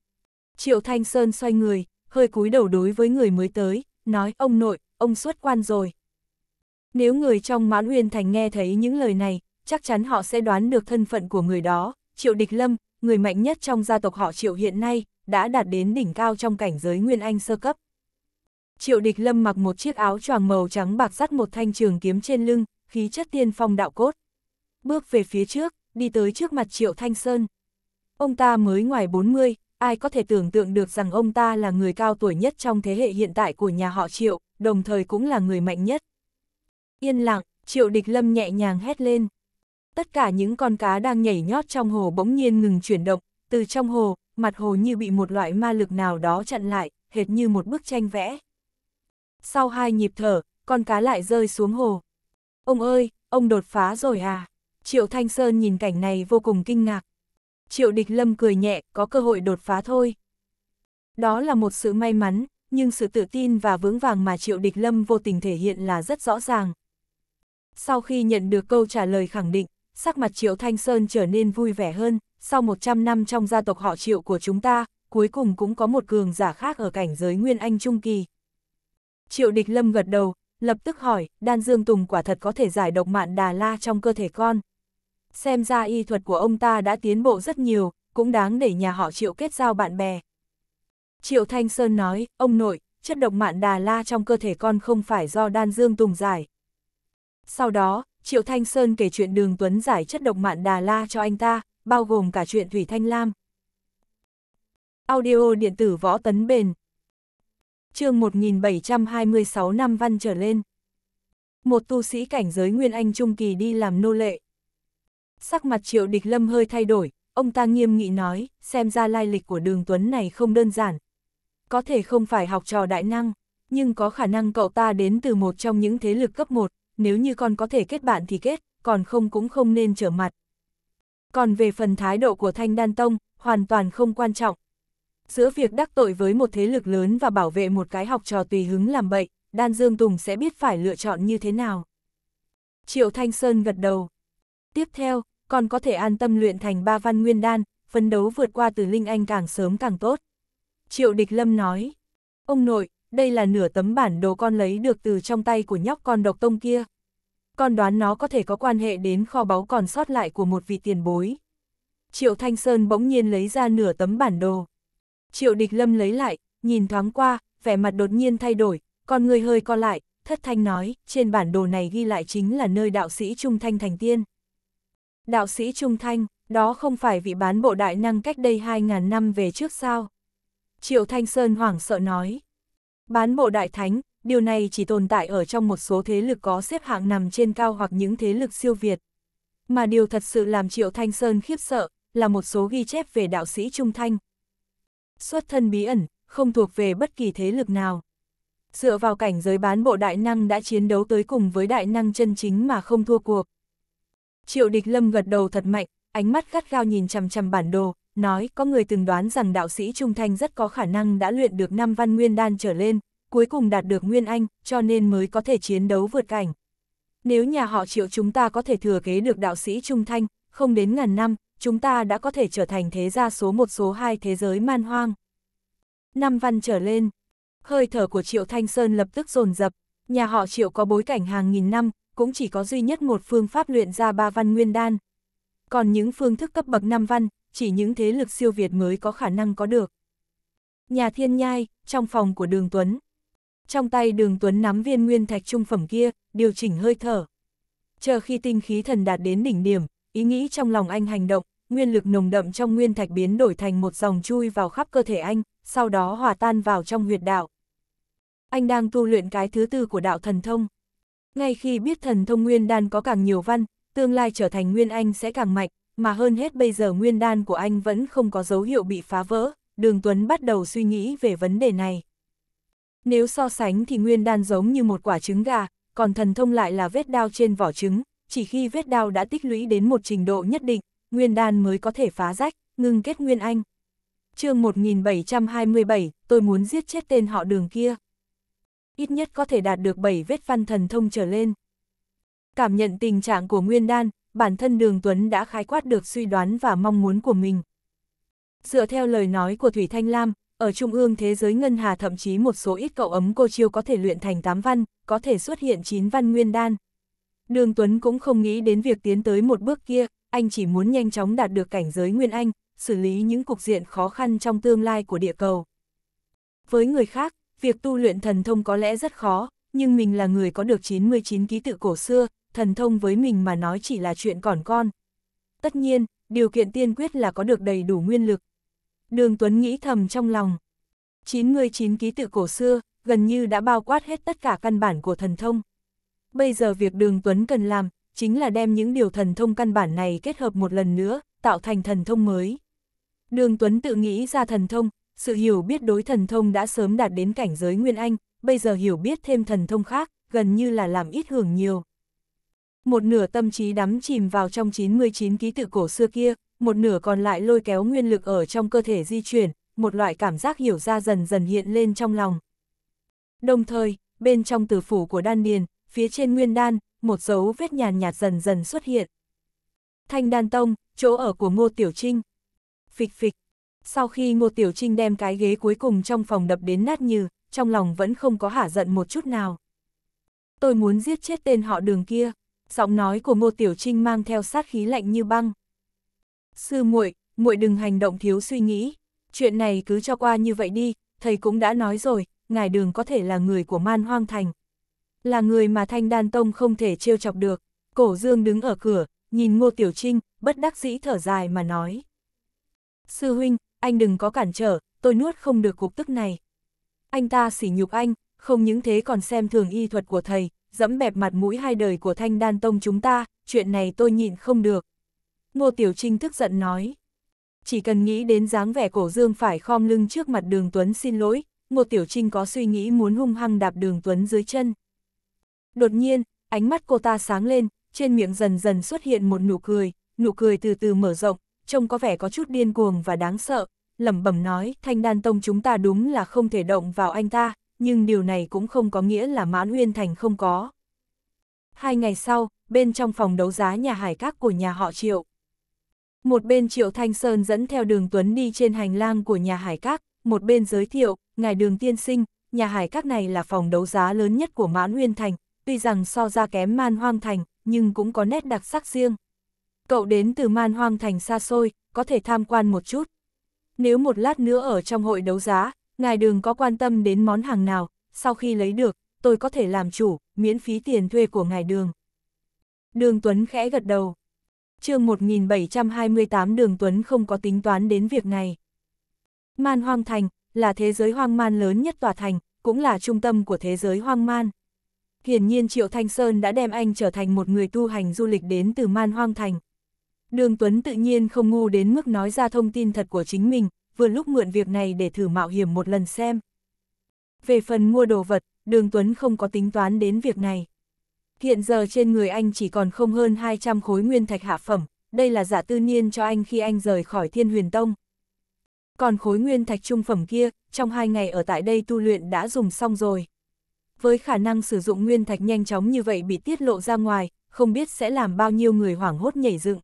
Triệu Thanh Sơn xoay người, hơi cúi đầu đối với người mới tới, nói ông nội, ông xuất quan rồi. Nếu người trong mãn huyền thành nghe thấy những lời này, chắc chắn họ sẽ đoán được thân phận của người đó, Triệu Địch Lâm, người mạnh nhất trong gia tộc họ Triệu hiện nay, đã đạt đến đỉnh cao trong cảnh giới Nguyên Anh sơ cấp. Triệu Địch Lâm mặc một chiếc áo choàng màu trắng bạc sắt một thanh trường kiếm trên lưng, khí chất tiên phong đạo cốt. Bước về phía trước, đi tới trước mặt Triệu Thanh Sơn. Ông ta mới ngoài 40, ai có thể tưởng tượng được rằng ông ta là người cao tuổi nhất trong thế hệ hiện tại của nhà họ Triệu, đồng thời cũng là người mạnh nhất. Yên lặng, Triệu Địch Lâm nhẹ nhàng hét lên. Tất cả những con cá đang nhảy nhót trong hồ bỗng nhiên ngừng chuyển động, từ trong hồ, mặt hồ như bị một loại ma lực nào đó chặn lại, hệt như một bức tranh vẽ. Sau hai nhịp thở, con cá lại rơi xuống hồ. Ông ơi, ông đột phá rồi à? Triệu Thanh Sơn nhìn cảnh này vô cùng kinh ngạc. Triệu Địch Lâm cười nhẹ, có cơ hội đột phá thôi. Đó là một sự may mắn, nhưng sự tự tin và vững vàng mà Triệu Địch Lâm vô tình thể hiện là rất rõ ràng. Sau khi nhận được câu trả lời khẳng định, sắc mặt Triệu Thanh Sơn trở nên vui vẻ hơn, sau 100 năm trong gia tộc họ Triệu của chúng ta, cuối cùng cũng có một cường giả khác ở cảnh giới Nguyên Anh Trung Kỳ. Triệu Địch Lâm gật đầu, lập tức hỏi, đan dương tùng quả thật có thể giải độc mạn đà la trong cơ thể con. Xem ra y thuật của ông ta đã tiến bộ rất nhiều, cũng đáng để nhà họ Triệu kết giao bạn bè. Triệu Thanh Sơn nói, ông nội, chất độc mạn đà la trong cơ thể con không phải do đan dương tùng giải. Sau đó, Triệu Thanh Sơn kể chuyện đường Tuấn giải chất độc mạn đà la cho anh ta, bao gồm cả chuyện Thủy Thanh Lam. Audio điện tử võ tấn bền chương 1726 năm văn trở lên. Một tu sĩ cảnh giới Nguyên Anh Trung Kỳ đi làm nô lệ, Sắc mặt triệu địch lâm hơi thay đổi, ông ta nghiêm nghị nói, xem ra lai lịch của đường Tuấn này không đơn giản. Có thể không phải học trò đại năng, nhưng có khả năng cậu ta đến từ một trong những thế lực cấp 1, nếu như con có thể kết bạn thì kết, còn không cũng không nên trở mặt. Còn về phần thái độ của Thanh Đan Tông, hoàn toàn không quan trọng. Giữa việc đắc tội với một thế lực lớn và bảo vệ một cái học trò tùy hứng làm bậy, Đan Dương Tùng sẽ biết phải lựa chọn như thế nào. Triệu Thanh Sơn gật đầu. Tiếp theo, còn có thể an tâm luyện thành ba văn nguyên đan, phấn đấu vượt qua từ Linh Anh càng sớm càng tốt. Triệu Địch Lâm nói, ông nội, đây là nửa tấm bản đồ con lấy được từ trong tay của nhóc con độc tông kia. Con đoán nó có thể có quan hệ đến kho báu còn sót lại của một vị tiền bối. Triệu Thanh Sơn bỗng nhiên lấy ra nửa tấm bản đồ. Triệu Địch Lâm lấy lại, nhìn thoáng qua, vẻ mặt đột nhiên thay đổi, con người hơi co lại, thất thanh nói, trên bản đồ này ghi lại chính là nơi đạo sĩ Trung Thanh thành tiên. Đạo sĩ Trung Thanh, đó không phải vị bán bộ đại năng cách đây 2.000 năm về trước sao? Triệu Thanh Sơn hoảng sợ nói. Bán bộ đại thánh, điều này chỉ tồn tại ở trong một số thế lực có xếp hạng nằm trên cao hoặc những thế lực siêu Việt. Mà điều thật sự làm Triệu Thanh Sơn khiếp sợ, là một số ghi chép về đạo sĩ Trung Thanh. Xuất thân bí ẩn, không thuộc về bất kỳ thế lực nào. Dựa vào cảnh giới bán bộ đại năng đã chiến đấu tới cùng với đại năng chân chính mà không thua cuộc. Triệu địch lâm gật đầu thật mạnh, ánh mắt gắt gao nhìn chằm chằm bản đồ, nói có người từng đoán rằng đạo sĩ Trung Thanh rất có khả năng đã luyện được năm văn nguyên đan trở lên, cuối cùng đạt được nguyên anh, cho nên mới có thể chiến đấu vượt cảnh. Nếu nhà họ triệu chúng ta có thể thừa kế được đạo sĩ Trung Thanh, không đến ngàn năm, chúng ta đã có thể trở thành thế gia số một số hai thế giới man hoang. Năm văn trở lên, hơi thở của triệu Thanh Sơn lập tức dồn dập nhà họ triệu có bối cảnh hàng nghìn năm, cũng chỉ có duy nhất một phương pháp luyện ra ba văn nguyên đan. Còn những phương thức cấp bậc năm văn, chỉ những thế lực siêu Việt mới có khả năng có được. Nhà thiên nhai, trong phòng của đường Tuấn. Trong tay đường Tuấn nắm viên nguyên thạch trung phẩm kia, điều chỉnh hơi thở. Chờ khi tinh khí thần đạt đến đỉnh điểm, ý nghĩ trong lòng anh hành động, nguyên lực nồng đậm trong nguyên thạch biến đổi thành một dòng chui vào khắp cơ thể anh, sau đó hòa tan vào trong huyệt đạo. Anh đang tu luyện cái thứ tư của đạo thần thông. Ngay khi biết thần thông nguyên đan có càng nhiều văn, tương lai trở thành nguyên anh sẽ càng mạnh, mà hơn hết bây giờ nguyên đan của anh vẫn không có dấu hiệu bị phá vỡ, đường Tuấn bắt đầu suy nghĩ về vấn đề này. Nếu so sánh thì nguyên đan giống như một quả trứng gà, còn thần thông lại là vết đao trên vỏ trứng, chỉ khi vết đao đã tích lũy đến một trình độ nhất định, nguyên đan mới có thể phá rách, ngưng kết nguyên anh. chương 1727, tôi muốn giết chết tên họ đường kia ít nhất có thể đạt được 7 vết văn thần thông trở lên. Cảm nhận tình trạng của Nguyên Đan, bản thân Đường Tuấn đã khái quát được suy đoán và mong muốn của mình. Dựa theo lời nói của Thủy Thanh Lam, ở trung ương thế giới ngân hà thậm chí một số ít cậu ấm cô chiêu có thể luyện thành 8 văn, có thể xuất hiện 9 văn nguyên đan. Đường Tuấn cũng không nghĩ đến việc tiến tới một bước kia, anh chỉ muốn nhanh chóng đạt được cảnh giới nguyên anh, xử lý những cục diện khó khăn trong tương lai của địa cầu. Với người khác, việc tu luyện thần thông có lẽ rất khó, nhưng mình là người có được 99 ký tự cổ xưa, thần thông với mình mà nói chỉ là chuyện còn con. Tất nhiên, điều kiện tiên quyết là có được đầy đủ nguyên lực. Đường Tuấn nghĩ thầm trong lòng. 99 ký tự cổ xưa, gần như đã bao quát hết tất cả căn bản của thần thông. Bây giờ việc Đường Tuấn cần làm, chính là đem những điều thần thông căn bản này kết hợp một lần nữa, tạo thành thần thông mới. Đường Tuấn tự nghĩ ra thần thông, sự hiểu biết đối thần thông đã sớm đạt đến cảnh giới Nguyên Anh, bây giờ hiểu biết thêm thần thông khác, gần như là làm ít hưởng nhiều. Một nửa tâm trí đắm chìm vào trong 99 ký tự cổ xưa kia, một nửa còn lại lôi kéo nguyên lực ở trong cơ thể di chuyển, một loại cảm giác hiểu ra dần dần hiện lên trong lòng. Đồng thời, bên trong tử phủ của đan điền, phía trên nguyên đan, một dấu vết nhàn nhạt dần dần xuất hiện. Thanh đan tông, chỗ ở của Ngô Tiểu Trinh. Phịch phịch, sau khi Ngô Tiểu Trinh đem cái ghế cuối cùng trong phòng đập đến nát như, trong lòng vẫn không có hả giận một chút nào. Tôi muốn giết chết tên họ đường kia, giọng nói của Ngô Tiểu Trinh mang theo sát khí lạnh như băng. Sư muội, muội đừng hành động thiếu suy nghĩ, chuyện này cứ cho qua như vậy đi, thầy cũng đã nói rồi, ngài đường có thể là người của man hoang thành. Là người mà thanh đan tông không thể trêu chọc được, cổ dương đứng ở cửa, nhìn Ngô Tiểu Trinh, bất đắc dĩ thở dài mà nói. Sư huynh, anh đừng có cản trở, tôi nuốt không được cục tức này. Anh ta sỉ nhục anh, không những thế còn xem thường y thuật của thầy, dẫm bẹp mặt mũi hai đời của thanh đan tông chúng ta, chuyện này tôi nhịn không được. Ngô Tiểu Trinh tức giận nói. Chỉ cần nghĩ đến dáng vẻ cổ dương phải khom lưng trước mặt đường Tuấn xin lỗi, Ngô Tiểu Trinh có suy nghĩ muốn hung hăng đạp đường Tuấn dưới chân. Đột nhiên, ánh mắt cô ta sáng lên, trên miệng dần dần xuất hiện một nụ cười, nụ cười từ từ mở rộng, trông có vẻ có chút điên cuồng và đáng sợ, lẩm bẩm nói, thanh đan tông chúng ta đúng là không thể động vào anh ta, nhưng điều này cũng không có nghĩa là mãn huyên thành không có. Hai ngày sau, bên trong phòng đấu giá nhà hải các của nhà họ Triệu. Một bên Triệu Thanh Sơn dẫn theo đường Tuấn đi trên hành lang của nhà hải các, một bên giới thiệu, ngài đường tiên sinh, nhà hải các này là phòng đấu giá lớn nhất của mãn huyên thành, tuy rằng so ra kém man hoang thành, nhưng cũng có nét đặc sắc riêng cậu đến từ man hoang thành xa xôi, có thể tham quan một chút. Nếu một lát nữa ở trong hội đấu giá, ngài đừng có quan tâm đến món hàng nào, sau khi lấy được, tôi có thể làm chủ, miễn phí tiền thuê của ngài đường. Đường Tuấn khẽ gật đầu. chương 1728 Đường Tuấn không có tính toán đến việc này. Man Hoang Thành, là thế giới hoang man lớn nhất tòa thành, cũng là trung tâm của thế giới hoang man. Hiển nhiên Triệu Thanh Sơn đã đem anh trở thành một người tu hành du lịch đến từ Man Hoang Thành. Đường Tuấn tự nhiên không ngu đến mức nói ra thông tin thật của chính mình, vừa lúc mượn việc này để thử mạo hiểm một lần xem. Về phần mua đồ vật, Đường Tuấn không có tính toán đến việc này. Hiện giờ trên người anh chỉ còn không hơn 200 khối nguyên thạch hạ phẩm, đây là giả tư niên cho anh khi anh rời khỏi Thiên Huyền Tông. Còn khối nguyên thạch trung phẩm kia, trong hai ngày ở tại đây tu luyện đã dùng xong rồi. Với khả năng sử dụng nguyên thạch nhanh chóng như vậy bị tiết lộ ra ngoài, không biết sẽ làm bao nhiêu người hoảng hốt nhảy dựng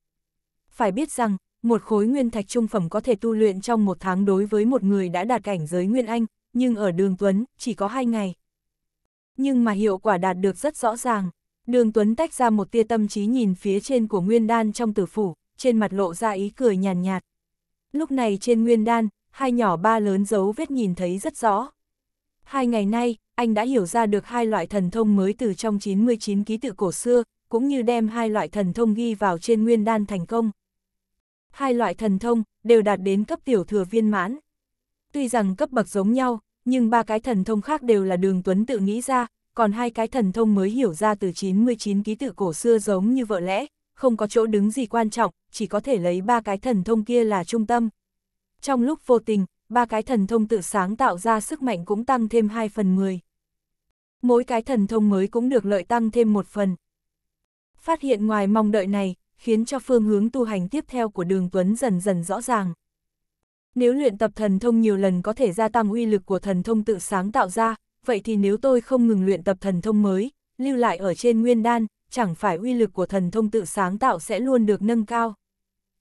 phải biết rằng, một khối nguyên thạch trung phẩm có thể tu luyện trong một tháng đối với một người đã đạt cảnh giới nguyên anh, nhưng ở đường Tuấn chỉ có hai ngày. Nhưng mà hiệu quả đạt được rất rõ ràng, đường Tuấn tách ra một tia tâm trí nhìn phía trên của nguyên đan trong tử phủ, trên mặt lộ ra ý cười nhàn nhạt, nhạt. Lúc này trên nguyên đan, hai nhỏ ba lớn dấu vết nhìn thấy rất rõ. Hai ngày nay, anh đã hiểu ra được hai loại thần thông mới từ trong 99 ký tự cổ xưa, cũng như đem hai loại thần thông ghi vào trên nguyên đan thành công. Hai loại thần thông đều đạt đến cấp tiểu thừa viên mãn. Tuy rằng cấp bậc giống nhau, nhưng ba cái thần thông khác đều là đường Tuấn tự nghĩ ra, còn hai cái thần thông mới hiểu ra từ 99 ký tự cổ xưa giống như vợ lẽ, không có chỗ đứng gì quan trọng, chỉ có thể lấy ba cái thần thông kia là trung tâm. Trong lúc vô tình, ba cái thần thông tự sáng tạo ra sức mạnh cũng tăng thêm 2 phần 10. Mỗi cái thần thông mới cũng được lợi tăng thêm một phần. Phát hiện ngoài mong đợi này, khiến cho phương hướng tu hành tiếp theo của đường Tuấn dần dần rõ ràng. Nếu luyện tập thần thông nhiều lần có thể gia tăng uy lực của thần thông tự sáng tạo ra, vậy thì nếu tôi không ngừng luyện tập thần thông mới, lưu lại ở trên nguyên đan, chẳng phải uy lực của thần thông tự sáng tạo sẽ luôn được nâng cao.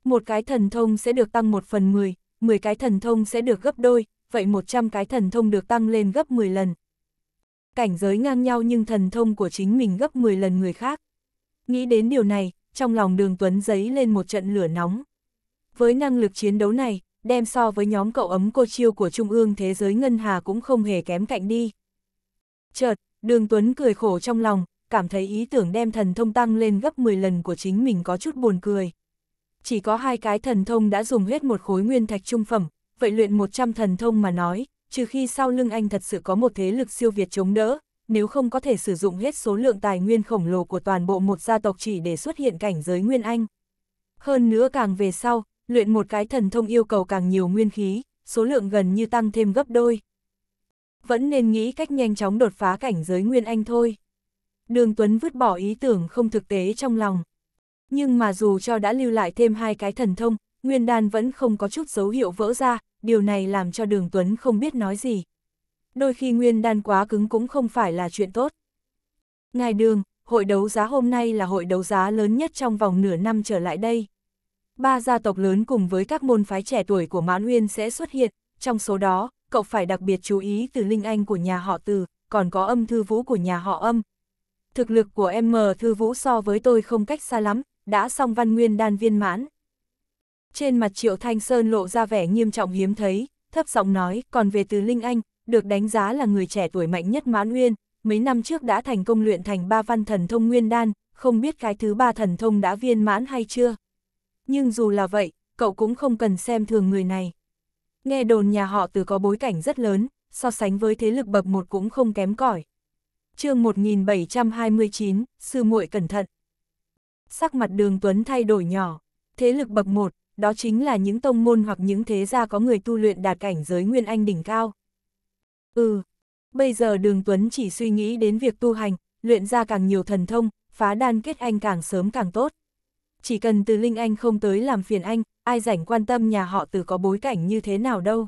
Một cái thần thông sẽ được tăng một phần 10, 10 cái thần thông sẽ được gấp đôi, vậy 100 cái thần thông được tăng lên gấp 10 lần. Cảnh giới ngang nhau nhưng thần thông của chính mình gấp 10 lần người khác. Nghĩ đến điều này, trong lòng đường Tuấn giấy lên một trận lửa nóng. Với năng lực chiến đấu này, đem so với nhóm cậu ấm cô chiêu của Trung ương Thế giới Ngân Hà cũng không hề kém cạnh đi. Chợt, đường Tuấn cười khổ trong lòng, cảm thấy ý tưởng đem thần thông tăng lên gấp 10 lần của chính mình có chút buồn cười. Chỉ có hai cái thần thông đã dùng hết một khối nguyên thạch trung phẩm, vậy luyện 100 thần thông mà nói, trừ khi sau lưng anh thật sự có một thế lực siêu việt chống đỡ, nếu không có thể sử dụng hết số lượng tài nguyên khổng lồ của toàn bộ một gia tộc chỉ để xuất hiện cảnh giới Nguyên Anh. Hơn nữa càng về sau, luyện một cái thần thông yêu cầu càng nhiều nguyên khí, số lượng gần như tăng thêm gấp đôi. Vẫn nên nghĩ cách nhanh chóng đột phá cảnh giới Nguyên Anh thôi. Đường Tuấn vứt bỏ ý tưởng không thực tế trong lòng. Nhưng mà dù cho đã lưu lại thêm hai cái thần thông, Nguyên Đan vẫn không có chút dấu hiệu vỡ ra, điều này làm cho Đường Tuấn không biết nói gì, đôi khi nguyên đan quá cứng cũng không phải là chuyện tốt. Ngài đường, hội đấu giá hôm nay là hội đấu giá lớn nhất trong vòng nửa năm trở lại đây. Ba gia tộc lớn cùng với các môn phái trẻ tuổi của mã nguyên sẽ xuất hiện, trong số đó, cậu phải đặc biệt chú ý từ linh anh của nhà họ Từ, còn có âm thư vũ của nhà họ âm. Thực lực của em M thư vũ so với tôi không cách xa lắm, đã xong văn nguyên đan viên mãn. Trên mặt Triệu Thanh Sơn lộ ra vẻ nghiêm trọng hiếm thấy, thấp giọng nói, còn về từ Linh Anh, được đánh giá là người trẻ tuổi mạnh nhất Mãn Uyên, mấy năm trước đã thành công luyện thành ba văn thần thông nguyên đan, không biết cái thứ ba thần thông đã viên mãn hay chưa. Nhưng dù là vậy, cậu cũng không cần xem thường người này. Nghe đồn nhà họ từ có bối cảnh rất lớn, so sánh với thế lực bậc một cũng không kém cỏi. chương 1729, Sư muội cẩn thận. Sắc mặt đường Tuấn thay đổi nhỏ, thế lực bậc một đó chính là những tông môn hoặc những thế gia có người tu luyện đạt cảnh giới nguyên anh đỉnh cao. Ừ, bây giờ đường Tuấn chỉ suy nghĩ đến việc tu hành, luyện ra càng nhiều thần thông, phá đan kết anh càng sớm càng tốt. Chỉ cần từ Linh Anh không tới làm phiền anh, ai rảnh quan tâm nhà họ từ có bối cảnh như thế nào đâu.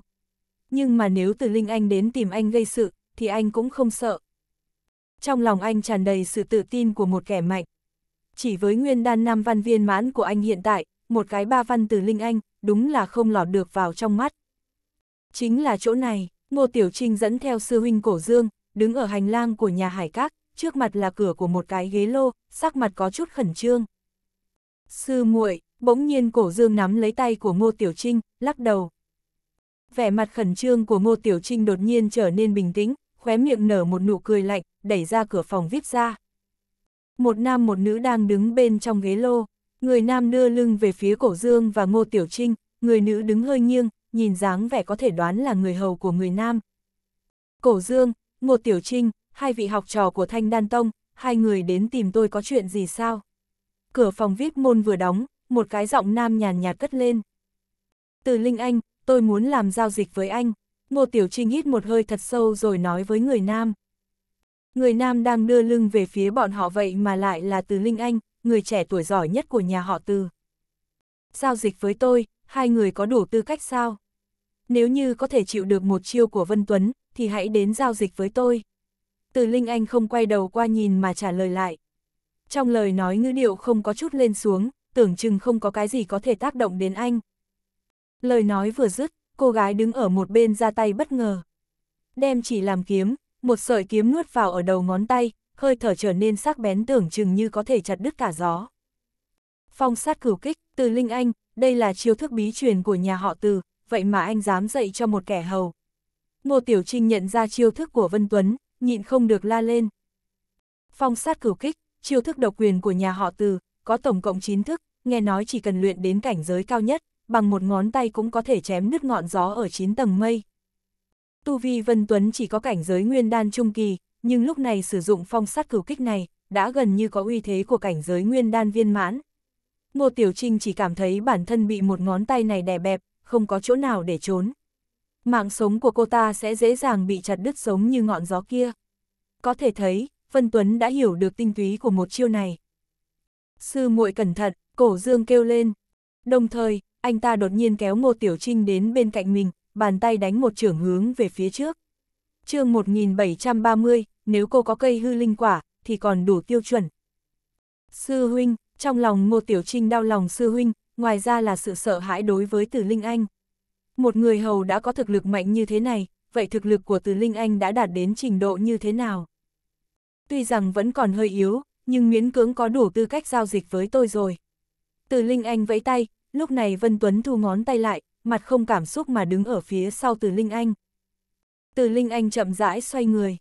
Nhưng mà nếu từ Linh Anh đến tìm anh gây sự, thì anh cũng không sợ. Trong lòng anh tràn đầy sự tự tin của một kẻ mạnh. Chỉ với nguyên đan nam văn viên mãn của anh hiện tại, một cái ba văn từ Linh Anh, đúng là không lọt được vào trong mắt. Chính là chỗ này. Ngô Tiểu Trinh dẫn theo sư huynh cổ dương, đứng ở hành lang của nhà hải các, trước mặt là cửa của một cái ghế lô, sắc mặt có chút khẩn trương. Sư muội bỗng nhiên cổ dương nắm lấy tay của Ngô Tiểu Trinh, lắc đầu. Vẻ mặt khẩn trương của Ngô Tiểu Trinh đột nhiên trở nên bình tĩnh, khóe miệng nở một nụ cười lạnh, đẩy ra cửa phòng VIP ra. Một nam một nữ đang đứng bên trong ghế lô, người nam đưa lưng về phía cổ dương và Ngô Tiểu Trinh, người nữ đứng hơi nghiêng, nhìn dáng vẻ có thể đoán là người hầu của người nam. Cổ Dương, Ngô Tiểu Trinh, hai vị học trò của Thanh Đan Tông, hai người đến tìm tôi có chuyện gì sao? Cửa phòng viết môn vừa đóng, một cái giọng nam nhàn nhạt cất lên. Từ Linh Anh, tôi muốn làm giao dịch với anh. Ngô Tiểu Trinh hít một hơi thật sâu rồi nói với người nam. Người nam đang đưa lưng về phía bọn họ vậy mà lại là Từ Linh Anh, người trẻ tuổi giỏi nhất của nhà họ Từ. Giao dịch với tôi, hai người có đủ tư cách sao? Nếu như có thể chịu được một chiêu của Vân Tuấn, thì hãy đến giao dịch với tôi. Từ Linh Anh không quay đầu qua nhìn mà trả lời lại. Trong lời nói ngữ điệu không có chút lên xuống, tưởng chừng không có cái gì có thể tác động đến anh. Lời nói vừa dứt, cô gái đứng ở một bên ra tay bất ngờ. Đem chỉ làm kiếm, một sợi kiếm nuốt vào ở đầu ngón tay, hơi thở trở nên sắc bén tưởng chừng như có thể chặt đứt cả gió. Phong sát cửu kích, từ Linh Anh, đây là chiêu thức bí truyền của nhà họ Từ, vậy mà anh dám dạy cho một kẻ hầu. Ngô Tiểu Trinh nhận ra chiêu thức của Vân Tuấn, nhịn không được la lên. Phong sát cửu kích, chiêu thức độc quyền của nhà họ Từ, có tổng cộng 9 thức, nghe nói chỉ cần luyện đến cảnh giới cao nhất, bằng một ngón tay cũng có thể chém nứt ngọn gió ở 9 tầng mây. Tu vi Vân Tuấn chỉ có cảnh giới nguyên đan trung kỳ, nhưng lúc này sử dụng phong sát cửu kích này, đã gần như có uy thế của cảnh giới nguyên đan viên mãn. Ngô Tiểu Trinh chỉ cảm thấy bản thân bị một ngón tay này đè bẹp, không có chỗ nào để trốn. Mạng sống của cô ta sẽ dễ dàng bị chặt đứt giống như ngọn gió kia. Có thể thấy, Vân Tuấn đã hiểu được tinh túy của một chiêu này. Sư muội cẩn thận, cổ dương kêu lên. Đồng thời, anh ta đột nhiên kéo Ngô Tiểu Trinh đến bên cạnh mình, bàn tay đánh một trưởng hướng về phía trước. chương 1730, nếu cô có cây hư linh quả, thì còn đủ tiêu chuẩn. Sư huynh, trong lòng Ngô Tiểu Trinh đau lòng sư huynh, ngoài ra là sự sợ hãi đối với Từ Linh Anh. Một người hầu đã có thực lực mạnh như thế này, vậy thực lực của Từ Linh Anh đã đạt đến trình độ như thế nào? Tuy rằng vẫn còn hơi yếu, nhưng miễn cưỡng có đủ tư cách giao dịch với tôi rồi. Từ Linh Anh vẫy tay, lúc này Vân Tuấn thu ngón tay lại, mặt không cảm xúc mà đứng ở phía sau Từ Linh Anh. Từ Linh Anh chậm rãi xoay người.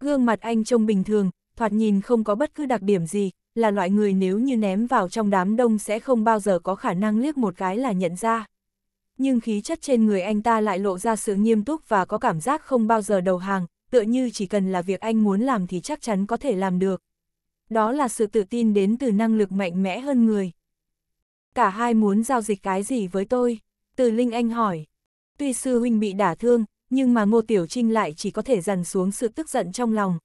Gương mặt anh trông bình thường, thoạt nhìn không có bất cứ đặc điểm gì, là loại người nếu như ném vào trong đám đông sẽ không bao giờ có khả năng liếc một cái là nhận ra. Nhưng khí chất trên người anh ta lại lộ ra sự nghiêm túc và có cảm giác không bao giờ đầu hàng, tựa như chỉ cần là việc anh muốn làm thì chắc chắn có thể làm được. Đó là sự tự tin đến từ năng lực mạnh mẽ hơn người. Cả hai muốn giao dịch cái gì với tôi? Từ Linh Anh hỏi. Tuy sư huynh bị đả thương, nhưng mà Ngô Tiểu Trinh lại chỉ có thể dằn xuống sự tức giận trong lòng,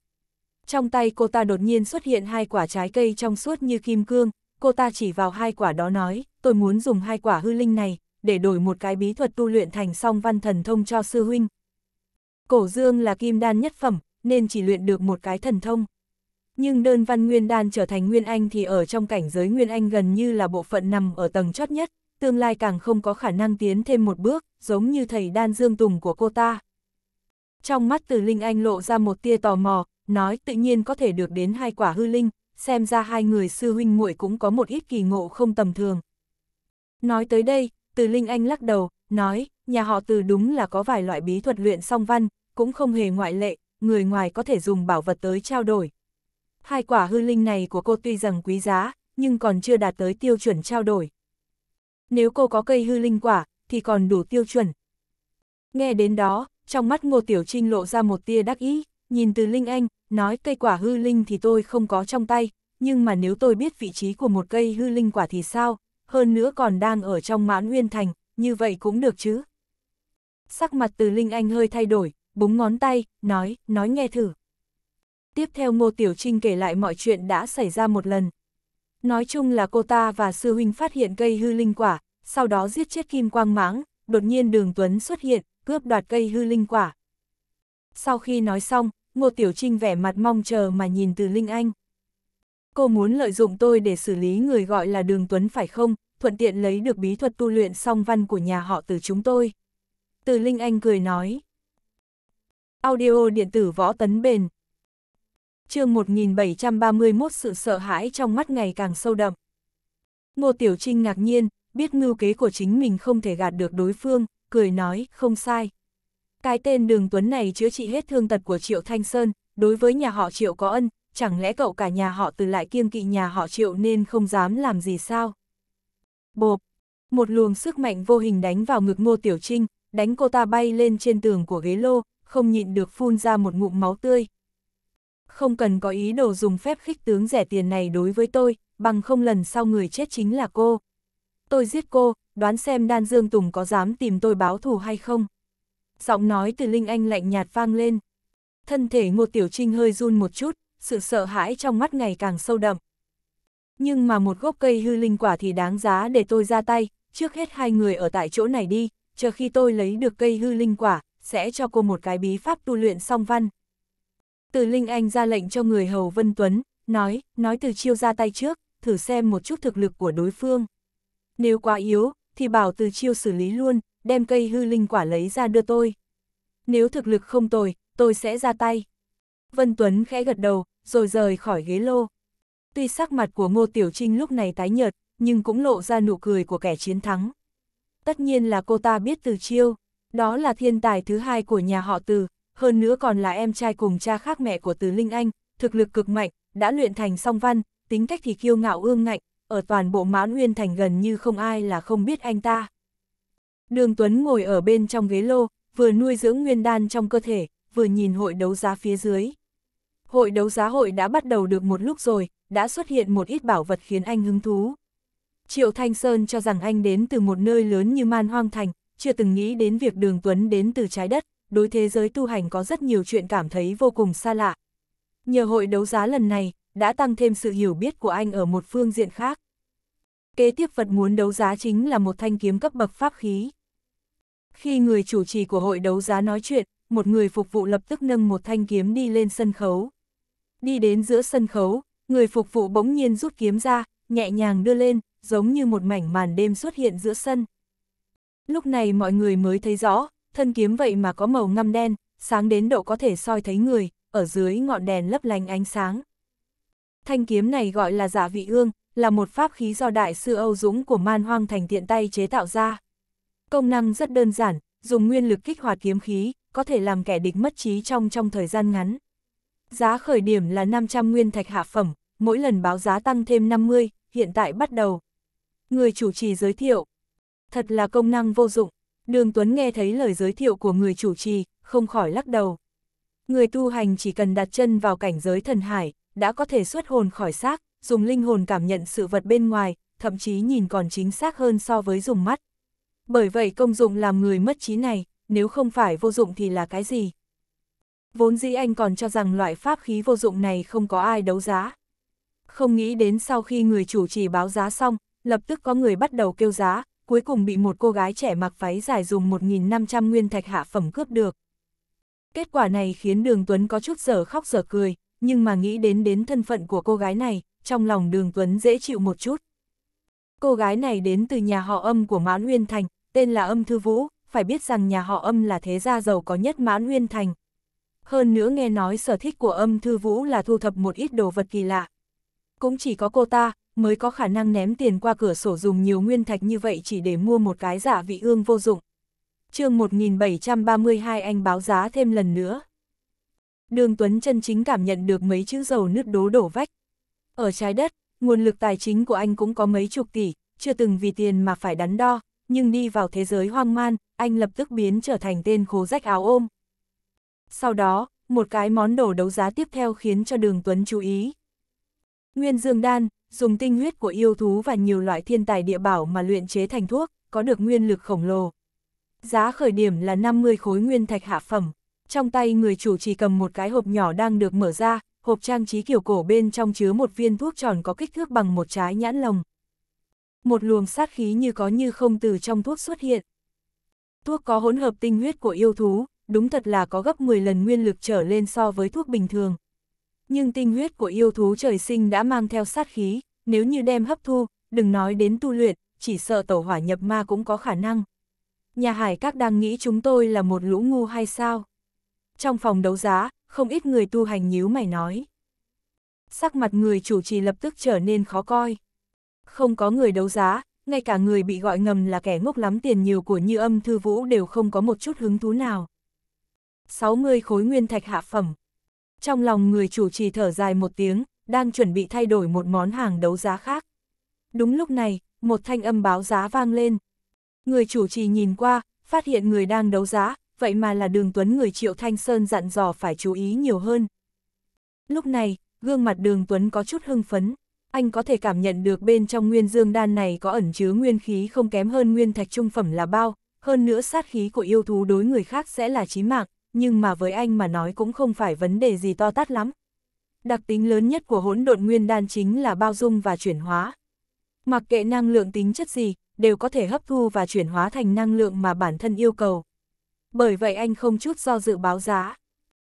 trong tay cô ta đột nhiên xuất hiện hai quả trái cây trong suốt như kim cương, cô ta chỉ vào hai quả đó nói, tôi muốn dùng hai quả hư linh này, để đổi một cái bí thuật tu luyện thành song văn thần thông cho sư huynh. Cổ dương là kim đan nhất phẩm, nên chỉ luyện được một cái thần thông. Nhưng đơn văn nguyên đan trở thành nguyên anh thì ở trong cảnh giới nguyên anh gần như là bộ phận nằm ở tầng chót nhất, tương lai càng không có khả năng tiến thêm một bước, giống như thầy đan dương tùng của cô ta. Trong mắt từ Linh Anh lộ ra một tia tò mò, nói tự nhiên có thể được đến hai quả hư linh, xem ra hai người sư huynh muội cũng có một ít kỳ ngộ không tầm thường. Nói tới đây, từ Linh Anh lắc đầu, nói, nhà họ từ đúng là có vài loại bí thuật luyện song văn, cũng không hề ngoại lệ, người ngoài có thể dùng bảo vật tới trao đổi. Hai quả hư linh này của cô tuy rằng quý giá, nhưng còn chưa đạt tới tiêu chuẩn trao đổi. Nếu cô có cây hư linh quả, thì còn đủ tiêu chuẩn. Nghe đến đó, trong mắt Ngô Tiểu Trinh lộ ra một tia đắc ý. Nhìn từ Linh Anh, nói cây quả hư linh thì tôi không có trong tay, nhưng mà nếu tôi biết vị trí của một cây hư linh quả thì sao, hơn nữa còn đang ở trong mãn nguyên thành, như vậy cũng được chứ. Sắc mặt từ Linh Anh hơi thay đổi, búng ngón tay, nói, nói nghe thử. Tiếp theo Ngô Tiểu Trinh kể lại mọi chuyện đã xảy ra một lần. Nói chung là cô ta và sư huynh phát hiện cây hư linh quả, sau đó giết chết kim quang mãng, đột nhiên đường Tuấn xuất hiện, cướp đoạt cây hư linh quả. Sau khi nói xong, Ngô Tiểu Trinh vẻ mặt mong chờ mà nhìn từ Linh Anh. Cô muốn lợi dụng tôi để xử lý người gọi là Đường Tuấn phải không, thuận tiện lấy được bí thuật tu luyện song văn của nhà họ từ chúng tôi. Từ Linh Anh cười nói. Audio điện tử võ tấn bền. chương 1731 sự sợ hãi trong mắt ngày càng sâu đậm. Ngô Tiểu Trinh ngạc nhiên, biết ngưu kế của chính mình không thể gạt được đối phương, cười nói, không sai, cái tên đường Tuấn này chữa trị hết thương tật của Triệu Thanh Sơn, đối với nhà họ Triệu có ân, chẳng lẽ cậu cả nhà họ từ lại kiêng kỵ nhà họ Triệu nên không dám làm gì sao? Bộp! Một luồng sức mạnh vô hình đánh vào ngực Ngô Tiểu Trinh, đánh cô ta bay lên trên tường của ghế lô, không nhịn được phun ra một ngụm máu tươi. Không cần có ý đồ dùng phép khích tướng rẻ tiền này đối với tôi, bằng không lần sau người chết chính là cô. Tôi giết cô, đoán xem Đan Dương Tùng có dám tìm tôi báo thù hay không giọng nói từ Linh Anh lạnh nhạt vang lên. Thân thể Ngô Tiểu Trinh hơi run một chút, sự sợ hãi trong mắt ngày càng sâu đậm. Nhưng mà một gốc cây hư linh quả thì đáng giá để tôi ra tay, trước hết hai người ở tại chỗ này đi, chờ khi tôi lấy được cây hư linh quả, sẽ cho cô một cái bí pháp tu luyện song văn. Từ Linh Anh ra lệnh cho người hầu Vân Tuấn, nói, nói từ chiêu ra tay trước, thử xem một chút thực lực của đối phương. Nếu quá yếu, thì bảo từ chiêu xử lý luôn, đem cây hư linh quả lấy ra đưa tôi. Nếu thực lực không tồi, tôi sẽ ra tay. Vân Tuấn khẽ gật đầu, rồi rời khỏi ghế lô. Tuy sắc mặt của Ngô Tiểu Trinh lúc này tái nhợt, nhưng cũng lộ ra nụ cười của kẻ chiến thắng. Tất nhiên là cô ta biết từ chiêu, đó là thiên tài thứ hai của nhà họ từ, hơn nữa còn là em trai cùng cha khác mẹ của từ Linh Anh, thực lực cực mạnh, đã luyện thành song văn, tính cách thì kiêu ngạo ương ngạnh, ở toàn bộ mãn huyên thành gần như không ai là không biết anh ta. Đường Tuấn ngồi ở bên trong ghế lô, vừa nuôi dưỡng nguyên đan trong cơ thể, vừa nhìn hội đấu giá phía dưới. Hội đấu giá hội đã bắt đầu được một lúc rồi, đã xuất hiện một ít bảo vật khiến anh hứng thú. Triệu Thanh Sơn cho rằng anh đến từ một nơi lớn như Man Hoang Thành, chưa từng nghĩ đến việc Đường Tuấn đến từ trái đất, đối thế giới tu hành có rất nhiều chuyện cảm thấy vô cùng xa lạ, Nhờ hội đấu giá lần này, đã tăng thêm sự hiểu biết của anh ở một phương diện khác. Kế tiếp vật muốn đấu giá chính là một thanh kiếm cấp bậc pháp khí. Khi người chủ trì của hội đấu giá nói chuyện, một người phục vụ lập tức nâng một thanh kiếm đi lên sân khấu. Đi đến giữa sân khấu, người phục vụ bỗng nhiên rút kiếm ra, nhẹ nhàng đưa lên, giống như một mảnh màn đêm xuất hiện giữa sân. Lúc này mọi người mới thấy rõ, thân kiếm vậy mà có màu ngăm đen, sáng đến độ có thể soi thấy người, ở dưới ngọn đèn lấp lánh ánh sáng. Thanh kiếm này gọi là giả dạ vị ương, là một pháp khí do đại sư Âu Dũng của man hoang thành tiện tay chế tạo ra. Công năng rất đơn giản, dùng nguyên lực kích hoạt kiếm khí, có thể làm kẻ địch mất trí trong trong thời gian ngắn. Giá khởi điểm là 500 nguyên thạch hạ phẩm, mỗi lần báo giá tăng thêm 50, hiện tại bắt đầu. Người chủ trì giới thiệu. Thật là công năng vô dụng. Đường Tuấn nghe thấy lời giới thiệu của người chủ trì, không khỏi lắc đầu. Người tu hành chỉ cần đặt chân vào cảnh giới thần hải, đã có thể xuất hồn khỏi xác, dùng linh hồn cảm nhận sự vật bên ngoài, thậm chí nhìn còn chính xác hơn so với dùng mắt. Bởi vậy công dụng làm người mất trí này, nếu không phải vô dụng thì là cái gì? Vốn dĩ anh còn cho rằng loại pháp khí vô dụng này không có ai đấu giá. Không nghĩ đến sau khi người chủ trì báo giá xong, lập tức có người bắt đầu kêu giá, cuối cùng bị một cô gái trẻ mặc váy dài dùng 1.500 nguyên thạch hạ phẩm cướp được. Kết quả này khiến Đường Tuấn có chút giở khóc giở cười, nhưng mà nghĩ đến đến thân phận của cô gái này, trong lòng Đường Tuấn dễ chịu một chút. Cô gái này đến từ nhà họ âm của Mãn Nguyên Thành, tên là Âm Thư Vũ, phải biết rằng nhà họ âm là thế gia giàu có nhất Mãn Nguyên Thành. Hơn nữa nghe nói sở thích của âm Thư Vũ là thu thập một ít đồ vật kỳ lạ. Cũng chỉ có cô ta mới có khả năng ném tiền qua cửa sổ dùng nhiều nguyên thạch như vậy chỉ để mua một cái giả dạ vị ương vô dụng chương 1732 anh báo giá thêm lần nữa. Đường Tuấn chân chính cảm nhận được mấy chữ dầu nứt đố đổ vách. Ở trái đất, nguồn lực tài chính của anh cũng có mấy chục tỷ, chưa từng vì tiền mà phải đắn đo, nhưng đi vào thế giới hoang man, anh lập tức biến trở thành tên khố rách áo ôm. Sau đó, một cái món đồ đấu giá tiếp theo khiến cho Đường Tuấn chú ý. Nguyên Dương Đan, dùng tinh huyết của yêu thú và nhiều loại thiên tài địa bảo mà luyện chế thành thuốc, có được nguyên lực khổng lồ, Giá khởi điểm là 50 khối nguyên thạch hạ phẩm. Trong tay người chủ chỉ cầm một cái hộp nhỏ đang được mở ra, hộp trang trí kiểu cổ bên trong chứa một viên thuốc tròn có kích thước bằng một trái nhãn lồng. Một luồng sát khí như có như không từ trong thuốc xuất hiện. Thuốc có hỗn hợp tinh huyết của yêu thú, đúng thật là có gấp 10 lần nguyên lực trở lên so với thuốc bình thường. Nhưng tinh huyết của yêu thú trời sinh đã mang theo sát khí, nếu như đem hấp thu, đừng nói đến tu luyện, chỉ sợ tổ hỏa nhập ma cũng có khả năng nhà hải các đang nghĩ chúng tôi là một lũ ngu hay sao? Trong phòng đấu giá, không ít người tu hành nhíu mày nói. Sắc mặt người chủ trì lập tức trở nên khó coi. Không có người đấu giá, ngay cả người bị gọi ngầm là kẻ ngốc lắm tiền nhiều của như âm thư vũ đều không có một chút hứng thú nào. 60 khối nguyên thạch hạ phẩm. Trong lòng người chủ trì thở dài một tiếng, đang chuẩn bị thay đổi một món hàng đấu giá khác. Đúng lúc này, một thanh âm báo giá vang lên, Người chủ trì nhìn qua, phát hiện người đang đấu giá, vậy mà là đường tuấn người Triệu Thanh Sơn dặn dò phải chú ý nhiều hơn. Lúc này, gương mặt đường tuấn có chút hưng phấn. Anh có thể cảm nhận được bên trong nguyên dương đan này có ẩn chứa nguyên khí không kém hơn nguyên thạch trung phẩm là bao, hơn nữa sát khí của yêu thú đối người khác sẽ là chí mạng, nhưng mà với anh mà nói cũng không phải vấn đề gì to tát lắm. Đặc tính lớn nhất của hỗn độn nguyên đan chính là bao dung và chuyển hóa, mặc kệ năng lượng tính chất gì, đều có thể hấp thu và chuyển hóa thành năng lượng mà bản thân yêu cầu. Bởi vậy anh không chút do dự báo giá.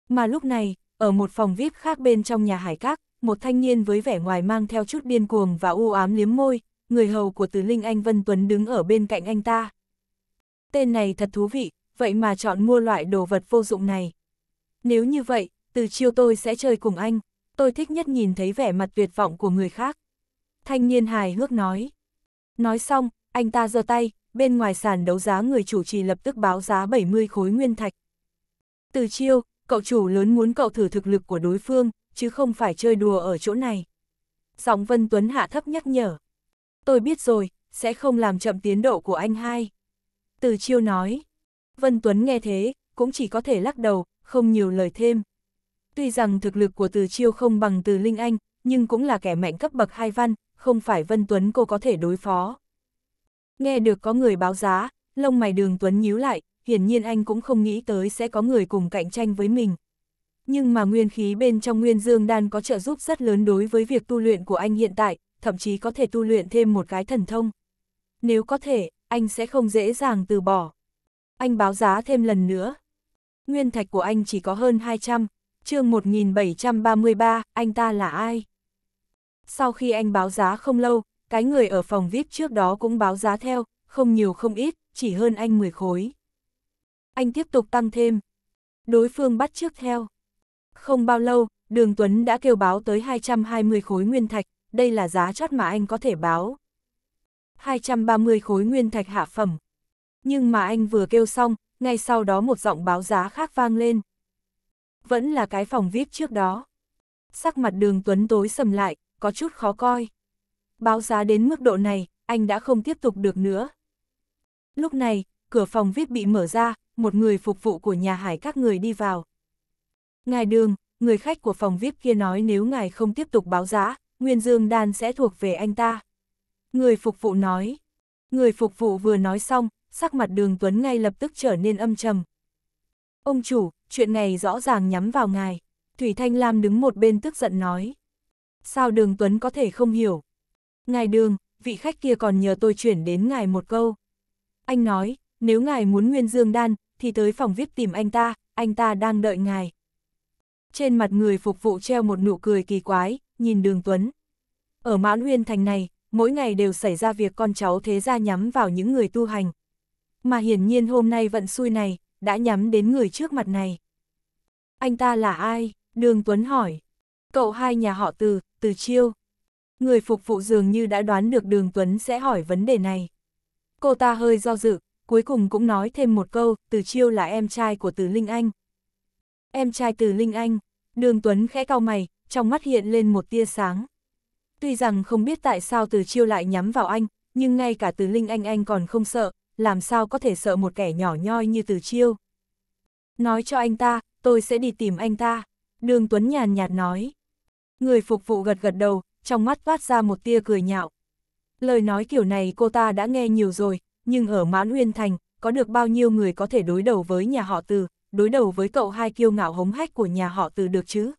Mà lúc này, ở một phòng VIP khác bên trong nhà hải các, một thanh niên với vẻ ngoài mang theo chút điên cuồng và u ám liếm môi, người hầu của tứ Linh Anh Vân Tuấn đứng ở bên cạnh anh ta. Tên này thật thú vị, vậy mà chọn mua loại đồ vật vô dụng này. Nếu như vậy, từ chiều tôi sẽ chơi cùng anh, tôi thích nhất nhìn thấy vẻ mặt tuyệt vọng của người khác thanh niên hài hước nói. Nói xong, anh ta giơ tay, bên ngoài sàn đấu giá người chủ trì lập tức báo giá 70 khối nguyên thạch. Từ chiêu, cậu chủ lớn muốn cậu thử thực lực của đối phương, chứ không phải chơi đùa ở chỗ này. Giọng Vân Tuấn hạ thấp nhắc nhở. Tôi biết rồi, sẽ không làm chậm tiến độ của anh hai. Từ chiêu nói. Vân Tuấn nghe thế, cũng chỉ có thể lắc đầu, không nhiều lời thêm. Tuy rằng thực lực của từ chiêu không bằng từ Linh Anh, nhưng cũng là kẻ mạnh cấp bậc hai văn, không phải Vân Tuấn cô có thể đối phó. Nghe được có người báo giá, lông mày đường Tuấn nhíu lại, hiển nhiên anh cũng không nghĩ tới sẽ có người cùng cạnh tranh với mình. Nhưng mà nguyên khí bên trong nguyên dương đan có trợ giúp rất lớn đối với việc tu luyện của anh hiện tại, thậm chí có thể tu luyện thêm một cái thần thông. Nếu có thể, anh sẽ không dễ dàng từ bỏ. Anh báo giá thêm lần nữa. Nguyên thạch của anh chỉ có hơn 200, chương 1733, anh ta là ai? sau khi anh báo giá không lâu, cái người ở phòng VIP trước đó cũng báo giá theo, không nhiều không ít, chỉ hơn anh 10 khối. Anh tiếp tục tăng thêm. Đối phương bắt trước theo. Không bao lâu, Đường Tuấn đã kêu báo tới 220 khối nguyên thạch, đây là giá chót mà anh có thể báo. 230 khối nguyên thạch hạ phẩm. Nhưng mà anh vừa kêu xong, ngay sau đó một giọng báo giá khác vang lên. Vẫn là cái phòng VIP trước đó. Sắc mặt đường Tuấn tối sầm lại, có chút khó coi. Báo giá đến mức độ này, anh đã không tiếp tục được nữa. Lúc này, cửa phòng VIP bị mở ra, một người phục vụ của nhà hải các người đi vào. Ngài đường, người khách của phòng VIP kia nói nếu ngài không tiếp tục báo giá, Nguyên Dương Đan sẽ thuộc về anh ta. Người phục vụ nói. Người phục vụ vừa nói xong, sắc mặt đường Tuấn ngay lập tức trở nên âm trầm. Ông chủ, chuyện này rõ ràng nhắm vào ngài. Thủy Thanh Lam đứng một bên tức giận nói sao đường Tuấn có thể không hiểu. Ngài đường, vị khách kia còn nhờ tôi chuyển đến ngài một câu. Anh nói, nếu ngài muốn nguyên dương đan, thì tới phòng viết tìm anh ta, anh ta đang đợi ngài. Trên mặt người phục vụ treo một nụ cười kỳ quái, nhìn đường Tuấn. Ở Mãn nguyên Thành này, mỗi ngày đều xảy ra việc con cháu thế ra nhắm vào những người tu hành. Mà hiển nhiên hôm nay vận xui này, đã nhắm đến người trước mặt này. Anh ta là ai? Đường Tuấn hỏi cậu hai nhà họ từ, từ chiêu. Người phục vụ dường như đã đoán được đường Tuấn sẽ hỏi vấn đề này. Cô ta hơi do dự, cuối cùng cũng nói thêm một câu, từ chiêu là em trai của từ Linh Anh. Em trai từ Linh Anh, đường Tuấn khẽ cau mày, trong mắt hiện lên một tia sáng. Tuy rằng không biết tại sao từ chiêu lại nhắm vào anh, nhưng ngay cả từ Linh Anh anh còn không sợ, làm sao có thể sợ một kẻ nhỏ nhoi như từ chiêu. Nói cho anh ta, tôi sẽ đi tìm anh ta. Đường Tuấn nhàn nhạt nói. Người phục vụ gật gật đầu, trong mắt toát ra một tia cười nhạo. Lời nói kiểu này cô ta đã nghe nhiều rồi, nhưng ở Mãn Nguyên Thành, có được bao nhiêu người có thể đối đầu với nhà họ từ, đối đầu với cậu hai kiêu ngạo hống hách của nhà họ từ được chứ?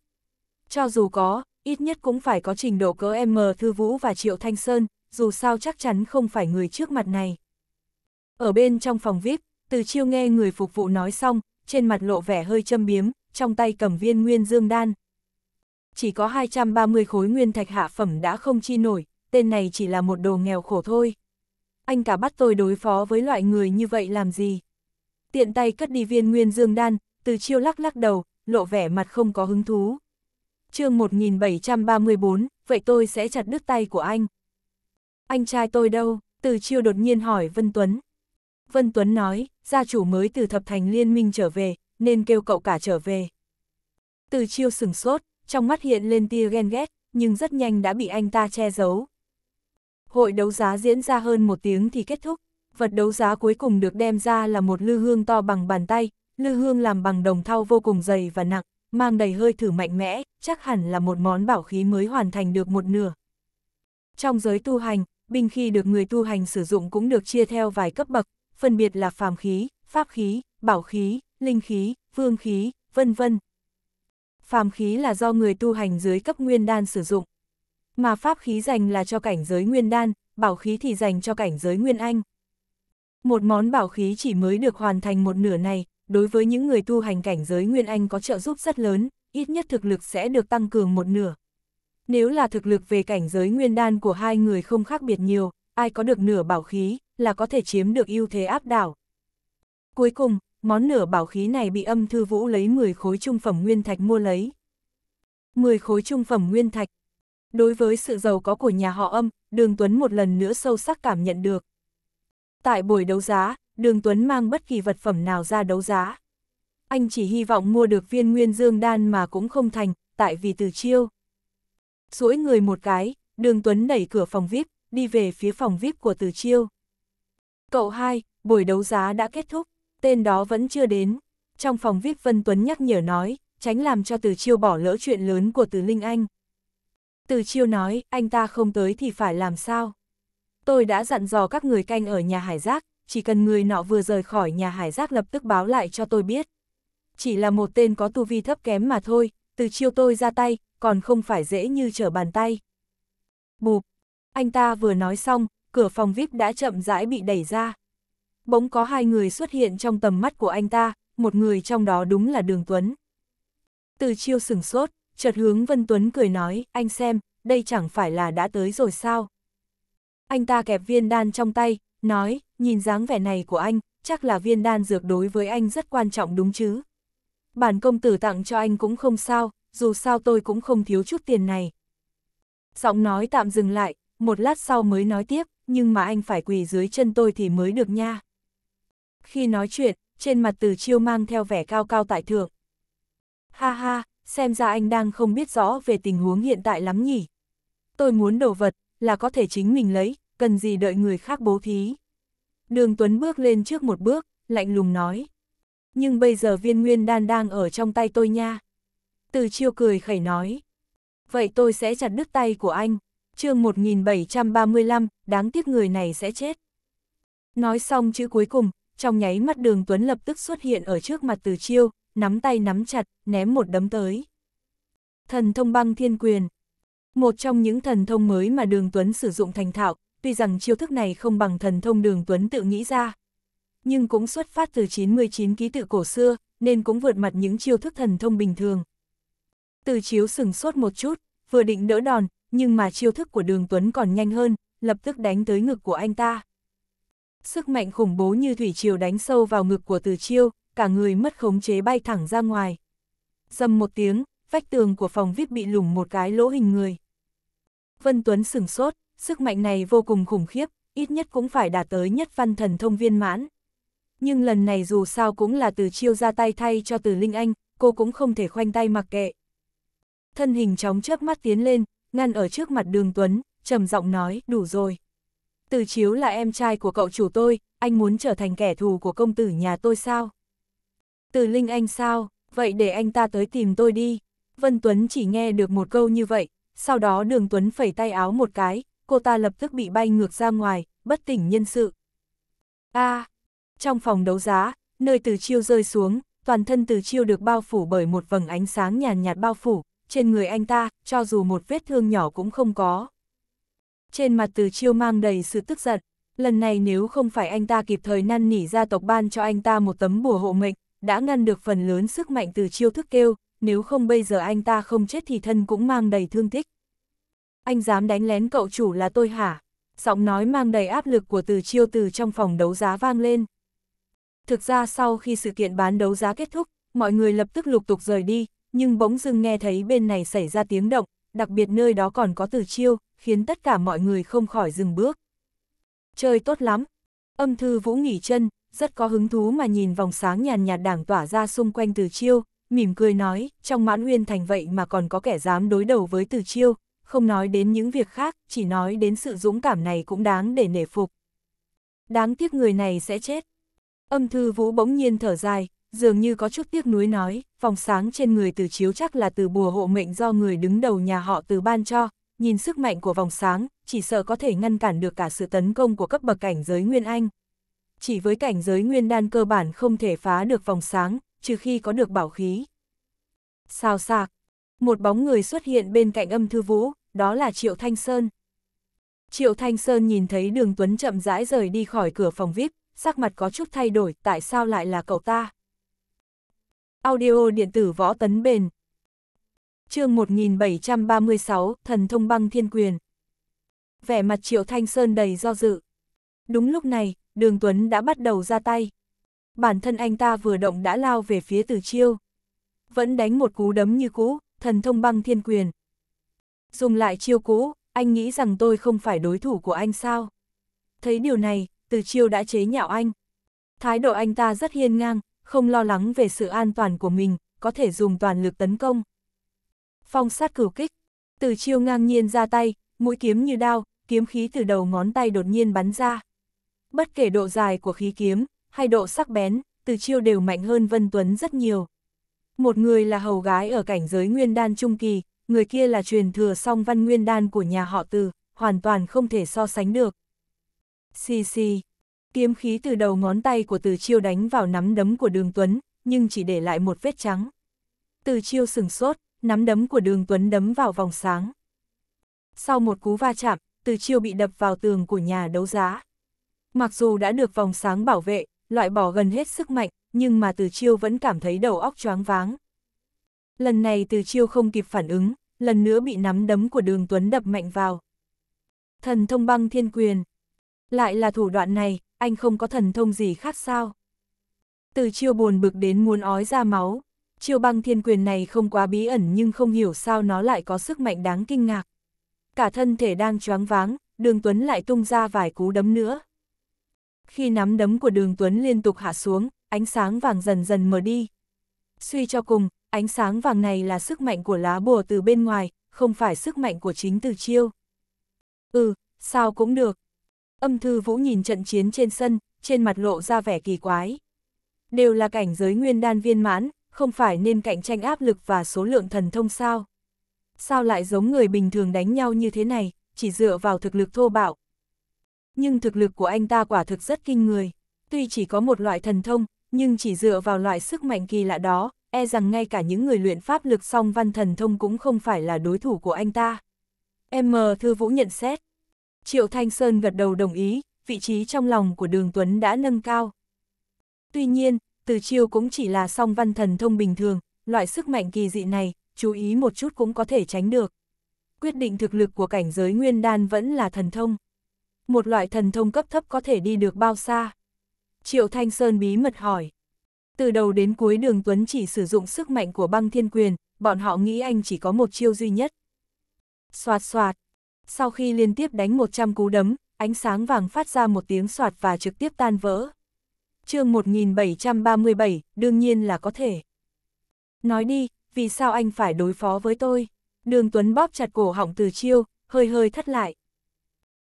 Cho dù có, ít nhất cũng phải có trình độ cỡ M Thư Vũ và Triệu Thanh Sơn, dù sao chắc chắn không phải người trước mặt này. Ở bên trong phòng VIP, từ chiêu nghe người phục vụ nói xong, trên mặt lộ vẻ hơi châm biếm, trong tay cầm viên nguyên dương đan, chỉ có 230 khối nguyên thạch hạ phẩm đã không chi nổi, tên này chỉ là một đồ nghèo khổ thôi. Anh cả bắt tôi đối phó với loại người như vậy làm gì? Tiện tay cất đi viên nguyên dương đan, từ chiêu lắc lắc đầu, lộ vẻ mặt không có hứng thú. chương 1734, vậy tôi sẽ chặt đứt tay của anh. Anh trai tôi đâu? Từ chiêu đột nhiên hỏi Vân Tuấn. Vân Tuấn nói, gia chủ mới từ thập thành liên minh trở về, nên kêu cậu cả trở về. Từ chiêu sừng sốt, trong mắt hiện lên tia ghen ghét, nhưng rất nhanh đã bị anh ta che giấu. Hội đấu giá diễn ra hơn một tiếng thì kết thúc, vật đấu giá cuối cùng được đem ra là một lư hương to bằng bàn tay, lư hương làm bằng đồng thau vô cùng dày và nặng, mang đầy hơi thử mạnh mẽ, chắc hẳn là một món bảo khí mới hoàn thành được một nửa. Trong giới tu hành, binh khi được người tu hành sử dụng cũng được chia theo vài cấp bậc, phân biệt là phàm khí, pháp khí, bảo khí, linh khí, vương khí, vân vân, phàm khí là do người tu hành dưới cấp nguyên đan sử dụng. Mà pháp khí dành là cho cảnh giới nguyên đan, bảo khí thì dành cho cảnh giới nguyên anh. Một món bảo khí chỉ mới được hoàn thành một nửa này, đối với những người tu hành cảnh giới nguyên anh có trợ giúp rất lớn, ít nhất thực lực sẽ được tăng cường một nửa. Nếu là thực lực về cảnh giới nguyên đan của hai người không khác biệt nhiều, ai có được nửa bảo khí là có thể chiếm được ưu thế áp đảo. Cuối cùng, món nửa bảo khí này bị âm thư vũ lấy 10 khối trung phẩm nguyên thạch mua lấy. 10 khối trung phẩm nguyên thạch. Đối với sự giàu có của nhà họ âm, Đường Tuấn một lần nữa sâu sắc cảm nhận được. Tại buổi đấu giá, Đường Tuấn mang bất kỳ vật phẩm nào ra đấu giá. Anh chỉ hy vọng mua được viên nguyên dương đan mà cũng không thành, tại vì từ chiêu. duỗi người một cái, Đường Tuấn đẩy cửa phòng VIP, đi về phía phòng VIP của từ chiêu. Cậu hai, buổi đấu giá đã kết thúc tên đó vẫn chưa đến. Trong phòng VIP Vân Tuấn nhắc nhở nói, tránh làm cho Từ Chiêu bỏ lỡ chuyện lớn của Từ Linh Anh. Từ Chiêu nói, anh ta không tới thì phải làm sao? Tôi đã dặn dò các người canh ở nhà hải giác, chỉ cần người nọ vừa rời khỏi nhà hải giác lập tức báo lại cho tôi biết. Chỉ là một tên có tu vi thấp kém mà thôi, Từ Chiêu tôi ra tay, còn không phải dễ như trở bàn tay. Bụp! Anh ta vừa nói xong, cửa phòng VIP đã chậm rãi bị đẩy ra bỗng có hai người xuất hiện trong tầm mắt của anh ta, một người trong đó đúng là Đường Tuấn. Từ chiêu sửng sốt, chợt hướng Vân Tuấn cười nói, anh xem, đây chẳng phải là đã tới rồi sao. Anh ta kẹp viên đan trong tay, nói, nhìn dáng vẻ này của anh, chắc là viên đan dược đối với anh rất quan trọng đúng chứ. Bản công tử tặng cho anh cũng không sao, dù sao tôi cũng không thiếu chút tiền này. Giọng nói tạm dừng lại, một lát sau mới nói tiếp, nhưng mà anh phải quỳ dưới chân tôi thì mới được nha khi nói chuyện, trên mặt từ chiêu mang theo vẻ cao cao tại thượng. Ha ha, xem ra anh đang không biết rõ về tình huống hiện tại lắm nhỉ. Tôi muốn đồ vật, là có thể chính mình lấy, cần gì đợi người khác bố thí. Đường Tuấn bước lên trước một bước, lạnh lùng nói. Nhưng bây giờ viên nguyên đan đang ở trong tay tôi nha. Từ chiêu cười khẩy nói. Vậy tôi sẽ chặt đứt tay của anh. chương 1735, đáng tiếc người này sẽ chết. Nói xong chữ cuối cùng, trong nháy mắt đường Tuấn lập tức xuất hiện ở trước mặt từ chiêu, nắm tay nắm chặt, ném một đấm tới. Thần thông băng thiên quyền Một trong những thần thông mới mà đường Tuấn sử dụng thành thạo, tuy rằng chiêu thức này không bằng thần thông đường Tuấn tự nghĩ ra, nhưng cũng xuất phát từ 99 ký tự cổ xưa, nên cũng vượt mặt những chiêu thức thần thông bình thường. Từ chiếu sừng sốt một chút, vừa định đỡ đòn, nhưng mà chiêu thức của đường Tuấn còn nhanh hơn, lập tức đánh tới ngực của anh ta sức mạnh khủng bố như thủy triều đánh sâu vào ngực của từ chiêu, cả người mất khống chế bay thẳng ra ngoài. Dầm một tiếng, vách tường của phòng VIP bị lủng một cái lỗ hình người. Vân Tuấn sửng sốt, sức mạnh này vô cùng khủng khiếp, ít nhất cũng phải đạt tới nhất văn thần thông viên mãn. Nhưng lần này dù sao cũng là từ chiêu ra tay thay cho từ Linh Anh, cô cũng không thể khoanh tay mặc kệ. Thân hình chóng chớp mắt tiến lên, ngăn ở trước mặt đường Tuấn, trầm giọng nói, đủ rồi. Từ Chiếu là em trai của cậu chủ tôi, anh muốn trở thành kẻ thù của công tử nhà tôi sao? Từ Linh anh sao, vậy để anh ta tới tìm tôi đi. Vân Tuấn chỉ nghe được một câu như vậy, sau đó đường Tuấn phẩy tay áo một cái, cô ta lập tức bị bay ngược ra ngoài, bất tỉnh nhân sự. a à, trong phòng đấu giá, nơi từ chiêu rơi xuống, toàn thân từ chiêu được bao phủ bởi một vầng ánh sáng nhàn nhạt, nhạt bao phủ, trên người anh ta, cho dù một vết thương nhỏ cũng không có. Trên mặt từ chiêu mang đầy sự tức giận, lần này nếu không phải anh ta kịp thời năn nỉ gia tộc ban cho anh ta một tấm bùa hộ mệnh, đã ngăn được phần lớn sức mạnh từ chiêu thức kêu, nếu không bây giờ anh ta không chết thì thân cũng mang đầy thương tích. Anh dám đánh lén cậu chủ là tôi hả? Giọng nói mang đầy áp lực của từ chiêu từ trong phòng đấu giá vang lên. Thực ra sau khi sự kiện bán đấu giá kết thúc, mọi người lập tức lục tục rời đi, nhưng bỗng dưng nghe thấy bên này xảy ra tiếng động, đặc biệt nơi đó còn có từ chiêu, khiến tất cả mọi người không khỏi dừng bước. Chơi tốt lắm. Âm thư vũ nghỉ chân, rất có hứng thú mà nhìn vòng sáng nhàn nhạt đảng tỏa ra xung quanh từ chiêu, mỉm cười nói, trong mãn nguyên thành vậy mà còn có kẻ dám đối đầu với từ chiêu, không nói đến những việc khác, chỉ nói đến sự dũng cảm này cũng đáng để nể phục. Đáng tiếc người này sẽ chết. Âm thư vũ bỗng nhiên thở dài, dường như có chút tiếc nuối nói, vòng sáng trên người từ chiếu chắc là từ bùa hộ mệnh do người đứng đầu nhà họ từ ban cho, nhìn sức mạnh của vòng sáng, chỉ sợ có thể ngăn cản được cả sự tấn công của cấp bậc cảnh giới Nguyên Anh. Chỉ với cảnh giới Nguyên Đan cơ bản không thể phá được vòng sáng, trừ khi có được bảo khí. Sao sạc, một bóng người xuất hiện bên cạnh âm thư vũ, đó là Triệu Thanh Sơn. Triệu Thanh Sơn nhìn thấy đường Tuấn chậm rãi rời đi khỏi cửa phòng VIP, sắc mặt có chút thay đổi, tại sao lại là cậu ta? Audio điện tử võ tấn bền, chương 1736, thần thông băng thiên quyền. Vẻ mặt Triệu Thanh Sơn đầy do dự. Đúng lúc này, Đường Tuấn đã bắt đầu ra tay. Bản thân anh ta vừa động đã lao về phía Từ Chiêu. Vẫn đánh một cú đấm như cũ, thần thông băng thiên quyền. Dùng lại chiêu cũ, anh nghĩ rằng tôi không phải đối thủ của anh sao? Thấy điều này, Từ Chiêu đã chế nhạo anh. Thái độ anh ta rất hiên ngang, không lo lắng về sự an toàn của mình, có thể dùng toàn lực tấn công. Phong sát cửu kích, từ chiêu ngang nhiên ra tay, mũi kiếm như đao, kiếm khí từ đầu ngón tay đột nhiên bắn ra. Bất kể độ dài của khí kiếm, hay độ sắc bén, từ chiêu đều mạnh hơn Vân Tuấn rất nhiều. Một người là hầu gái ở cảnh giới nguyên đan trung kỳ, người kia là truyền thừa song văn nguyên đan của nhà họ từ, hoàn toàn không thể so sánh được. Xì xì, kiếm khí từ đầu ngón tay của từ chiêu đánh vào nắm đấm của đường Tuấn, nhưng chỉ để lại một vết trắng. Từ chiêu sừng sốt, nắm đấm của đường Tuấn đấm vào vòng sáng. Sau một cú va chạm, từ chiêu bị đập vào tường của nhà đấu giá. Mặc dù đã được vòng sáng bảo vệ, loại bỏ gần hết sức mạnh, nhưng mà từ chiêu vẫn cảm thấy đầu óc choáng váng. Lần này từ chiêu không kịp phản ứng, lần nữa bị nắm đấm của đường Tuấn đập mạnh vào. Thần thông băng thiên quyền. Lại là thủ đoạn này, anh không có thần thông gì khác sao? Từ chiêu buồn bực đến muốn ói ra máu. Chiêu băng thiên quyền này không quá bí ẩn nhưng không hiểu sao nó lại có sức mạnh đáng kinh ngạc. Cả thân thể đang choáng váng, đường Tuấn lại tung ra vài cú đấm nữa. Khi nắm đấm của đường Tuấn liên tục hạ xuống, ánh sáng vàng dần dần mờ đi. Suy cho cùng, ánh sáng vàng này là sức mạnh của lá bùa từ bên ngoài, không phải sức mạnh của chính từ chiêu. Ừ, sao cũng được. Âm thư vũ nhìn trận chiến trên sân, trên mặt lộ ra vẻ kỳ quái. Đều là cảnh giới nguyên đan viên mãn, không phải nên cạnh tranh áp lực và số lượng thần thông sao? Sao lại giống người bình thường đánh nhau như thế này, chỉ dựa vào thực lực thô bạo? Nhưng thực lực của anh ta quả thực rất kinh người, tuy chỉ có một loại thần thông, nhưng chỉ dựa vào loại sức mạnh kỳ lạ đó, e rằng ngay cả những người luyện pháp lực song văn thần thông cũng không phải là đối thủ của anh ta. M. Thư Vũ nhận xét. Triệu Thanh Sơn gật đầu đồng ý, vị trí trong lòng của Đường Tuấn đã nâng cao. Tuy nhiên, từ chiêu cũng chỉ là song văn thần thông bình thường, loại sức mạnh kỳ dị này, chú ý một chút cũng có thể tránh được. Quyết định thực lực của cảnh giới nguyên đan vẫn là thần thông. Một loại thần thông cấp thấp có thể đi được bao xa? Triệu Thanh Sơn bí mật hỏi. Từ đầu đến cuối đường Tuấn chỉ sử dụng sức mạnh của băng thiên quyền, bọn họ nghĩ anh chỉ có một chiêu duy nhất. Xoạt xoạt. Sau khi liên tiếp đánh 100 cú đấm, ánh sáng vàng phát ra một tiếng xoạt và trực tiếp tan vỡ chương 1737, đương nhiên là có thể. Nói đi, vì sao anh phải đối phó với tôi? Đường Tuấn bóp chặt cổ họng Từ Chiêu, hơi hơi thất lại.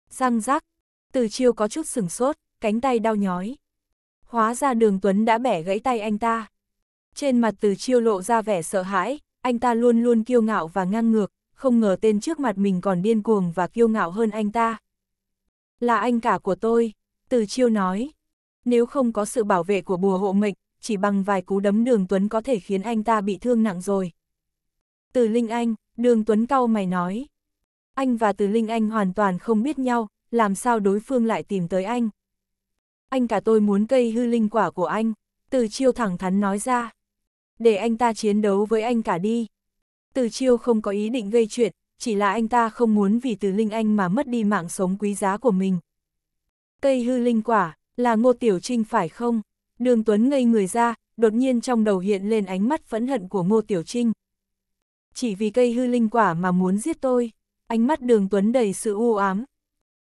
Răng rác, Từ Chiêu có chút sừng sốt, cánh tay đau nhói. Hóa ra đường Tuấn đã bẻ gãy tay anh ta. Trên mặt Từ Chiêu lộ ra vẻ sợ hãi, anh ta luôn luôn kiêu ngạo và ngang ngược, không ngờ tên trước mặt mình còn điên cuồng và kiêu ngạo hơn anh ta. Là anh cả của tôi, Từ Chiêu nói, nếu không có sự bảo vệ của bùa hộ mệnh, chỉ bằng vài cú đấm đường Tuấn có thể khiến anh ta bị thương nặng rồi. Từ Linh Anh, đường Tuấn cau mày nói. Anh và Từ Linh Anh hoàn toàn không biết nhau, làm sao đối phương lại tìm tới anh. Anh cả tôi muốn cây hư linh quả của anh, từ chiêu thẳng thắn nói ra. Để anh ta chiến đấu với anh cả đi. Từ chiêu không có ý định gây chuyện, chỉ là anh ta không muốn vì từ Linh Anh mà mất đi mạng sống quý giá của mình. Cây hư linh quả, là Ngô Tiểu Trinh phải không? Đường Tuấn ngây người ra, đột nhiên trong đầu hiện lên ánh mắt phẫn hận của Ngô Tiểu Trinh. Chỉ vì cây hư linh quả mà muốn giết tôi, ánh mắt đường Tuấn đầy sự u ám.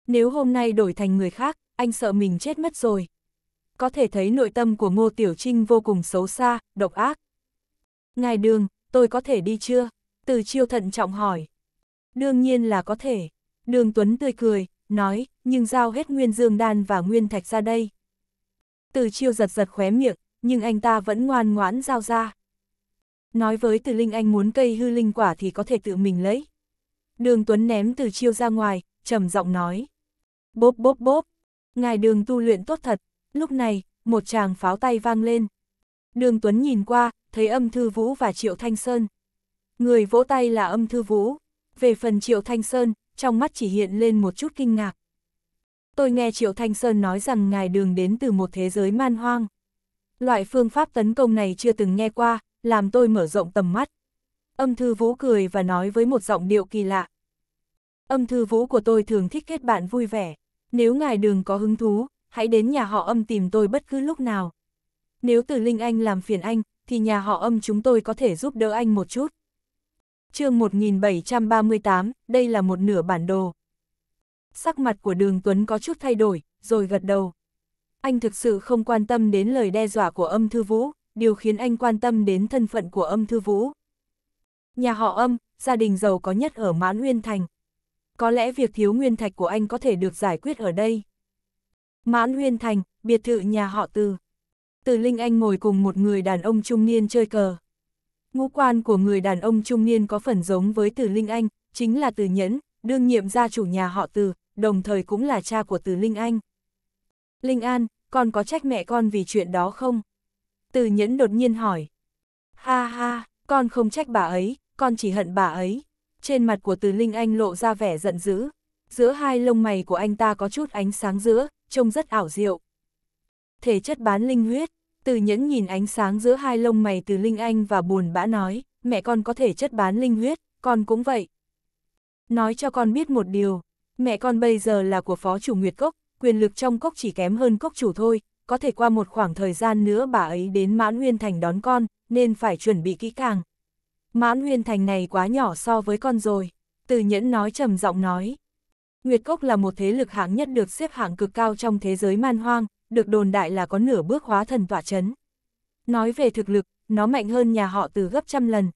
Nếu hôm nay đổi thành người khác, anh sợ mình chết mất rồi. Có thể thấy nội tâm của Ngô Tiểu Trinh vô cùng xấu xa, độc ác. Ngài đường, tôi có thể đi chưa? Từ chiêu thận trọng hỏi. Đương nhiên là có thể. Đường Tuấn tươi cười, nói, nhưng giao hết nguyên dương đan và nguyên thạch ra đây. Từ chiêu giật giật khóe miệng, nhưng anh ta vẫn ngoan ngoãn giao ra. Nói với từ linh anh muốn cây hư linh quả thì có thể tự mình lấy. Đường Tuấn ném từ chiêu ra ngoài, trầm giọng nói. Bốp bốp bốp, ngài đường tu luyện tốt thật, lúc này, một chàng pháo tay vang lên. Đường Tuấn nhìn qua, thấy âm thư vũ và triệu thanh sơn. Người vỗ tay là âm thư vũ. Về phần triệu thanh sơn, trong mắt chỉ hiện lên một chút kinh ngạc. Tôi nghe Triệu Thanh Sơn nói rằng ngài đường đến từ một thế giới man hoang. Loại phương pháp tấn công này chưa từng nghe qua, làm tôi mở rộng tầm mắt. Âm thư vũ cười và nói với một giọng điệu kỳ lạ. Âm thư vũ của tôi thường thích kết bạn vui vẻ. Nếu ngài đường có hứng thú, hãy đến nhà họ âm tìm tôi bất cứ lúc nào. Nếu từ Linh Anh làm phiền anh, thì nhà họ âm chúng tôi có thể giúp đỡ anh một chút chương 1738, đây là một nửa bản đồ. Sắc mặt của đường Tuấn có chút thay đổi, rồi gật đầu. Anh thực sự không quan tâm đến lời đe dọa của âm thư vũ, điều khiến anh quan tâm đến thân phận của âm thư vũ. Nhà họ âm, gia đình giàu có nhất ở Mãn Nguyên Thành. Có lẽ việc thiếu nguyên thạch của anh có thể được giải quyết ở đây. Mãn Nguyên Thành, biệt thự nhà họ Từ. Từ Linh Anh ngồi cùng một người đàn ông trung niên chơi cờ. Ngũ quan của người đàn ông trung niên có phần giống với Từ Linh Anh, chính là Từ Nhẫn, đương nhiệm gia chủ nhà họ Từ, đồng thời cũng là cha của Từ Linh Anh. Linh An, con có trách mẹ con vì chuyện đó không? Từ Nhẫn đột nhiên hỏi. Ha ha, con không trách bà ấy, con chỉ hận bà ấy. Trên mặt của Từ Linh Anh lộ ra vẻ giận dữ. Giữa hai lông mày của anh ta có chút ánh sáng giữa, trông rất ảo diệu. Thể chất bán linh huyết. Từ nhẫn nhìn ánh sáng giữa hai lông mày từ Linh Anh và buồn bã nói, mẹ con có thể chất bán linh huyết, con cũng vậy. Nói cho con biết một điều, mẹ con bây giờ là của phó chủ Nguyệt Cốc, quyền lực trong cốc chỉ kém hơn cốc chủ thôi, có thể qua một khoảng thời gian nữa bà ấy đến Mãn nguyên Thành đón con, nên phải chuẩn bị kỹ càng. Mãn nguyên Thành này quá nhỏ so với con rồi, từ nhẫn nói trầm giọng nói. Nguyệt Cốc là một thế lực hạng nhất được xếp hạng cực cao trong thế giới man hoang, được đồn đại là có nửa bước hóa thần tỏa chấn. Nói về thực lực, nó mạnh hơn nhà họ từ gấp trăm lần.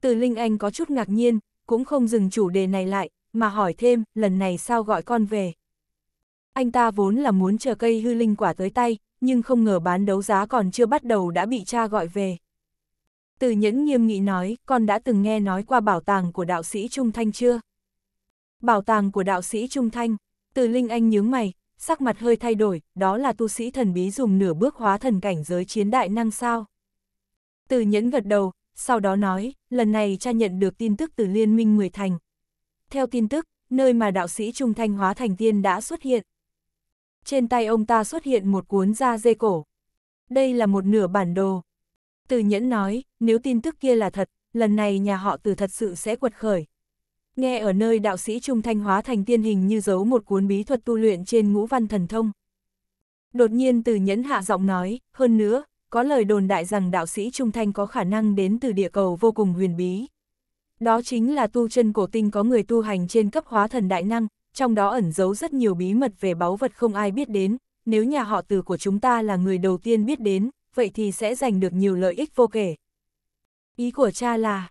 Từ Linh Anh có chút ngạc nhiên, cũng không dừng chủ đề này lại, mà hỏi thêm, lần này sao gọi con về. Anh ta vốn là muốn chờ cây hư linh quả tới tay, nhưng không ngờ bán đấu giá còn chưa bắt đầu đã bị cha gọi về. Từ nhẫn nghiêm nghị nói, con đã từng nghe nói qua bảo tàng của đạo sĩ Trung Thanh chưa? Bảo tàng của đạo sĩ Trung Thanh, từ Linh Anh nhướng mày, sắc mặt hơi thay đổi, đó là tu sĩ thần bí dùng nửa bước hóa thần cảnh giới chiến đại năng sao. Từ nhẫn gật đầu, sau đó nói, lần này cha nhận được tin tức từ Liên minh Mười Thành. Theo tin tức, nơi mà đạo sĩ Trung Thanh hóa thành tiên đã xuất hiện. Trên tay ông ta xuất hiện một cuốn da dê cổ. Đây là một nửa bản đồ. Từ nhẫn nói, nếu tin tức kia là thật, lần này nhà họ từ thật sự sẽ quật khởi, Nghe ở nơi đạo sĩ Trung Thanh hóa thành tiên hình như giấu một cuốn bí thuật tu luyện trên ngũ văn thần thông. Đột nhiên từ nhẫn hạ giọng nói, hơn nữa, có lời đồn đại rằng đạo sĩ Trung Thanh có khả năng đến từ địa cầu vô cùng huyền bí. Đó chính là tu chân cổ tinh có người tu hành trên cấp hóa thần đại năng, trong đó ẩn giấu rất nhiều bí mật về báu vật không ai biết đến, nếu nhà họ từ của chúng ta là người đầu tiên biết đến, vậy thì sẽ giành được nhiều lợi ích vô kể. Ý của cha là,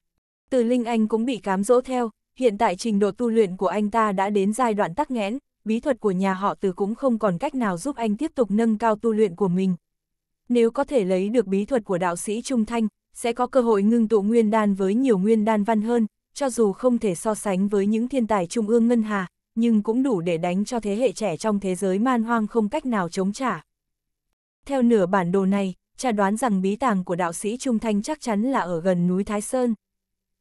từ Linh Anh cũng bị cám dỗ theo, hiện tại trình độ tu luyện của anh ta đã đến giai đoạn tắc nghẽn, bí thuật của nhà họ từ cũng không còn cách nào giúp anh tiếp tục nâng cao tu luyện của mình. Nếu có thể lấy được bí thuật của đạo sĩ Trung Thanh, sẽ có cơ hội ngưng tụ nguyên đan với nhiều nguyên đan văn hơn, cho dù không thể so sánh với những thiên tài trung ương ngân hà, nhưng cũng đủ để đánh cho thế hệ trẻ trong thế giới man hoang không cách nào chống trả. Theo nửa bản đồ này, cha đoán rằng bí tàng của đạo sĩ Trung Thanh chắc chắn là ở gần núi Thái Sơn.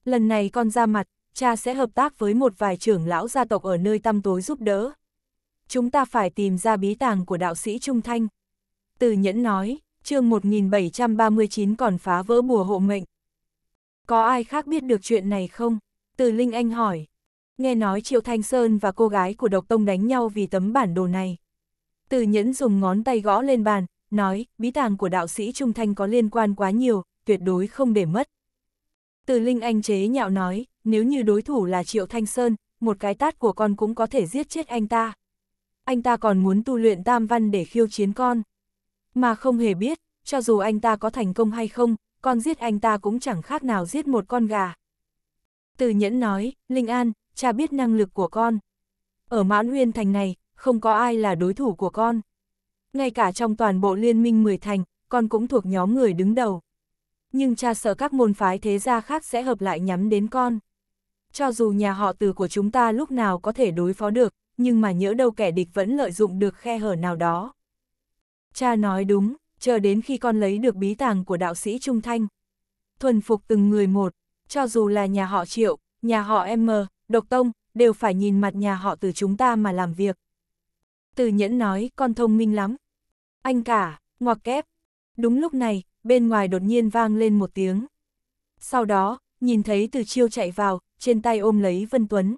Lần này con ra mặt, cha sẽ hợp tác với một vài trưởng lão gia tộc ở nơi tăm tối giúp đỡ. Chúng ta phải tìm ra bí tàng của đạo sĩ Trung Thanh. Từ nhẫn nói, chương 1739 còn phá vỡ bùa hộ mệnh. Có ai khác biết được chuyện này không? Từ Linh Anh hỏi. Nghe nói Triệu Thanh Sơn và cô gái của Độc Tông đánh nhau vì tấm bản đồ này. Từ nhẫn dùng ngón tay gõ lên bàn, nói, bí tàng của đạo sĩ Trung Thanh có liên quan quá nhiều, tuyệt đối không để mất. Từ Linh Anh chế nhạo nói, nếu như đối thủ là Triệu Thanh Sơn, một cái tát của con cũng có thể giết chết anh ta. Anh ta còn muốn tu luyện tam văn để khiêu chiến con. Mà không hề biết, cho dù anh ta có thành công hay không, con giết anh ta cũng chẳng khác nào giết một con gà. Từ nhẫn nói, Linh An, cha biết năng lực của con. Ở mãn huyên thành này, không có ai là đối thủ của con. Ngay cả trong toàn bộ liên minh 10 thành, con cũng thuộc nhóm người đứng đầu. Nhưng cha sợ các môn phái thế gia khác sẽ hợp lại nhắm đến con cho dù nhà họ từ của chúng ta lúc nào có thể đối phó được, nhưng mà nhỡ đâu kẻ địch vẫn lợi dụng được khe hở nào đó. Cha nói đúng, chờ đến khi con lấy được bí tàng của đạo sĩ Trung Thanh. Thuần phục từng người một, cho dù là nhà họ Triệu, nhà họ M, Độc Tông, đều phải nhìn mặt nhà họ từ chúng ta mà làm việc. Từ nhẫn nói, con thông minh lắm. Anh cả, ngoặc kép. Đúng lúc này, bên ngoài đột nhiên vang lên một tiếng. Sau đó, nhìn thấy từ chiêu chạy vào, trên tay ôm lấy Vân Tuấn.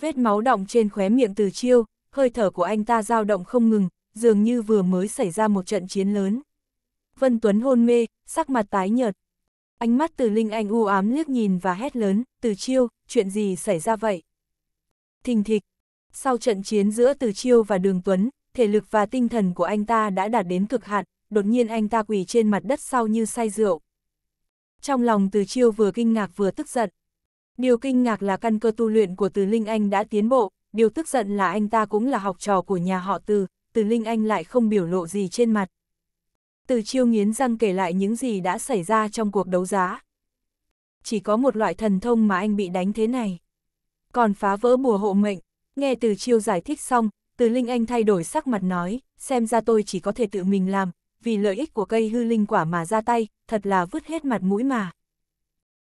Vết máu đọng trên khóe miệng từ chiêu, hơi thở của anh ta dao động không ngừng, dường như vừa mới xảy ra một trận chiến lớn. Vân Tuấn hôn mê, sắc mặt tái nhợt. Ánh mắt từ Linh Anh u ám liếc nhìn và hét lớn, từ chiêu, chuyện gì xảy ra vậy? Thình thịch, sau trận chiến giữa từ chiêu và đường Tuấn, thể lực và tinh thần của anh ta đã đạt đến cực hạn, đột nhiên anh ta quỳ trên mặt đất sau như say rượu trong lòng từ chiêu vừa kinh ngạc vừa tức giận. Điều kinh ngạc là căn cơ tu luyện của từ Linh Anh đã tiến bộ, điều tức giận là anh ta cũng là học trò của nhà họ từ, từ Linh Anh lại không biểu lộ gì trên mặt. Từ chiêu nghiến răng kể lại những gì đã xảy ra trong cuộc đấu giá. Chỉ có một loại thần thông mà anh bị đánh thế này. Còn phá vỡ bùa hộ mệnh, nghe từ chiêu giải thích xong, từ Linh Anh thay đổi sắc mặt nói, xem ra tôi chỉ có thể tự mình làm, vì lợi ích của cây hư linh quả mà ra tay, thật là vứt hết mặt mũi mà.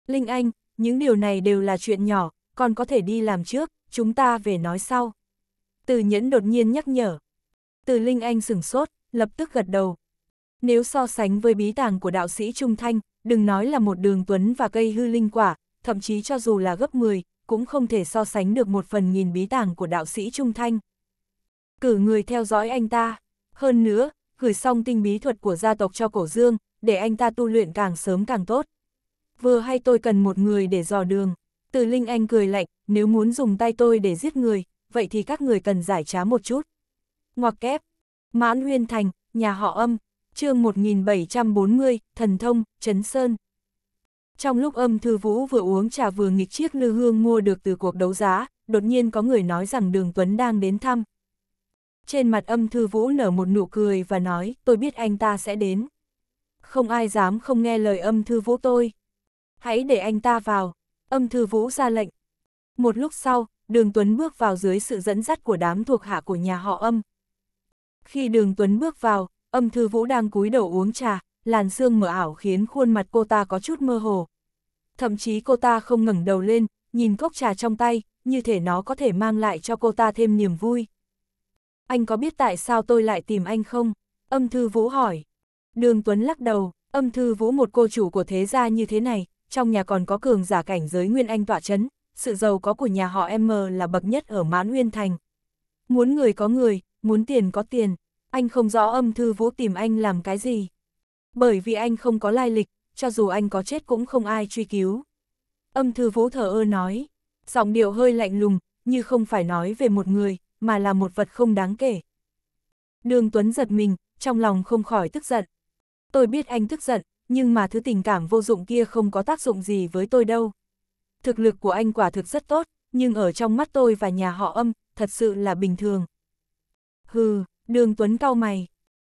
Linh Anh, những điều này đều là chuyện nhỏ, còn có thể đi làm trước, chúng ta về nói sau. Từ nhẫn đột nhiên nhắc nhở. Từ Linh Anh sửng sốt, lập tức gật đầu. Nếu so sánh với bí tàng của đạo sĩ Trung Thanh, đừng nói là một đường tuấn và cây hư linh quả, thậm chí cho dù là gấp 10, cũng không thể so sánh được một phần nghìn bí tàng của đạo sĩ Trung Thanh. Cử người theo dõi anh ta. Hơn nữa, gửi xong tinh bí thuật của gia tộc cho cổ dương, để anh ta tu luyện càng sớm càng tốt. Vừa hay tôi cần một người để dò đường. Từ Linh Anh cười lạnh, nếu muốn dùng tay tôi để giết người, vậy thì các người cần giải trá một chút. Ngoặc kép, Mãn Huyên Thành, nhà họ âm, chương 1740, Thần Thông, Trấn Sơn. Trong lúc âm thư vũ vừa uống trà vừa nghịch chiếc lư hương mua được từ cuộc đấu giá, đột nhiên có người nói rằng đường Tuấn đang đến thăm, trên mặt âm thư vũ nở một nụ cười và nói, tôi biết anh ta sẽ đến. Không ai dám không nghe lời âm thư vũ tôi. Hãy để anh ta vào, âm thư vũ ra lệnh. Một lúc sau, đường Tuấn bước vào dưới sự dẫn dắt của đám thuộc hạ của nhà họ âm. Khi đường Tuấn bước vào, âm thư vũ đang cúi đầu uống trà, làn sương mờ ảo khiến khuôn mặt cô ta có chút mơ hồ. Thậm chí cô ta không ngẩng đầu lên, nhìn cốc trà trong tay, như thể nó có thể mang lại cho cô ta thêm niềm vui anh có biết tại sao tôi lại tìm anh không? Âm Thư Vũ hỏi. Đường Tuấn lắc đầu, Âm Thư Vũ một cô chủ của thế gia như thế này, trong nhà còn có cường giả cảnh giới Nguyên Anh tỏa chấn, sự giàu có của nhà họ M là bậc nhất ở Mãn Nguyên Thành. Muốn người có người, muốn tiền có tiền, anh không rõ Âm Thư Vũ tìm anh làm cái gì. Bởi vì anh không có lai lịch, cho dù anh có chết cũng không ai truy cứu. Âm Thư Vũ thở ơ nói, giọng điệu hơi lạnh lùng, như không phải nói về một người, mà là một vật không đáng kể. Đường Tuấn giật mình, trong lòng không khỏi tức giận. Tôi biết anh tức giận, nhưng mà thứ tình cảm vô dụng kia không có tác dụng gì với tôi đâu. Thực lực của anh quả thực rất tốt, nhưng ở trong mắt tôi và nhà họ âm, thật sự là bình thường. Hừ, đường Tuấn cau mày.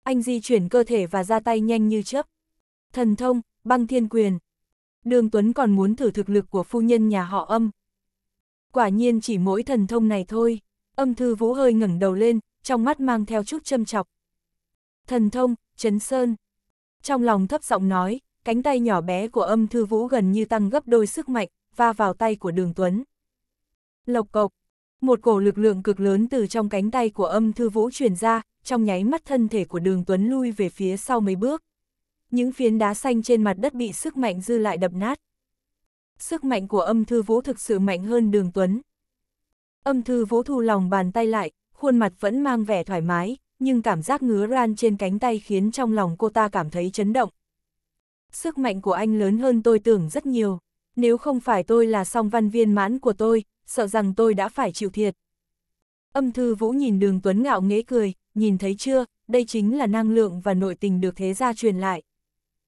Anh di chuyển cơ thể và ra tay nhanh như chớp. Thần thông, băng thiên quyền. Đường Tuấn còn muốn thử thực lực của phu nhân nhà họ âm. Quả nhiên chỉ mỗi thần thông này thôi. Âm thư vũ hơi ngẩng đầu lên, trong mắt mang theo chút châm chọc. Thần thông, chấn sơn. Trong lòng thấp giọng nói, cánh tay nhỏ bé của âm thư vũ gần như tăng gấp đôi sức mạnh, va vào tay của đường tuấn. Lộc cộc, một cổ lực lượng cực lớn từ trong cánh tay của âm thư vũ truyền ra, trong nháy mắt thân thể của đường tuấn lui về phía sau mấy bước. Những phiến đá xanh trên mặt đất bị sức mạnh dư lại đập nát. Sức mạnh của âm thư vũ thực sự mạnh hơn đường tuấn, Âm thư vỗ thu lòng bàn tay lại, khuôn mặt vẫn mang vẻ thoải mái, nhưng cảm giác ngứa ran trên cánh tay khiến trong lòng cô ta cảm thấy chấn động. Sức mạnh của anh lớn hơn tôi tưởng rất nhiều. Nếu không phải tôi là song văn viên mãn của tôi, sợ rằng tôi đã phải chịu thiệt. Âm thư vũ nhìn đường Tuấn ngạo nghễ cười, nhìn thấy chưa, đây chính là năng lượng và nội tình được thế gia truyền lại.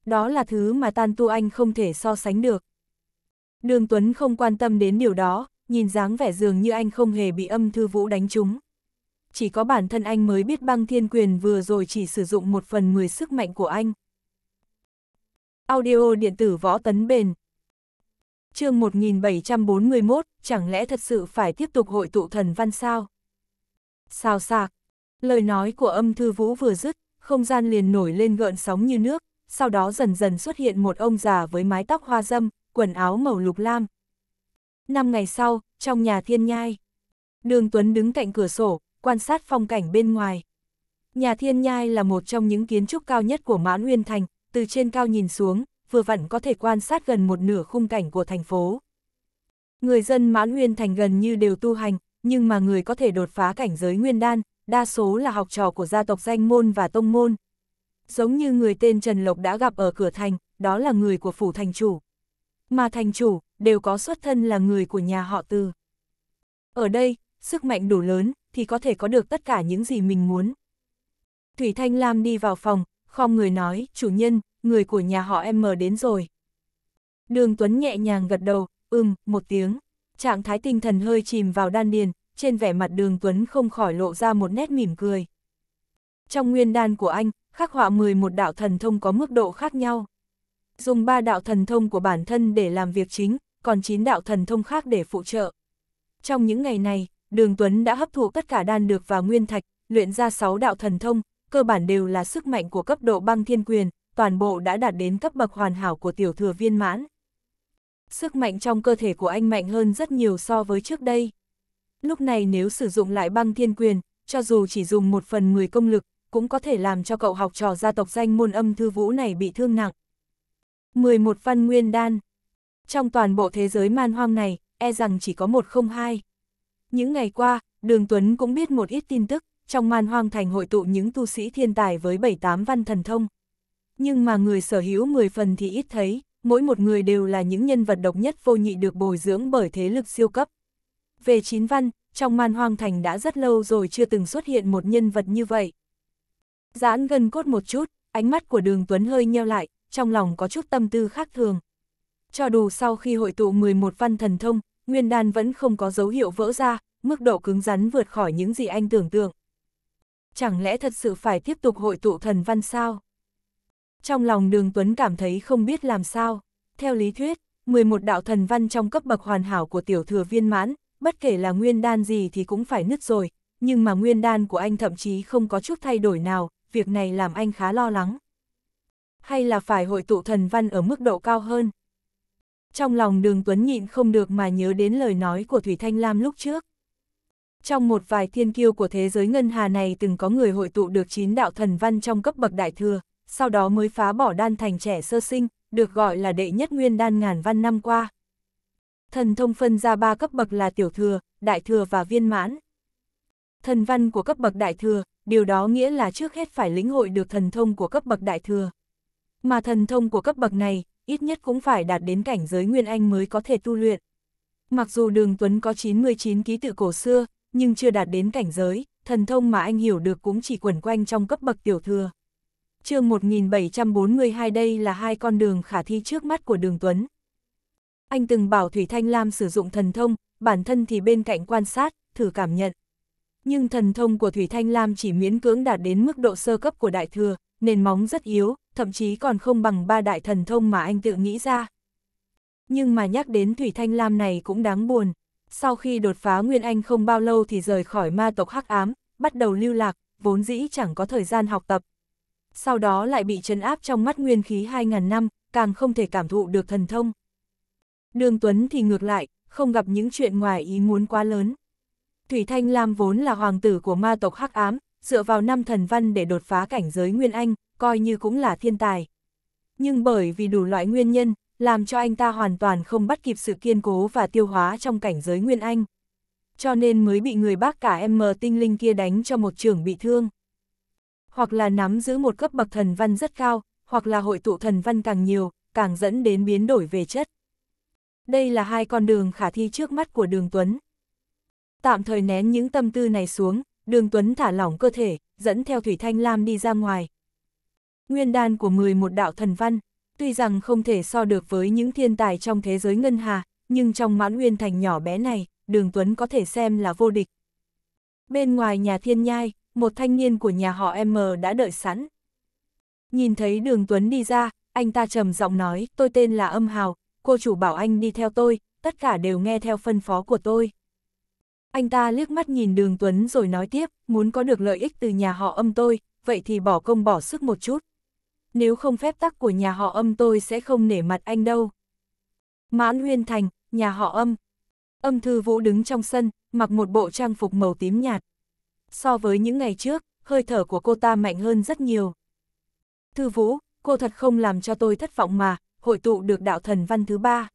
Đó là thứ mà tan tu anh không thể so sánh được. Đường Tuấn không quan tâm đến điều đó, nhìn dáng vẻ dường như anh không hề bị âm thư vũ đánh trúng. Chỉ có bản thân anh mới biết băng thiên quyền vừa rồi chỉ sử dụng một phần mười sức mạnh của anh. Audio điện tử võ tấn bền chương 1741, chẳng lẽ thật sự phải tiếp tục hội tụ thần văn sao? Sao sạc, lời nói của âm thư vũ vừa dứt, không gian liền nổi lên gợn sóng như nước, sau đó dần dần xuất hiện một ông già với mái tóc hoa dâm, quần áo màu lục lam, Năm ngày sau, trong nhà thiên nhai, đường Tuấn đứng cạnh cửa sổ, quan sát phong cảnh bên ngoài. Nhà thiên nhai là một trong những kiến trúc cao nhất của Mãn Nguyên Thành, từ trên cao nhìn xuống, vừa vặn có thể quan sát gần một nửa khung cảnh của thành phố. Người dân Mãn Nguyên Thành gần như đều tu hành, nhưng mà người có thể đột phá cảnh giới nguyên đan, đa số là học trò của gia tộc danh môn và tông môn. Giống như người tên Trần Lộc đã gặp ở cửa thành, đó là người của phủ thành chủ. Mà thành chủ, đều có xuất thân là người của nhà họ từ. Ở đây, sức mạnh đủ lớn, thì có thể có được tất cả những gì mình muốn. Thủy Thanh Lam đi vào phòng, khom người nói, chủ nhân, người của nhà họ em mờ đến rồi. Đường Tuấn nhẹ nhàng gật đầu, ưm, một tiếng. Trạng thái tinh thần hơi chìm vào đan điền, trên vẻ mặt đường Tuấn không khỏi lộ ra một nét mỉm cười. Trong nguyên đan của anh, khắc họa 11 đạo thần thông có mức độ khác nhau. Dùng ba đạo thần thông của bản thân để làm việc chính, còn chín đạo thần thông khác để phụ trợ. Trong những ngày này, Đường Tuấn đã hấp thụ tất cả đan được và nguyên thạch, luyện ra 6 đạo thần thông, cơ bản đều là sức mạnh của cấp độ băng thiên quyền, toàn bộ đã đạt đến cấp bậc hoàn hảo của tiểu thừa viên mãn. Sức mạnh trong cơ thể của anh mạnh hơn rất nhiều so với trước đây. Lúc này nếu sử dụng lại băng thiên quyền, cho dù chỉ dùng một phần 10 công lực, cũng có thể làm cho cậu học trò gia tộc danh môn âm thư vũ này bị thương nặng. 11 văn nguyên đan trong toàn bộ thế giới man hoang này, e rằng chỉ có một không hai. Những ngày qua, Đường Tuấn cũng biết một ít tin tức, trong man hoang thành hội tụ những tu sĩ thiên tài với bảy tám văn thần thông. Nhưng mà người sở hữu 10 phần thì ít thấy, mỗi một người đều là những nhân vật độc nhất vô nhị được bồi dưỡng bởi thế lực siêu cấp. Về chín văn, trong man hoang thành đã rất lâu rồi chưa từng xuất hiện một nhân vật như vậy. Giãn gần cốt một chút, ánh mắt của đường Tuấn hơi nheo lại, trong lòng có chút tâm tư khác thường cho dù sau khi hội tụ 11 văn thần thông, nguyên đan vẫn không có dấu hiệu vỡ ra, mức độ cứng rắn vượt khỏi những gì anh tưởng tượng. Chẳng lẽ thật sự phải tiếp tục hội tụ thần văn sao? Trong lòng đường Tuấn cảm thấy không biết làm sao. Theo lý thuyết, 11 đạo thần văn trong cấp bậc hoàn hảo của tiểu thừa viên mãn, bất kể là nguyên đan gì thì cũng phải nứt rồi, nhưng mà nguyên đan của anh thậm chí không có chút thay đổi nào, việc này làm anh khá lo lắng. Hay là phải hội tụ thần văn ở mức độ cao hơn? trong lòng đường Tuấn nhịn không được mà nhớ đến lời nói của Thủy Thanh Lam lúc trước. Trong một vài thiên kiêu của thế giới ngân hà này từng có người hội tụ được chín đạo thần văn trong cấp bậc đại thừa, sau đó mới phá bỏ đan thành trẻ sơ sinh, được gọi là đệ nhất nguyên đan ngàn văn năm qua. Thần thông phân ra ba cấp bậc là tiểu thừa, đại thừa và viên mãn. Thần văn của cấp bậc đại thừa, điều đó nghĩa là trước hết phải lĩnh hội được thần thông của cấp bậc đại thừa. Mà thần thông của cấp bậc này, ít nhất cũng phải đạt đến cảnh giới Nguyên Anh mới có thể tu luyện. Mặc dù đường Tuấn có 99 ký tự cổ xưa, nhưng chưa đạt đến cảnh giới, thần thông mà anh hiểu được cũng chỉ quẩn quanh trong cấp bậc tiểu thừa. chương 1742 đây là hai con đường khả thi trước mắt của đường Tuấn. Anh từng bảo Thủy Thanh Lam sử dụng thần thông, bản thân thì bên cạnh quan sát, thử cảm nhận. Nhưng thần thông của Thủy Thanh Lam chỉ miễn cưỡng đạt đến mức độ sơ cấp của đại thừa, nền móng rất yếu, thậm chí còn không bằng ba đại thần thông mà anh tự nghĩ ra. Nhưng mà nhắc đến Thủy Thanh Lam này cũng đáng buồn. Sau khi đột phá Nguyên Anh không bao lâu thì rời khỏi ma tộc Hắc Ám, bắt đầu lưu lạc, vốn dĩ chẳng có thời gian học tập. Sau đó lại bị trấn áp trong mắt nguyên khí 2.000 năm, càng không thể cảm thụ được thần thông. Đường Tuấn thì ngược lại, không gặp những chuyện ngoài ý muốn quá lớn. Thủy Thanh Lam vốn là hoàng tử của ma tộc Hắc Ám, dựa vào năm thần văn để đột phá cảnh giới Nguyên Anh, coi như cũng là thiên tài. Nhưng bởi vì đủ loại nguyên nhân, làm cho anh ta hoàn toàn không bắt kịp sự kiên cố và tiêu hóa trong cảnh giới Nguyên Anh. Cho nên mới bị người bác cả em mờ tinh linh kia đánh cho một trường bị thương. Hoặc là nắm giữ một cấp bậc thần văn rất cao, hoặc là hội tụ thần văn càng nhiều, càng dẫn đến biến đổi về chất. Đây là hai con đường khả thi trước mắt của đường Tuấn. Tạm thời nén những tâm tư này xuống, đường Tuấn thả lỏng cơ thể, dẫn theo Thủy Thanh Lam đi ra ngoài, nguyên đan của người một đạo thần văn, tuy rằng không thể so được với những thiên tài trong thế giới ngân hà, nhưng trong mãn nguyên thành nhỏ bé này, đường Tuấn có thể xem là vô địch. Bên ngoài nhà thiên nhai, một thanh niên của nhà họ M đã đợi sẵn. Nhìn thấy đường Tuấn đi ra, anh ta trầm giọng nói, tôi tên là Âm Hào, cô chủ bảo anh đi theo tôi, tất cả đều nghe theo phân phó của tôi. Anh ta liếc mắt nhìn đường Tuấn rồi nói tiếp, muốn có được lợi ích từ nhà họ âm tôi, vậy thì bỏ công bỏ sức một chút nếu không phép tắc của nhà họ âm tôi sẽ không nể mặt anh đâu. Mãn Huyên Thành, nhà họ âm. Âm Thư Vũ đứng trong sân, mặc một bộ trang phục màu tím nhạt. So với những ngày trước, hơi thở của cô ta mạnh hơn rất nhiều. Thư Vũ, cô thật không làm cho tôi thất vọng mà, hội tụ được đạo thần văn thứ ba.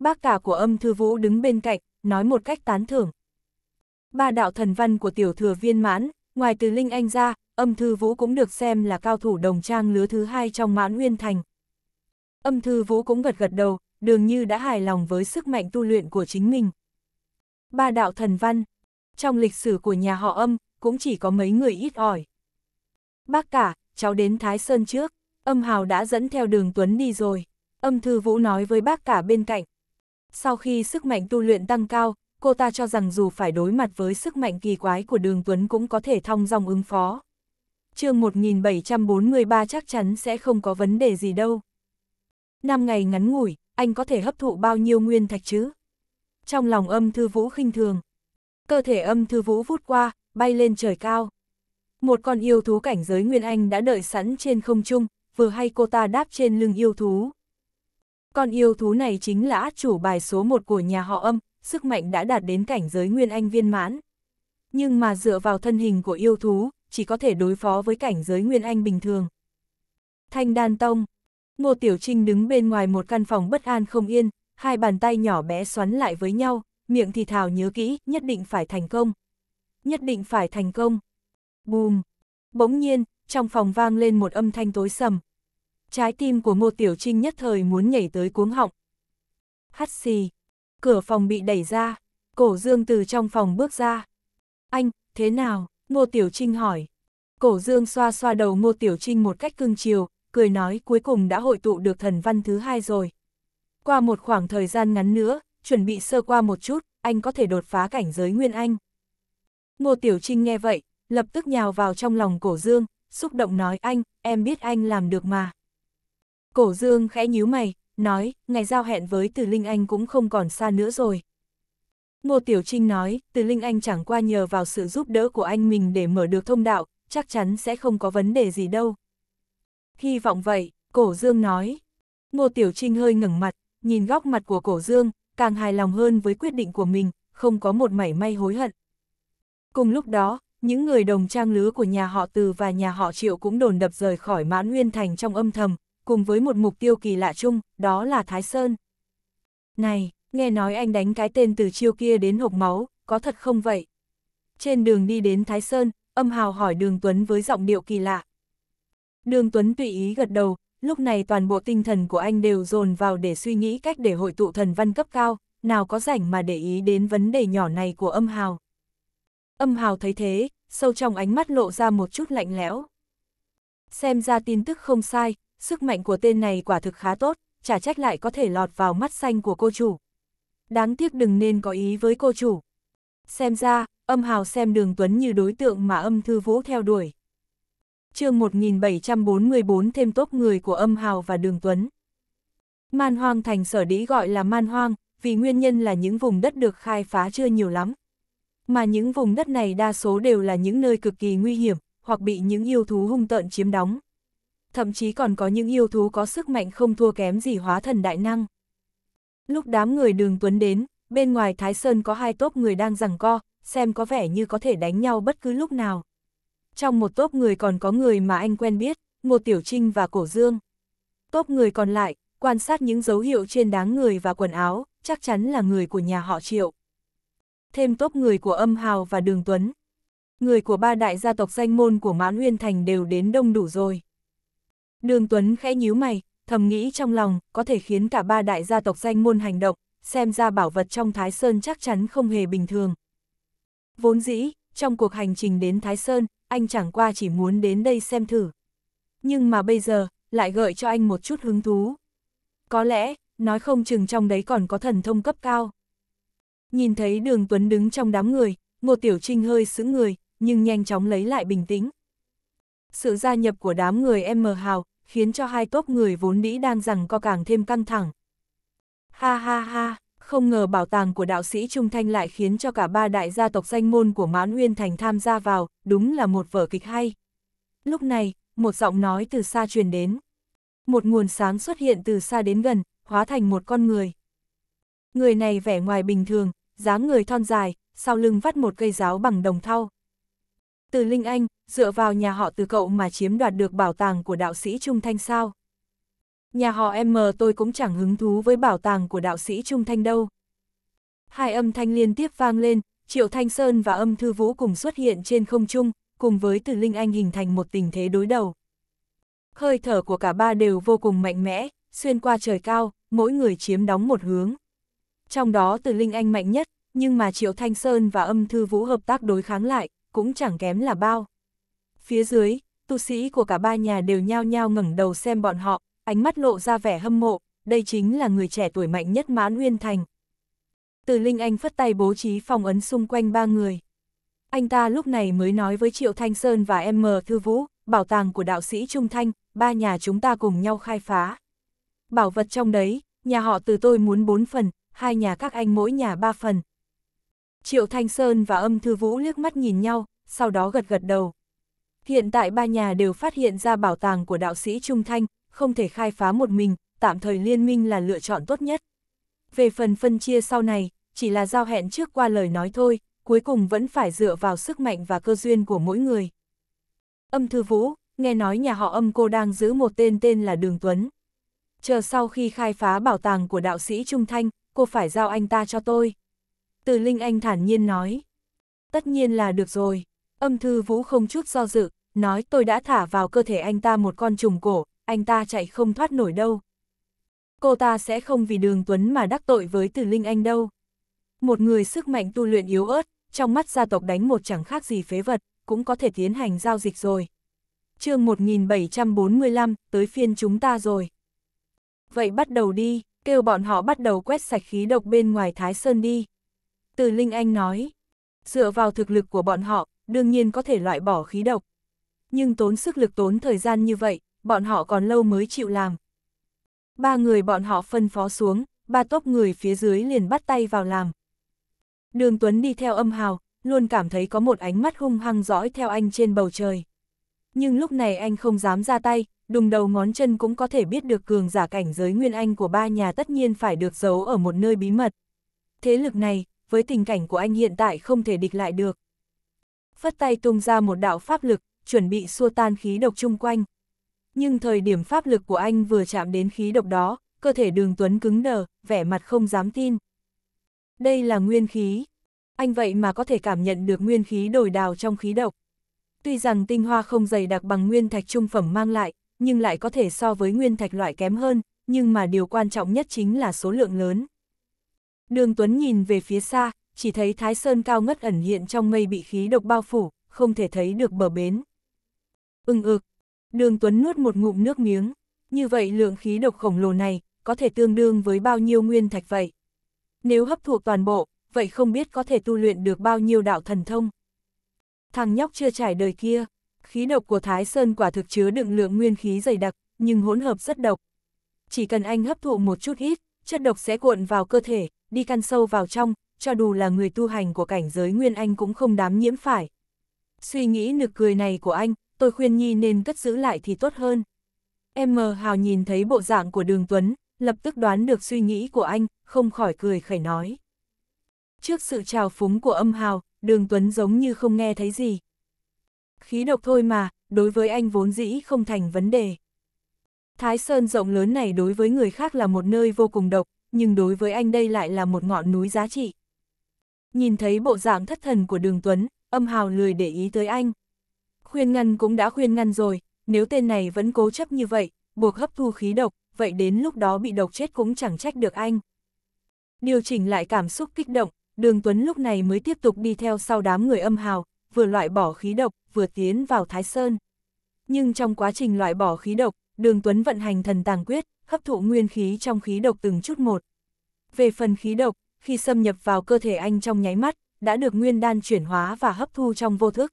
Bác cả của âm Thư Vũ đứng bên cạnh, nói một cách tán thưởng. Ba đạo thần văn của tiểu thừa viên mãn, ngoài từ Linh Anh ra, âm thư vũ cũng được xem là cao thủ đồng trang lứa thứ hai trong mãn nguyên thành. Âm thư vũ cũng gật gật đầu, đường như đã hài lòng với sức mạnh tu luyện của chính mình. Ba đạo thần văn, trong lịch sử của nhà họ âm, cũng chỉ có mấy người ít ỏi. Bác cả, cháu đến Thái Sơn trước, âm hào đã dẫn theo đường Tuấn đi rồi, âm thư vũ nói với bác cả bên cạnh. Sau khi sức mạnh tu luyện tăng cao, cô ta cho rằng dù phải đối mặt với sức mạnh kỳ quái của đường Tuấn cũng có thể thong dòng ứng phó chương 1743 chắc chắn sẽ không có vấn đề gì đâu. Năm ngày ngắn ngủi, anh có thể hấp thụ bao nhiêu nguyên thạch chứ? Trong lòng âm thư vũ khinh thường, cơ thể âm thư vũ vút qua, bay lên trời cao. Một con yêu thú cảnh giới Nguyên Anh đã đợi sẵn trên không trung, vừa hay cô ta đáp trên lưng yêu thú. Con yêu thú này chính là át chủ bài số một của nhà họ âm, sức mạnh đã đạt đến cảnh giới Nguyên Anh viên mãn. Nhưng mà dựa vào thân hình của yêu thú, chỉ có thể đối phó với cảnh giới Nguyên Anh bình thường. Thanh Đan Tông Ngô Tiểu Trinh đứng bên ngoài một căn phòng bất an không yên, hai bàn tay nhỏ bé xoắn lại với nhau, miệng thì thào nhớ kỹ, nhất định phải thành công. Nhất định phải thành công. Bùm! Bỗng nhiên, trong phòng vang lên một âm thanh tối sầm. Trái tim của Ngô Tiểu Trinh nhất thời muốn nhảy tới cuống họng. Hắt xì! Cửa phòng bị đẩy ra, cổ dương từ trong phòng bước ra. Anh, thế nào? Ngô Tiểu Trinh hỏi. Cổ Dương xoa xoa đầu Ngô Tiểu Trinh một cách cưng chiều, cười nói cuối cùng đã hội tụ được thần văn thứ hai rồi. Qua một khoảng thời gian ngắn nữa, chuẩn bị sơ qua một chút, anh có thể đột phá cảnh giới Nguyên Anh. Ngô Tiểu Trinh nghe vậy, lập tức nhào vào trong lòng Cổ Dương, xúc động nói anh, em biết anh làm được mà. Cổ Dương khẽ nhíu mày, nói, ngày giao hẹn với Từ Linh Anh cũng không còn xa nữa rồi. Ngô Tiểu Trinh nói, từ Linh Anh chẳng qua nhờ vào sự giúp đỡ của anh mình để mở được thông đạo, chắc chắn sẽ không có vấn đề gì đâu. Hy vọng vậy, Cổ Dương nói. Ngô Tiểu Trinh hơi ngẩng mặt, nhìn góc mặt của Cổ Dương, càng hài lòng hơn với quyết định của mình, không có một mảy may hối hận. Cùng lúc đó, những người đồng trang lứa của nhà họ Từ và nhà họ Triệu cũng đồn đập rời khỏi mãn nguyên thành trong âm thầm, cùng với một mục tiêu kỳ lạ chung, đó là Thái Sơn. Này, nghe nói anh đánh cái tên từ chiêu kia đến hộp máu, có thật không vậy? Trên đường đi đến Thái Sơn, âm hào hỏi đường Tuấn với giọng điệu kỳ lạ. Đường Tuấn tùy ý gật đầu, lúc này toàn bộ tinh thần của anh đều dồn vào để suy nghĩ cách để hội tụ thần văn cấp cao, nào có rảnh mà để ý đến vấn đề nhỏ này của âm hào. Âm hào thấy thế, sâu trong ánh mắt lộ ra một chút lạnh lẽo. Xem ra tin tức không sai, sức mạnh của tên này quả thực khá tốt, chả trách lại có thể lọt vào mắt xanh của cô chủ đáng tiếc đừng nên có ý với cô chủ. Xem ra, âm hào xem đường Tuấn như đối tượng mà âm thư vũ theo đuổi. chương 1744 thêm tốt người của âm hào và đường Tuấn. Man hoang thành sở đĩ gọi là man hoang, vì nguyên nhân là những vùng đất được khai phá chưa nhiều lắm. Mà những vùng đất này đa số đều là những nơi cực kỳ nguy hiểm, hoặc bị những yêu thú hung tợn chiếm đóng. Thậm chí còn có những yêu thú có sức mạnh không thua kém gì hóa thần đại năng. Lúc đám người đường Tuấn đến, bên ngoài Thái Sơn có hai tốp người đang giằng co, xem có vẻ như có thể đánh nhau bất cứ lúc nào. Trong một tốp người còn có người mà anh quen biết, Ngô Tiểu Trinh và Cổ Dương. Tốp người còn lại, quan sát những dấu hiệu trên đáng người và quần áo, chắc chắn là người của nhà họ Triệu. Thêm tốp người của Âm Hào và Đường Tuấn. Người của ba đại gia tộc danh môn của Mãn Nguyên Thành đều đến đông đủ rồi. Đường Tuấn khẽ nhíu mày, thầm nghĩ trong lòng, có thể khiến cả ba đại gia tộc danh môn hành động, xem ra bảo vật trong Thái Sơn chắc chắn không hề bình thường. Vốn dĩ, trong cuộc hành trình đến Thái Sơn, anh chẳng qua chỉ muốn đến đây xem thử. Nhưng mà bây giờ, lại gợi cho anh một chút hứng thú. Có lẽ, nói không chừng trong đấy còn có thần thông cấp cao. Nhìn thấy đường Tuấn đứng trong đám người, Ngô Tiểu Trinh hơi sững người, nhưng nhanh chóng lấy lại bình tĩnh. Sự gia nhập của đám người M Hào, khiến cho hai tốp người vốn đĩ đang rằng co càng thêm căng thẳng. Ha ha ha, không ngờ bảo tàng của đạo sĩ Trung Thanh lại khiến cho cả ba đại gia tộc danh môn của Mãn Nguyên Thành tham gia vào, đúng là một vở kịch hay. Lúc này, một giọng nói từ xa truyền đến. Một nguồn sáng xuất hiện từ xa đến gần, hóa thành một con người. Người này vẻ ngoài bình thường, dáng người thon dài, sau lưng vắt một cây giáo bằng đồng thau. Từ Linh Anh, dựa vào nhà họ từ cậu mà chiếm đoạt được bảo tàng của đạo sĩ Trung Thanh sao? Nhà họ em mờ tôi cũng chẳng hứng thú với bảo tàng của đạo sĩ Trung Thanh đâu. Hai âm thanh liên tiếp vang lên, Triệu Thanh Sơn và âm thư vũ cùng xuất hiện trên không trung, cùng với từ Linh Anh hình thành một tình thế đối đầu. Hơi thở của cả ba đều vô cùng mạnh mẽ, xuyên qua trời cao, mỗi người chiếm đóng một hướng. Trong đó từ Linh Anh mạnh nhất, nhưng mà Triệu Thanh Sơn và âm thư vũ hợp tác đối kháng lại, cũng chẳng kém là bao. Phía dưới, tu sĩ của cả ba nhà đều nhao nhao ngẩng đầu xem bọn họ, ánh mắt lộ ra vẻ hâm mộ, đây chính là người trẻ tuổi mạnh nhất Mãn Nguyên Thành. Từ Linh Anh phất tay bố trí phòng ấn xung quanh ba người. Anh ta lúc này mới nói với Triệu Thanh Sơn và M. Thư Vũ, bảo tàng của đạo sĩ Trung Thanh, ba nhà chúng ta cùng nhau khai phá. Bảo vật trong đấy, nhà họ từ tôi muốn bốn phần, hai nhà các anh mỗi nhà ba phần. Triệu Thanh Sơn và âm Thư Vũ liếc mắt nhìn nhau, sau đó gật gật đầu. Hiện tại ba nhà đều phát hiện ra bảo tàng của đạo sĩ Trung Thanh, không thể khai phá một mình, tạm thời liên minh là lựa chọn tốt nhất. Về phần phân chia sau này, chỉ là giao hẹn trước qua lời nói thôi, cuối cùng vẫn phải dựa vào sức mạnh và cơ duyên của mỗi người. Âm Thư Vũ, nghe nói nhà họ âm cô đang giữ một tên tên là Đường Tuấn. Chờ sau khi khai phá bảo tàng của đạo sĩ Trung Thanh, cô phải giao anh ta cho tôi. Từ Linh Anh thản nhiên nói. Tất nhiên là được rồi. Âm Thư Vũ không chút do dự, nói tôi đã thả vào cơ thể anh ta một con trùng cổ, anh ta chạy không thoát nổi đâu. Cô ta sẽ không vì đường Tuấn mà đắc tội với Từ Linh Anh đâu. Một người sức mạnh tu luyện yếu ớt, trong mắt gia tộc đánh một chẳng khác gì phế vật, cũng có thể tiến hành giao dịch rồi. chương 1745, tới phiên chúng ta rồi. Vậy bắt đầu đi, kêu bọn họ bắt đầu quét sạch khí độc bên ngoài Thái Sơn đi. Từ Linh Anh nói, dựa vào thực lực của bọn họ, đương nhiên có thể loại bỏ khí độc nhưng tốn sức lực tốn thời gian như vậy, bọn họ còn lâu mới chịu làm. Ba người bọn họ phân phó xuống, ba tốp người phía dưới liền bắt tay vào làm. Đường Tuấn đi theo âm hào, luôn cảm thấy có một ánh mắt hung hăng dõi theo anh trên bầu trời. Nhưng lúc này anh không dám ra tay, đùng đầu ngón chân cũng có thể biết được cường giả cảnh giới nguyên anh của ba nhà tất nhiên phải được giấu ở một nơi bí mật. Thế lực này, với tình cảnh của anh hiện tại không thể địch lại được. Phất tay tung ra một đạo pháp lực, chuẩn bị xua tan khí độc chung quanh. Nhưng thời điểm pháp lực của anh vừa chạm đến khí độc đó, cơ thể đường Tuấn cứng đờ, vẻ mặt không dám tin. Đây là nguyên khí. Anh vậy mà có thể cảm nhận được nguyên khí đổi đào trong khí độc. Tuy rằng tinh hoa không dày đặc bằng nguyên thạch trung phẩm mang lại, nhưng lại có thể so với nguyên thạch loại kém hơn, nhưng mà điều quan trọng nhất chính là số lượng lớn. Đường Tuấn nhìn về phía xa, chỉ thấy Thái Sơn cao ngất ẩn hiện trong mây bị khí độc bao phủ, không thể thấy được bờ bến. Ưng ực, ừ. đường Tuấn nuốt một ngụm nước miếng, như vậy lượng khí độc khổng lồ này có thể tương đương với bao nhiêu nguyên thạch vậy. Nếu hấp thụ toàn bộ, vậy không biết có thể tu luyện được bao nhiêu đạo thần thông. Thằng nhóc chưa trải đời kia, khí độc của Thái Sơn quả thực chứa đựng lượng nguyên khí dày đặc, nhưng hỗn hợp rất độc. Chỉ cần anh hấp thụ một chút ít, chất độc sẽ cuộn vào cơ thể, đi căn sâu vào trong, cho dù là người tu hành của cảnh giới nguyên anh cũng không đám nhiễm phải. Suy nghĩ nực cười này của anh, tôi khuyên Nhi nên cất giữ lại thì tốt hơn. Em mờ hào nhìn thấy bộ dạng của đường Tuấn, lập tức đoán được suy nghĩ của anh, không khỏi cười khẩy nói. Trước sự trào phúng của âm hào, đường Tuấn giống như không nghe thấy gì. Khí độc thôi mà, đối với anh vốn dĩ không thành vấn đề. Thái Sơn rộng lớn này đối với người khác là một nơi vô cùng độc, nhưng đối với anh đây lại là một ngọn núi giá trị. Nhìn thấy bộ dạng thất thần của đường Tuấn, âm hào lười để ý tới anh. Khuyên ngăn cũng đã khuyên ngăn rồi, nếu tên này vẫn cố chấp như vậy, buộc hấp thu khí độc, vậy đến lúc đó bị độc chết cũng chẳng trách được anh. Điều chỉnh lại cảm xúc kích động, đường Tuấn lúc này mới tiếp tục đi theo sau đám người âm hào, vừa loại bỏ khí độc, vừa tiến vào Thái Sơn. Nhưng trong quá trình loại bỏ khí độc, đường Tuấn vận hành thần tàng quyết, hấp thụ nguyên khí trong khí độc từng chút một. Về phần khí độc, khi xâm nhập vào cơ thể anh trong nháy mắt, đã được nguyên đan chuyển hóa và hấp thu trong vô thức.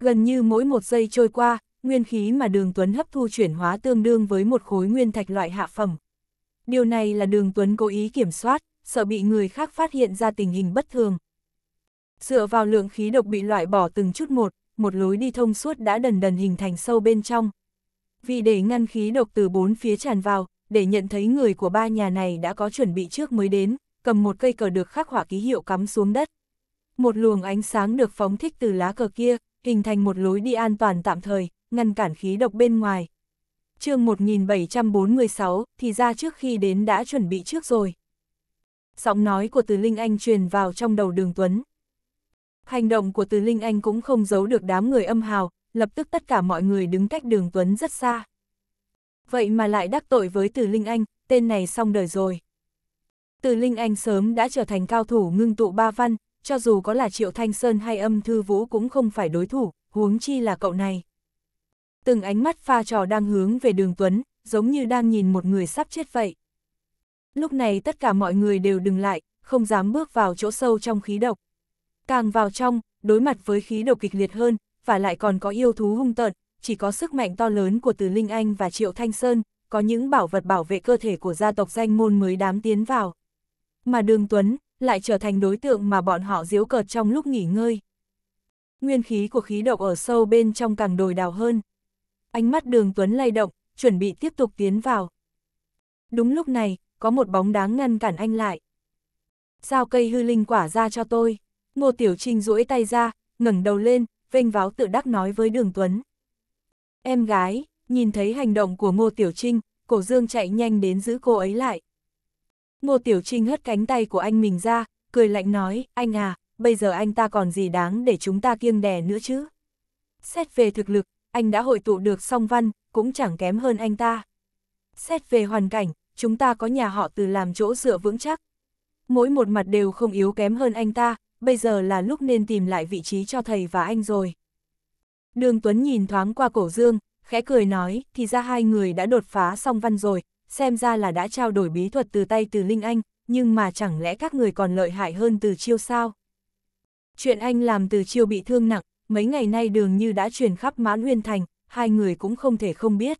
Gần như mỗi một giây trôi qua, nguyên khí mà đường Tuấn hấp thu chuyển hóa tương đương với một khối nguyên thạch loại hạ phẩm. Điều này là đường Tuấn cố ý kiểm soát, sợ bị người khác phát hiện ra tình hình bất thường. Dựa vào lượng khí độc bị loại bỏ từng chút một, một lối đi thông suốt đã dần dần hình thành sâu bên trong. Vì để ngăn khí độc từ bốn phía tràn vào, để nhận thấy người của ba nhà này đã có chuẩn bị trước mới đến, cầm một cây cờ được khắc họa ký hiệu cắm xuống đất. Một luồng ánh sáng được phóng thích từ lá cờ kia, hình thành một lối đi an toàn tạm thời, ngăn cản khí độc bên ngoài. chương 1746, thì ra trước khi đến đã chuẩn bị trước rồi. Giọng nói của Từ Linh Anh truyền vào trong đầu đường Tuấn. Hành động của Từ Linh Anh cũng không giấu được đám người âm hào, lập tức tất cả mọi người đứng cách đường Tuấn rất xa. Vậy mà lại đắc tội với Từ Linh Anh, tên này xong đời rồi. Từ Linh Anh sớm đã trở thành cao thủ ngưng tụ ba văn, cho dù có là Triệu Thanh Sơn hay âm thư vũ cũng không phải đối thủ, huống chi là cậu này. Từng ánh mắt pha trò đang hướng về đường Tuấn, giống như đang nhìn một người sắp chết vậy. Lúc này tất cả mọi người đều đừng lại, không dám bước vào chỗ sâu trong khí độc. Càng vào trong, đối mặt với khí độc kịch liệt hơn, và lại còn có yêu thú hung tợn, chỉ có sức mạnh to lớn của Từ Linh Anh và Triệu Thanh Sơn, có những bảo vật bảo vệ cơ thể của gia tộc danh môn mới đám tiến vào. Mà Đường Tuấn, lại trở thành đối tượng mà bọn họ diếu cợt trong lúc nghỉ ngơi. Nguyên khí của khí độc ở sâu bên trong càng đồi đào hơn. Ánh mắt đường Tuấn lay động, chuẩn bị tiếp tục tiến vào. Đúng lúc này, có một bóng đáng ngăn cản anh lại. Giao cây hư linh quả ra cho tôi? Ngô Tiểu Trinh duỗi tay ra, ngẩng đầu lên, vênh váo tự đắc nói với đường Tuấn. Em gái, nhìn thấy hành động của Ngô Tiểu Trinh, cổ dương chạy nhanh đến giữ cô ấy lại. Ngô Tiểu Trinh hất cánh tay của anh mình ra, cười lạnh nói, anh à, bây giờ anh ta còn gì đáng để chúng ta kiêng đè nữa chứ? Xét về thực lực, anh đã hội tụ được song văn, cũng chẳng kém hơn anh ta. Xét về hoàn cảnh, chúng ta có nhà họ từ làm chỗ dựa vững chắc. Mỗi một mặt đều không yếu kém hơn anh ta, bây giờ là lúc nên tìm lại vị trí cho thầy và anh rồi. Đường Tuấn nhìn thoáng qua cổ dương, khẽ cười nói, thì ra hai người đã đột phá song văn rồi, xem ra là đã trao đổi bí thuật từ tay từ Linh Anh, nhưng mà chẳng lẽ các người còn lợi hại hơn từ chiêu sao? Chuyện anh làm từ chiêu bị thương nặng, mấy ngày nay đường như đã truyền khắp mãn huyên thành, hai người cũng không thể không biết.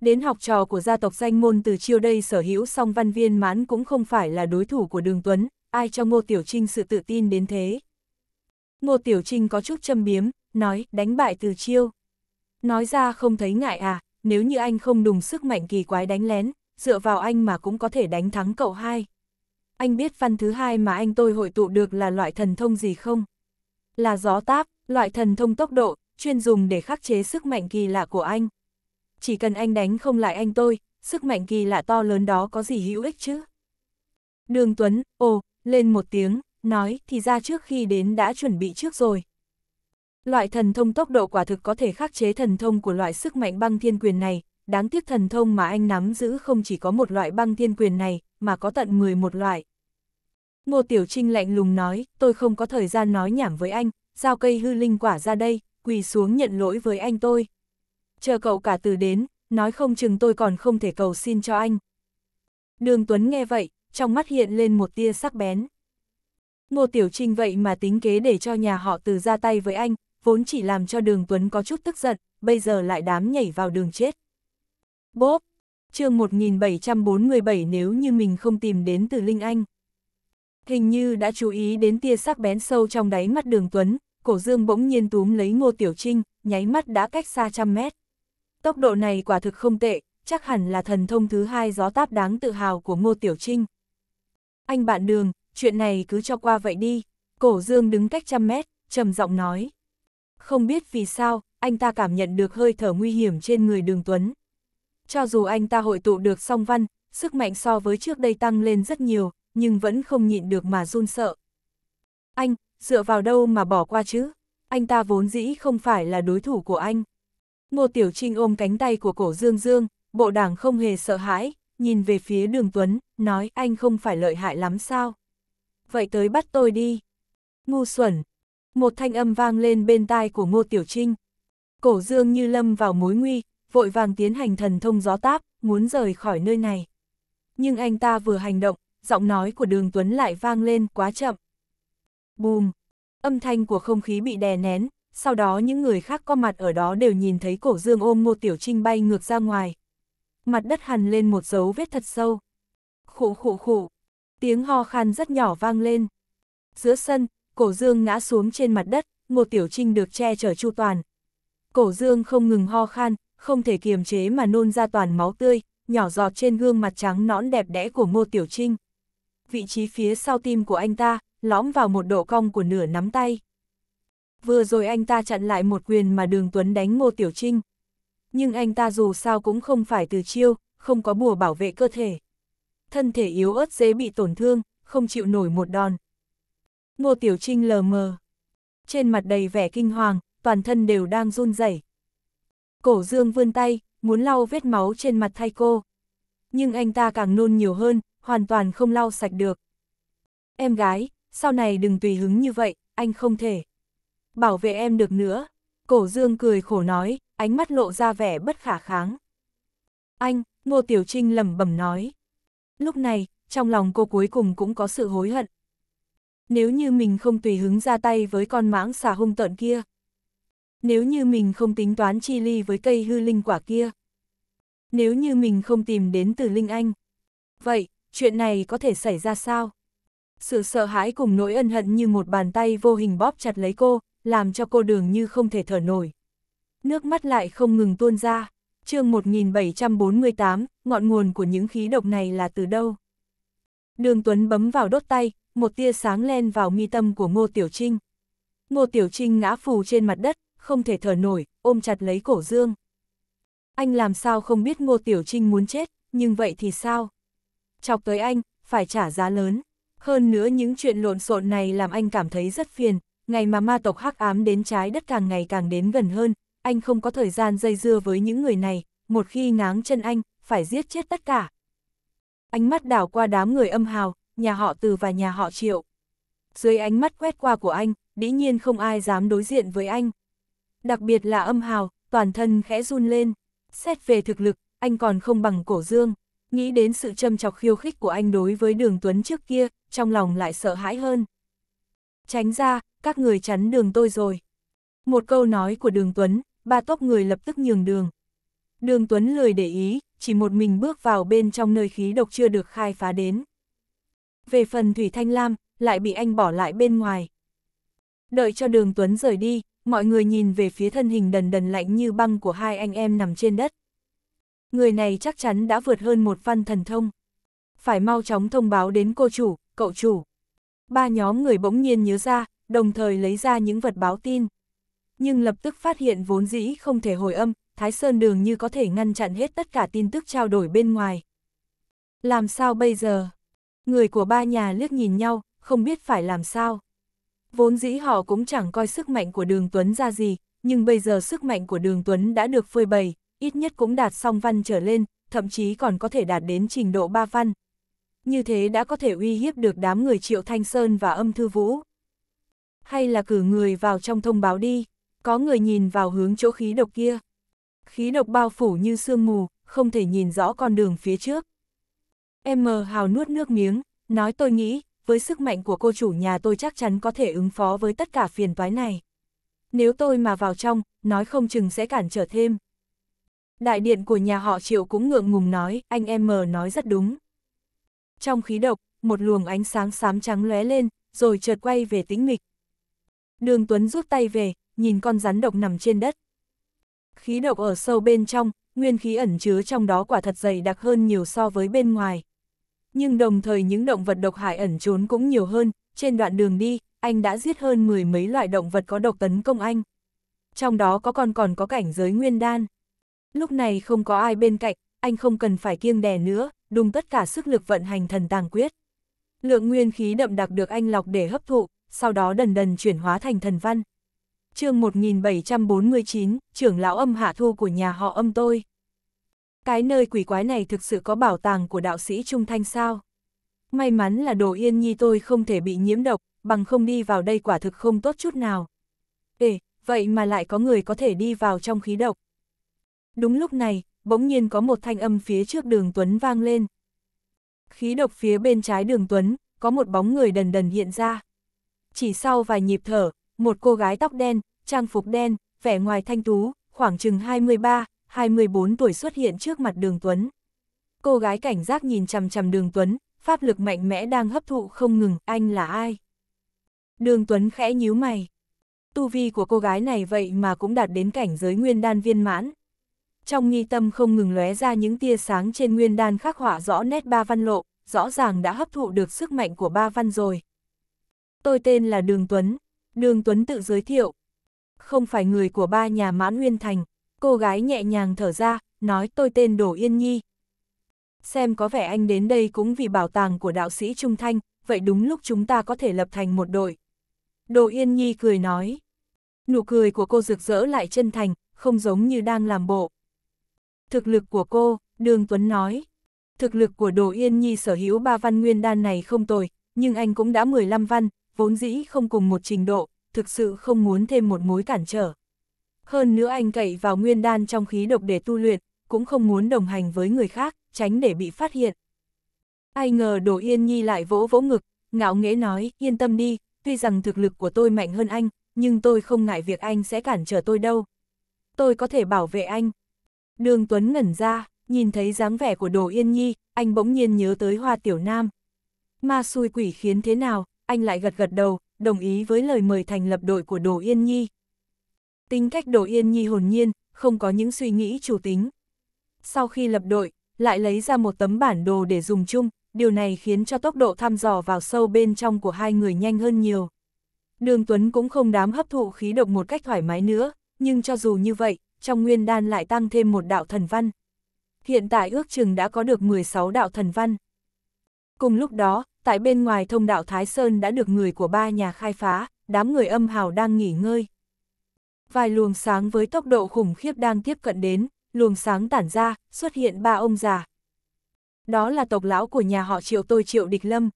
Đến học trò của gia tộc danh môn từ chiêu đây sở hữu song văn viên mãn cũng không phải là đối thủ của đường Tuấn, ai cho Ngô Tiểu Trinh sự tự tin đến thế. Ngô Tiểu Trinh có chút châm biếm, nói đánh bại từ chiêu. Nói ra không thấy ngại à, nếu như anh không đùng sức mạnh kỳ quái đánh lén, dựa vào anh mà cũng có thể đánh thắng cậu hai. Anh biết văn thứ hai mà anh tôi hội tụ được là loại thần thông gì không? Là gió táp, loại thần thông tốc độ, chuyên dùng để khắc chế sức mạnh kỳ lạ của anh. Chỉ cần anh đánh không lại anh tôi, sức mạnh kỳ lạ to lớn đó có gì hữu ích chứ? Đường Tuấn, ồ, lên một tiếng, nói thì ra trước khi đến đã chuẩn bị trước rồi, Loại thần thông tốc độ quả thực có thể khắc chế thần thông của loại sức mạnh băng thiên quyền này, đáng tiếc thần thông mà anh nắm giữ không chỉ có một loại băng thiên quyền này, mà có tận 11 loại. Ngô Tiểu Trinh lạnh lùng nói, tôi không có thời gian nói nhảm với anh, giao cây hư linh quả ra đây, quỳ xuống nhận lỗi với anh tôi. Chờ cậu cả từ đến, nói không chừng tôi còn không thể cầu xin cho anh. Đường Tuấn nghe vậy, trong mắt hiện lên một tia sắc bén. Ngô Tiểu Trinh vậy mà tính kế để cho nhà họ từ ra tay với anh, vốn chỉ làm cho đường Tuấn có chút tức giận, bây giờ lại đám nhảy vào đường chết. Bốp! chương 1747 nếu như mình không tìm đến từ Linh Anh. Hình như đã chú ý đến tia sắc bén sâu trong đáy mắt đường Tuấn, cổ dương bỗng nhiên túm lấy ngô tiểu trinh, nháy mắt đã cách xa trăm mét. Tốc độ này quả thực không tệ, chắc hẳn là thần thông thứ hai gió táp đáng tự hào của ngô tiểu trinh. Anh bạn đường, chuyện này cứ cho qua vậy đi, cổ dương đứng cách trăm mét, trầm giọng nói. Không biết vì sao, anh ta cảm nhận được hơi thở nguy hiểm trên người đường Tuấn. Cho dù anh ta hội tụ được song văn, sức mạnh so với trước đây tăng lên rất nhiều, nhưng vẫn không nhịn được mà run sợ. Anh, dựa vào đâu mà bỏ qua chứ? Anh ta vốn dĩ không phải là đối thủ của anh. Ngô Tiểu Trinh ôm cánh tay của cổ Dương Dương, bộ đảng không hề sợ hãi, nhìn về phía đường Tuấn, nói anh không phải lợi hại lắm sao? Vậy tới bắt tôi đi. Ngu xuẩn, một thanh âm vang lên bên tai của Ngô Tiểu Trinh. Cổ dương như lâm vào mối nguy, vội vàng tiến hành thần thông gió táp, muốn rời khỏi nơi này. Nhưng anh ta vừa hành động, giọng nói của đường Tuấn lại vang lên quá chậm. Bùm! Âm thanh của không khí bị đè nén, sau đó những người khác có mặt ở đó đều nhìn thấy cổ dương ôm Ngô Tiểu Trinh bay ngược ra ngoài. Mặt đất hằn lên một dấu vết thật sâu. Khụ khụ khụ! Tiếng ho khan rất nhỏ vang lên. Giữa sân, cổ dương ngã xuống trên mặt đất, Ngô Tiểu Trinh được che chở chu toàn. Cổ dương không ngừng ho khan, không thể kiềm chế mà nôn ra toàn máu tươi, nhỏ giọt trên gương mặt trắng nõn đẹp đẽ của Ngô Tiểu Trinh. Vị trí phía sau tim của anh ta, lõm vào một độ cong của nửa nắm tay. Vừa rồi anh ta chặn lại một quyền mà Đường Tuấn đánh Ngô Tiểu Trinh. Nhưng anh ta dù sao cũng không phải từ chiêu, không có bùa bảo vệ cơ thể. Thân thể yếu ớt dễ bị tổn thương, không chịu nổi một đòn. Ngô Tiểu Trinh lờ mờ. Trên mặt đầy vẻ kinh hoàng, toàn thân đều đang run rẩy. Cổ Dương vươn tay, muốn lau vết máu trên mặt thay cô. Nhưng anh ta càng nôn nhiều hơn, hoàn toàn không lau sạch được. Em gái, sau này đừng tùy hứng như vậy, anh không thể. Bảo vệ em được nữa. Cổ Dương cười khổ nói, ánh mắt lộ ra vẻ bất khả kháng. Anh, Ngô Tiểu Trinh lẩm bẩm nói. Lúc này, trong lòng cô cuối cùng cũng có sự hối hận, nếu như mình không tùy hứng ra tay với con mãng xà hung tợn kia. Nếu như mình không tính toán chi ly với cây hư linh quả kia. Nếu như mình không tìm đến từ Linh Anh. Vậy, chuyện này có thể xảy ra sao? Sự sợ hãi cùng nỗi ân hận như một bàn tay vô hình bóp chặt lấy cô, làm cho cô đường như không thể thở nổi. Nước mắt lại không ngừng tuôn ra. chương 1748, ngọn nguồn của những khí độc này là từ đâu? Đường Tuấn bấm vào đốt tay, một tia sáng len vào mi tâm của Ngô Tiểu Trinh. Ngô Tiểu Trinh ngã phù trên mặt đất, không thể thở nổi, ôm chặt lấy cổ Dương. Anh làm sao không biết Ngô Tiểu Trinh muốn chết, nhưng vậy thì sao? Chọc tới anh, phải trả giá lớn. Hơn nữa những chuyện lộn xộn này làm anh cảm thấy rất phiền, ngày mà ma tộc hắc ám đến trái đất càng ngày càng đến gần hơn, anh không có thời gian dây dưa với những người này, một khi ngáng chân anh, phải giết chết tất cả ánh mắt đảo qua đám người âm hào, nhà họ từ và nhà họ triệu. Dưới ánh mắt quét qua của anh, dĩ nhiên không ai dám đối diện với anh. Đặc biệt là âm hào, toàn thân khẽ run lên. Xét về thực lực, anh còn không bằng cổ dương. Nghĩ đến sự châm chọc khiêu khích của anh đối với đường Tuấn trước kia, trong lòng lại sợ hãi hơn. Tránh ra, các người chắn đường tôi rồi. Một câu nói của đường Tuấn, ba tốc người lập tức nhường đường, Đường Tuấn lười để ý, chỉ một mình bước vào bên trong nơi khí độc chưa được khai phá đến. Về phần Thủy Thanh Lam, lại bị anh bỏ lại bên ngoài. Đợi cho đường Tuấn rời đi, mọi người nhìn về phía thân hình đần đần lạnh như băng của hai anh em nằm trên đất. Người này chắc chắn đã vượt hơn một văn thần thông. Phải mau chóng thông báo đến cô chủ, cậu chủ. Ba nhóm người bỗng nhiên nhớ ra, đồng thời lấy ra những vật báo tin. Nhưng lập tức phát hiện vốn dĩ không thể hồi âm, Thái Sơn đường như có thể ngăn chặn hết tất cả tin tức trao đổi bên ngoài. Làm sao bây giờ? Người của ba nhà liếc nhìn nhau, không biết phải làm sao. Vốn dĩ họ cũng chẳng coi sức mạnh của đường Tuấn ra gì, nhưng bây giờ sức mạnh của đường Tuấn đã được phơi bày, ít nhất cũng đạt song văn trở lên, thậm chí còn có thể đạt đến trình độ ba văn. Như thế đã có thể uy hiếp được đám người Triệu Thanh Sơn và âm thư vũ. Hay là cử người vào trong thông báo đi, có người nhìn vào hướng chỗ khí độc kia khí độc bao phủ như sương mù, không thể nhìn rõ con đường phía trước. Em mờ hào nuốt nước miếng, nói tôi nghĩ, với sức mạnh của cô chủ nhà tôi chắc chắn có thể ứng phó với tất cả phiền toái này. Nếu tôi mà vào trong, nói không chừng sẽ cản trở thêm. Đại điện của nhà họ Triệu cũng ngượng ngùng nói, anh em mờ nói rất đúng. Trong khí độc, một luồng ánh sáng xám trắng lóe lên, rồi chợt quay về tĩnh mịch. Đường Tuấn rút tay về, nhìn con rắn độc nằm trên đất. Khí độc ở sâu bên trong, nguyên khí ẩn chứa trong đó quả thật dày đặc hơn nhiều so với bên ngoài. Nhưng đồng thời những động vật độc hại ẩn trốn cũng nhiều hơn, trên đoạn đường đi, anh đã giết hơn mười mấy loại động vật có độc tấn công anh. Trong đó có còn còn có cảnh giới nguyên đan. Lúc này không có ai bên cạnh, anh không cần phải kiêng đè nữa, đùng tất cả sức lực vận hành thần tàng quyết. Lượng nguyên khí đậm đặc được anh lọc để hấp thụ, sau đó đần đần chuyển hóa thành thần văn chương 1749, trưởng lão âm hạ thu của nhà họ âm tôi. Cái nơi quỷ quái này thực sự có bảo tàng của đạo sĩ Trung Thanh sao? May mắn là đồ yên nhi tôi không thể bị nhiễm độc, bằng không đi vào đây quả thực không tốt chút nào. Ê, vậy mà lại có người có thể đi vào trong khí độc. Đúng lúc này, bỗng nhiên có một thanh âm phía trước đường Tuấn vang lên. Khí độc phía bên trái đường Tuấn, có một bóng người đần đần hiện ra. Chỉ sau vài nhịp thở, một cô gái tóc đen, trang phục đen, vẻ ngoài thanh tú, khoảng chừng 23, 24 tuổi xuất hiện trước mặt đường Tuấn. Cô gái cảnh giác nhìn chằm chằm đường Tuấn, pháp lực mạnh mẽ đang hấp thụ không ngừng, anh là ai? Đường Tuấn khẽ nhíu mày. Tu vi của cô gái này vậy mà cũng đạt đến cảnh giới nguyên đan viên mãn. Trong nghi tâm không ngừng lóe ra những tia sáng trên nguyên đan khắc họa rõ nét ba văn lộ, rõ ràng đã hấp thụ được sức mạnh của ba văn rồi. Tôi tên là Đường Tuấn, Đường Tuấn tự giới thiệu. Không phải người của ba nhà mãn Nguyên Thành, cô gái nhẹ nhàng thở ra, nói tôi tên Đổ Yên Nhi. Xem có vẻ anh đến đây cũng vì bảo tàng của đạo sĩ Trung Thanh, vậy đúng lúc chúng ta có thể lập thành một đội. Đồ Yên Nhi cười nói. Nụ cười của cô rực rỡ lại chân thành, không giống như đang làm bộ. Thực lực của cô, Đường Tuấn nói. Thực lực của Đồ Yên Nhi sở hữu ba văn nguyên đan này không tồi, nhưng anh cũng đã 15 văn, vốn dĩ không cùng một trình độ, thực sự không muốn thêm một mối cản trở. Hơn nữa anh cậy vào nguyên đan trong khí độc để tu luyện, cũng không muốn đồng hành với người khác, tránh để bị phát hiện. Ai ngờ Đổ Yên Nhi lại vỗ vỗ ngực, ngạo nghễ nói, yên tâm đi, tuy rằng thực lực của tôi mạnh hơn anh, nhưng tôi không ngại việc anh sẽ cản trở tôi đâu. Tôi có thể bảo vệ anh. Đường Tuấn ngẩn ra, nhìn thấy dáng vẻ của Đồ Yên Nhi, anh bỗng nhiên nhớ tới Hoa Tiểu Nam. Ma xui quỷ khiến thế nào, anh lại gật gật đầu, đồng ý với lời mời thành lập đội của Đồ Yên Nhi. Tính cách Đồ Yên Nhi hồn nhiên, không có những suy nghĩ chủ tính. Sau khi lập đội, lại lấy ra một tấm bản đồ để dùng chung, điều này khiến cho tốc độ thăm dò vào sâu bên trong của hai người nhanh hơn nhiều. Đường Tuấn cũng không đám hấp thụ khí độc một cách thoải mái nữa, nhưng cho dù như vậy, trong nguyên đan lại tăng thêm một đạo thần văn. Hiện tại ước chừng đã có được 16 đạo thần văn. Cùng lúc đó, tại bên ngoài thông đạo Thái Sơn đã được người của ba nhà khai phá, đám người âm hào đang nghỉ ngơi. Vài luồng sáng với tốc độ khủng khiếp đang tiếp cận đến, luồng sáng tản ra, xuất hiện ba ông già. Đó là tộc lão của nhà họ Triệu tôi Triệu Địch Lâm.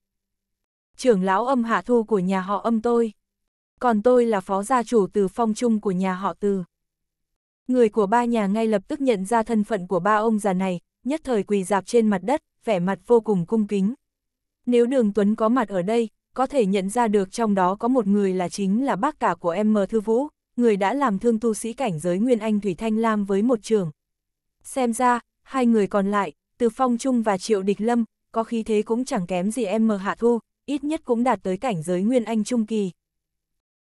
Trưởng lão âm hạ thu của nhà họ âm tôi. Còn tôi là phó gia chủ từ phong trung của nhà họ từ. Người của ba nhà ngay lập tức nhận ra thân phận của ba ông già này, nhất thời quỳ dạp trên mặt đất, vẻ mặt vô cùng cung kính. Nếu đường Tuấn có mặt ở đây, có thể nhận ra được trong đó có một người là chính là bác cả của em M Thư Vũ, người đã làm thương tu sĩ cảnh giới Nguyên Anh Thủy Thanh Lam với một trường. Xem ra, hai người còn lại, từ Phong Trung và Triệu Địch Lâm, có khí thế cũng chẳng kém gì em M Hạ Thu, ít nhất cũng đạt tới cảnh giới Nguyên Anh Trung Kỳ.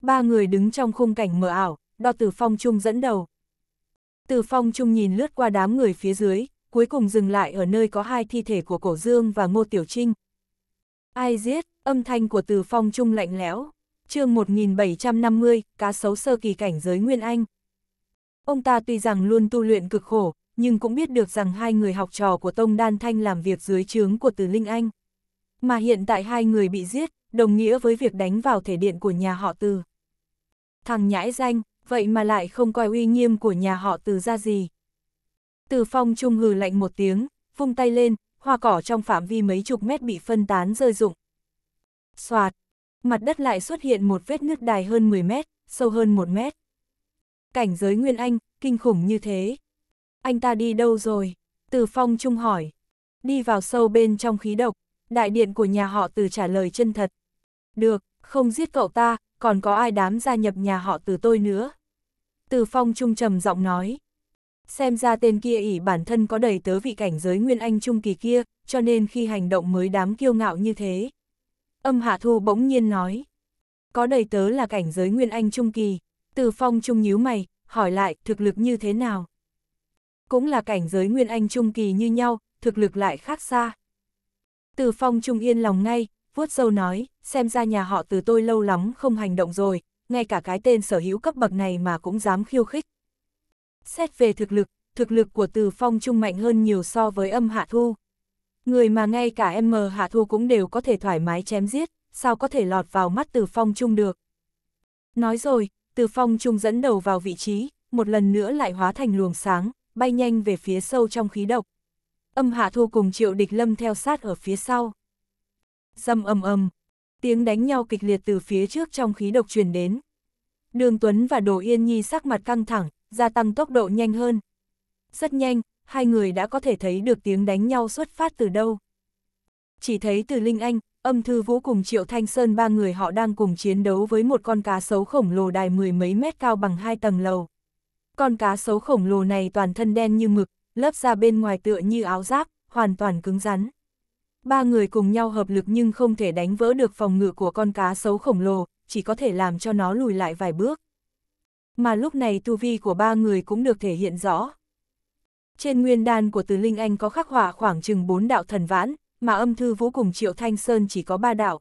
Ba người đứng trong khung cảnh mờ ảo, đo Từ Phong Trung dẫn đầu. Từ Phong Trung nhìn lướt qua đám người phía dưới, cuối cùng dừng lại ở nơi có hai thi thể của Cổ Dương và Ngô Tiểu Trinh, Ai giết, âm thanh của từ phong trung lạnh lẽo. chương 1750, cá sấu sơ kỳ cảnh giới Nguyên Anh. Ông ta tuy rằng luôn tu luyện cực khổ, nhưng cũng biết được rằng hai người học trò của Tông Đan Thanh làm việc dưới trướng của Từ Linh Anh. Mà hiện tại hai người bị giết, đồng nghĩa với việc đánh vào thể điện của nhà họ Từ. Thằng nhãi danh, vậy mà lại không coi uy nghiêm của nhà họ Từ ra gì. Từ phong trung hừ lạnh một tiếng, vung tay lên, hoa cỏ trong phạm vi mấy chục mét bị phân tán rơi rụng. Xoạt, mặt đất lại xuất hiện một vết nước đài hơn 10 mét, sâu hơn 1 mét. Cảnh giới Nguyên Anh, kinh khủng như thế. Anh ta đi đâu rồi? Từ phong trung hỏi. Đi vào sâu bên trong khí độc, đại điện của nhà họ từ trả lời chân thật. Được, không giết cậu ta, còn có ai đám gia nhập nhà họ từ tôi nữa. Từ phong trung trầm giọng nói xem ra tên kia ỷ bản thân có đầy tớ vị cảnh giới nguyên anh trung kỳ kia, cho nên khi hành động mới đám kiêu ngạo như thế. Âm Hạ Thu bỗng nhiên nói, có đầy tớ là cảnh giới nguyên anh trung kỳ, từ phong trung nhíu mày, hỏi lại thực lực như thế nào. Cũng là cảnh giới nguyên anh trung kỳ như nhau, thực lực lại khác xa. Từ phong trung yên lòng ngay, vuốt sâu nói, xem ra nhà họ từ tôi lâu lắm không hành động rồi, ngay cả cái tên sở hữu cấp bậc này mà cũng dám khiêu khích xét về thực lực, thực lực của Từ Phong Trung mạnh hơn nhiều so với âm Hạ Thu. Người mà ngay cả em M Hạ Thu cũng đều có thể thoải mái chém giết, sao có thể lọt vào mắt Từ Phong Trung được. Nói rồi, Từ Phong Trung dẫn đầu vào vị trí, một lần nữa lại hóa thành luồng sáng, bay nhanh về phía sâu trong khí độc. Âm Hạ Thu cùng Triệu Địch Lâm theo sát ở phía sau. Dâm ầm ầm, tiếng đánh nhau kịch liệt từ phía trước trong khí độc truyền đến. Đường Tuấn và Đồ Yên Nhi sắc mặt căng thẳng, gia tăng tốc độ nhanh hơn. Rất nhanh, hai người đã có thể thấy được tiếng đánh nhau xuất phát từ đâu. Chỉ thấy từ Linh Anh, âm thư vũ cùng Triệu Thanh Sơn ba người họ đang cùng chiến đấu với một con cá sấu khổng lồ đài mười mấy mét cao bằng hai tầng lầu. Con cá sấu khổng lồ này toàn thân đen như mực, lớp ra bên ngoài tựa như áo giáp, hoàn toàn cứng rắn. Ba người cùng nhau hợp lực nhưng không thể đánh vỡ được phòng ngự của con cá sấu khổng lồ, chỉ có thể làm cho nó lùi lại vài bước mà lúc này tu vi của ba người cũng được thể hiện rõ. Trên nguyên đan của Từ Linh Anh có khắc họa khoảng chừng bốn đạo thần vãn, mà âm thư vũ cùng Triệu Thanh Sơn chỉ có ba đạo.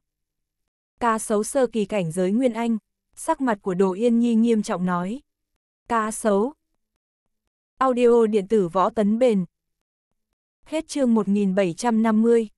Ca xấu sơ kỳ cảnh giới Nguyên Anh, sắc mặt của Đồ Yên Nhi nghiêm trọng nói. Ca xấu. Audio điện tử võ tấn bền. Hết chương 1750.